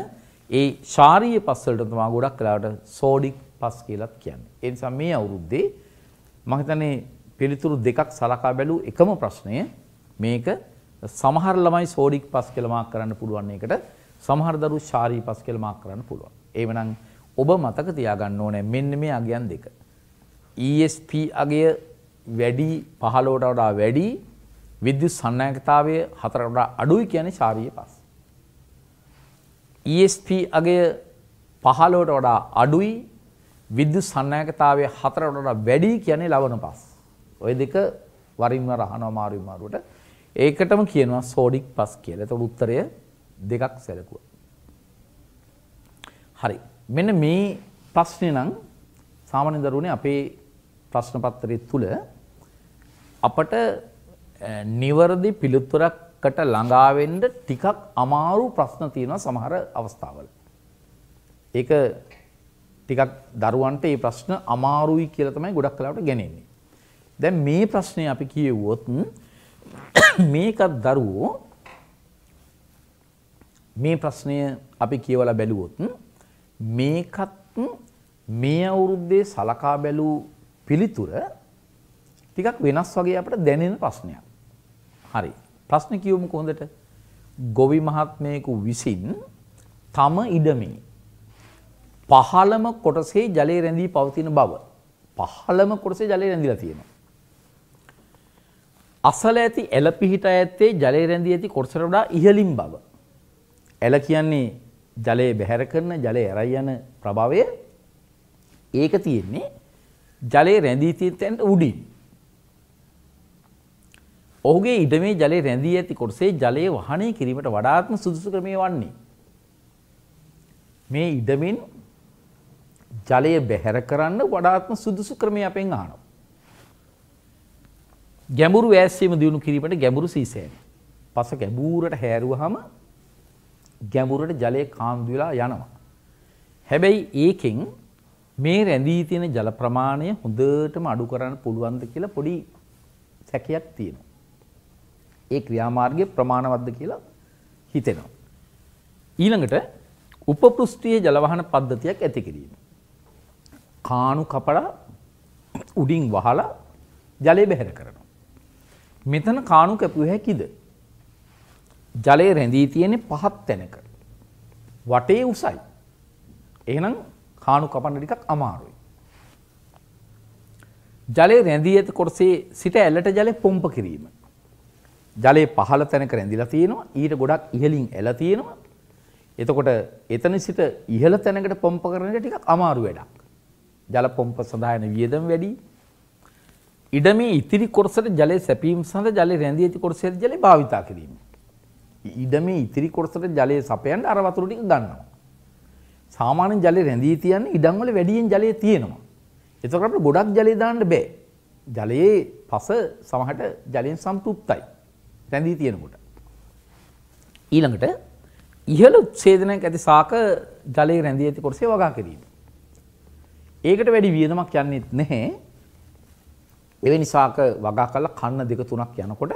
Speaker 1: ඒ ශාරීරික පස් වලට තමයි ගොඩක් වෙලාවට සෝඩික් පස් කියලත් කියන්නේ. ඒ නිසා මේ අවුරුද්දේ මම හිතන්නේ පිළිතුරු දෙකක් සලකා බැලූ එකම ප්‍රශ්නය මේක සමහර ළමයි සෝඩික් පස් කියලා මාක් කරන්න පුළුවන් එකට සමහර දරුවෝ ශාරී පස් කියලා මාක් කරන්න පුළුවන්. එවනම් ඔබ මතක තියාගන්න ඕනේ මෙන්න මේ අගයන් දෙක. ESP අගය වැඩි 15ට වඩා වැඩි විද්‍යුත් සන්නායකතාවය 4ට වඩා අඩුයි කියන්නේ ශාරීරික පස්. ESP අගය 15ට වඩා අඩුයි විද්‍යුත් සන්නායකතාවය හතරට වඩා වැඩි කියන්නේ ලවණ පස්. ওই දෙක වරින් වර අහනවා මාරුයි මාරුවට. ඒකටම කියනවා සෝඩික් පස් කියලා. ඒතකොට උත්තරය දෙකක් සැලකුවා. හරි. මෙන්න මේ ප්‍රශ්නේ නම් සාමාන්‍ය දරුවනේ අපේ ප්‍රශ්න පත්‍රය තුල අපට නිවර්දි පිළිතුරකට ළඟා වෙන්න ටිකක් අමාරු ප්‍රශ්න තියෙනවා සමහර අවස්ථාවල. ඒක ටිකක් දරුවන්ට මේ ප්‍රශ්න අමාරුයි කියලා තමයි ගොඩක් කලාවට ගැනෙන්නේ. දැන් මේ ප්‍රශ්නේ අපි කියෙව්වොත් මේකත් දරුවෝ මේ ප්‍රශ්නය අපි කියවලා බැලුවොත් මේකත් මේ අවුරුද්දේ සලකා බැලූ පිළිතුර ටිකක් වෙනස් වගේ අපට දැනෙන ප්‍රශ්නයක්. හරි. ප්‍රශ්න කියවමු කොහොඳට? ගොවි මහත්මයෙකු විසින් තම ඉඩමේ පහළම කොටසේ ජලය රැඳී පවතින බව. පහළම කොටසේ ජලය රැඳිලා තියෙනවා. අසල ඇති එල පිහිට ඇත්තේ ජලය රැඳී ඇති කොටසට වඩා ඉහළින් බව. එල කියන්නේ ජලය බැහැර කරන ජලය ඇරයි යන ප්‍රභාවය. ඒක තියෙන්නේ ජලය රැඳී තියෙන තැනට උඩින්. ඔහුගේ ඉඩමේ ජලය රැඳී ඇති කොටසේ ජලය වහනය කිරීමට වඩාත්ම සුදුසු ක්‍රමය වන්නේ. මේ ඉඩමෙන් ජලය බැහැර කරන්න වඩාත්ම සුදුසු ක්‍රමය අපෙන් අහනවා. ගැඹුරු ඈස්සීම දිනු කිරීමට ගැඹුරු සීසෑන. පස ගැඹුරට හැරුවහම ගැඹුරට ජලය කාම්දු වෙලා යනවා. හැබැයි ඒකෙන් මේ රැඳී තියෙන ජල ප්‍රමාණය හොඳටම අඩු කරන්න පුළුවන්ද කියලා පොඩි සැකයක් තියෙනවා. ඒ ක්‍රියාමාර්ගයේ ප්‍රමාණවත්ද කියලා හිතෙනවා. ඊළඟට උපපෘෂ්ඨීය ජලවහන පද්ධතියක් ඇති කිරීම. කාණු කපලා උඩින් වහලා ජලය බැහැර කරනවා. මෙතන කාණු කැපුව හැකිද. ජලය රැඳී තියෙන පහත් තැනක. වටේ උසයි. එහනම් කාණු කපන්න ටිකක් අමාරුයි. ජලය රැඳී ඇති කොටසේ සිට ඇල්ලට ජලය පොම්ප කිරීම. ජලය පහළ තැනක රැඳිලා තියෙනවා ඊට ගොඩක් ඉහලින් ඇල තියෙනවා. එතකොට එතන සිට ඉහළ තැනකට පොම්ප කරන එක ටිකක් අමාරු වැඩක්. ජල පොම්ප සඳහා යන වියදම වැඩි. ඉඩමේ ඉතිරි කොටසට ජලය සැපීම සඳහා ජලය රැඳී ඇති කොටසේ ජලය භාවිතා කිරීම. ඉඩමේ ඉතිරි කොටසට ජලය සපයන්න අර වතුර ටික ගන්නවා. සාමාන්‍ය ජලය රැඳී තියන්නේ ඉඩම් වල වැඩියෙන් ජලය තියෙනවා. ඒතකොට අපිට ගොඩක් ජලය දාන්න බෑ. ජලයේ පස සමහරට ජලයෙන් සම්පූර්ණයි. රැඳී තියෙනකොට. ඊළඟට ඉහළ ඡේදනයක් ඇති සාක ජලයේ රැඳී ඇති කොටසේ වගා කිරීම. ඒකට වැඩි වියදමක් යන්නෙත් නැහැ. එවැනි ශාක වගා කරලා කන්න දෙක තුනක් යනකොට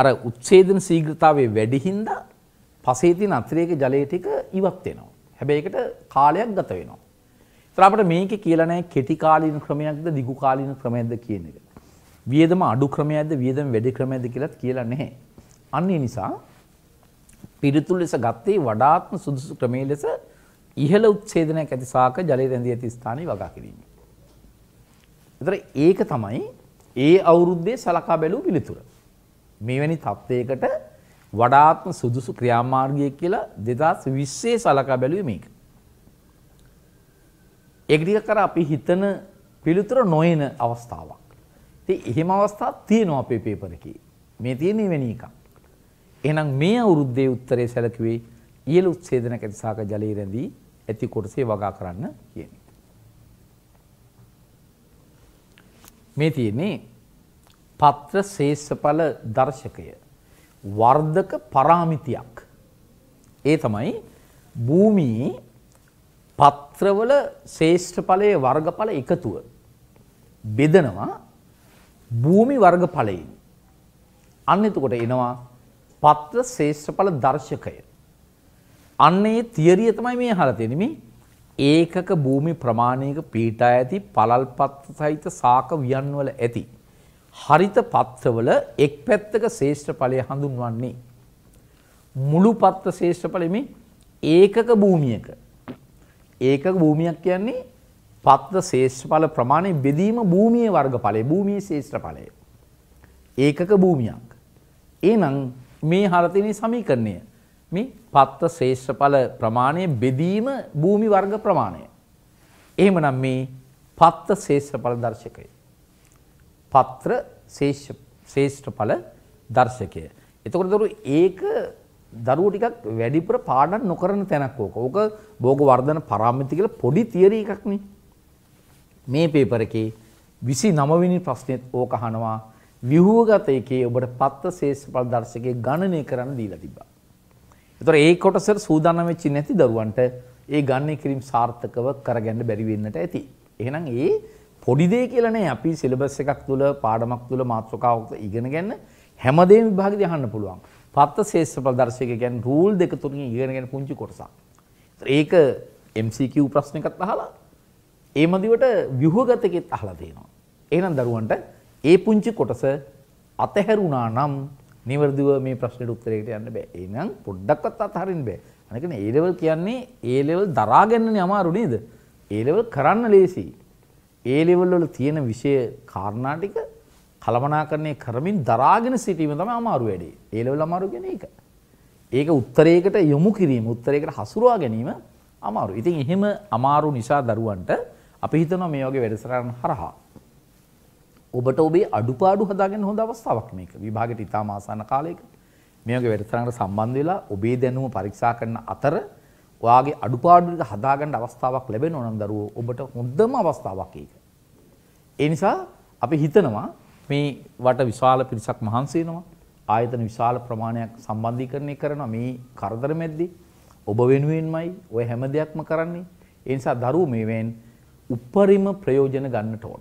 Speaker 1: අර උච්ඡේදන ශීඝ්‍රතාවය වැඩි හින්දා පසේ තියෙන අතිරේක ජලය ටික ඉවත් වෙනවා. හැබැයි ඒකට කාලයක් ගත වෙනවා. ඒතර අපිට මේකේ කියලා නැහැ කෙටි කාලීන ක්‍රමයක්ද දිගු කාලීන ක්‍රමයක්ද කියන එක. වියදම අඩු ක්‍රමයක්ද වියදම වැඩි ක්‍රමයක්ද කියලාත් කියලා නැහැ. අන්න ඒ නිසා පිළිතුරු ලෙස ගත්තේ වඩාත්ම සුදුසු ක්‍රමයේ ලෙස ඉහළ උච්ඡේදනයක් ඇති සාක ජලයේ රැඳී ඇති ස්ථානයේ වගා කිරීම. ඒතර ඒක තමයි ඒ අවුරුද්දේ සලකා බැලූ පිළිතුර. මේවැනි தත්වයකට වඩාත්ම සුදුසු ක්‍රියාමාර්ගය කියලා 2020 සලකා බැලුවේ මේක. ඒක ටික කර අපි හිතන පිළිතුර නොයන අවස්ථාවක්. ඉතින් එහෙම අවස්ථාවක් තියෙනවා අපේ පේපර් එකේ. මේ තියෙන වෙන එකක්. එහෙනම් මේ අවුරුද්දේ උත්තරේ සැලකුවේ ඉහළ උච්ඡේදන කැටසාක ජලයේ රැඳී ඇති කොටසේ වගා කරන්න කියන එක. මේ තියෙන්නේ පත්‍ර ශේෂඵල දර්ශකය වර්ධක පරාමිතියක්. ඒ තමයි භූමියේ පත්‍රවල ශේෂ්ඨඵලයේ වර්ගඵල එකතුව බෙදනවා භූමි වර්ගඵලයෙන්. අන්න එතකොට එනවා පත්‍ර ශේෂ්ඨඵල දර්ශකය. අන්න ඒ තියරිය තමයි මේ අහලා තියෙන්නේ මේ ඒකක භූමි ප්‍රමාණයක පීඨා ඇති පළල්පත් සහිත සාක වියන්වල ඇති හරිත පත්‍රවල එක් පැත්තක ශේෂ්ඨ ඵලය හඳුන්වන්නේ මුළු පත්‍ර ශේෂ්ඨ ඵලෙ මේ ඒකක භූමියක ඒකක භූමියක් කියන්නේ පත්‍ර ශේෂ්ඨ ඵල ප්‍රමාණය බෙදීම භූමියේ වර්ග ඵලය භූමියේ ශේෂ්ඨ ඵලය ඒකක භූමියක් එහෙනම් මේ හරතිනේ සමීකරණය මේ පත්ත ශේෂඵල ප්‍රමාණය බෙදීම භූමි වර්ග ප්‍රමාණය. එහෙමනම් මේ පත්ත ශේෂඵල දර්ශකය. පත්‍ර ශේෂ්ඨඵල දර්ශකය. එතකොට දරු ඒක දරුවෝ ටිකක් වැඩිපුර පාඩම් නොකරන තැනක් ඕක. ඕක භෝග වර්ධන පරාමිති කියලා පොඩි තියරි එකක්නේ. මේ පේපර් එකේ 29 වෙනි ප්‍රශ්නේත් ඕක අහනවා. ව්‍යුහගත එකේ ඔබට පත්ත ශේෂ්ඨඵල දර්ශකයේ ගණනය කරන්න දීලා තිබ්බා. ඒතර ඒ කොටසට සූදානම් වෙච්ච නැති දරුවන්ට ඒ ගන්න කිරීම සාර්ථකව කරගන්න බැරි වෙන්නට ඇති. එහෙනම් ඒ පොඩි දේ කියලා නෑ අපි සිලබස් එකක් තුල පාඩමක් තුල මාතෘකාවක් ඉගෙන ගන්න හැමදේම විභාගෙදී අහන්න පුළුවන්. පත්ත ශේෂ්ඨ ප්‍රදර්ශක කියන්නේ රූල් දෙක තුනකින් ඉගෙන ගන්න පුංචි කොටසක්. ඒක MCQ ප්‍රශ්නයකත් අහලා ඒ මදිවට ව්‍යුහගතකෙත් අහලා තියෙනවා. එහෙනම් දරුවන්ට ඒ පුංචි කොටස අතහැරුණා නම් නිවර්දිව මේ ප්‍රශ්නෙට උත්තරයකට යන්න බෑ. එහෙනම් පොඩ්ඩක්වත් අත්හරින්න බෑ. අනකන A level කියන්නේ A level දරා ගන්නනේ අමාරු නේද? A level කරන්න ලේසි. A level වල තියෙන විෂය කාරණා ටික කළමනාකරණය කරමින් දරාගෙන සිටීම තමයි අමාරු වැඩේ. A level අමාරු කියන්නේ ඒක. ඒක උත්තරයකට යොමු කිරීම, උත්තරයකට හසුරුවා ගැනීම අමාරු. ඉතින් එහෙම අමාරු නිසා දරුවන්ට අපි හිතනවා මේ වගේ වැඩසටහන් හරහා ඔබට ඔබේ අඩුපාඩු හදාගෙන හොඳ අවස්ථාවක් මේක. විභාගෙට ඉතාම ආසන්න කාලයක මේ වගේ වැඩසටහනකට සම්බන්ධ වෙලා ඔබේ දැනුම පරීක්ෂා කරන අතර ඔයාගේ අඩුපාඩු ටික හදාගන්න අවස්ථාවක් ලැබෙනවා නම් දරුවෝ ඔබට හොඳම අවස්ථාවක් ඒක. ඒ නිසා අපි හිතනවා මේ වට විශාල පිරිසක් මහන්සි වෙනවා. ආයතන විශාල ප්‍රමාණයක් සම්බන්ධීකරණය කරනවා මේ කරදර මැද්දේ ඔබ වෙනුවෙන්මයි ඔය හැම දෙයක්ම කරන්නේ. ඒ නිසා දරුවෝ මේවෙන් උපරිම ප්‍රයෝජන ගන්නට ඕන.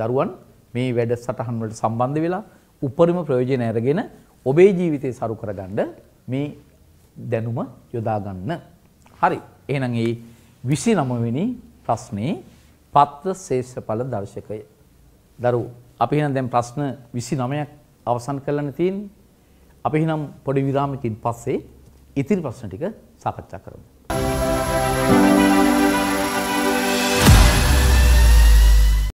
Speaker 1: දරුවන් මේ වැඩ සටහන් වලට සම්බන්ධ වෙලා උපරිම ප්‍රයෝජන අරගෙන ඔබේ ජීවිතේ සරු කරගන්න මේ දැනුම යොදා ගන්න. හරි. එහෙනම් ඒ 29 වෙනි ප්‍රශ්නේ පත්‍ර ශේෂඵල දර්ශකය. දරුවෝ අපි එහෙනම් දැන් ප්‍රශ්න 29ක් අවසන් කරන්න තියෙන්නේ. අපි එහෙනම් පොඩි විරාමකින් පස්සේ ඉතිරි ප්‍රශ්න ටික සාකච්ඡා කරමු. Thank you.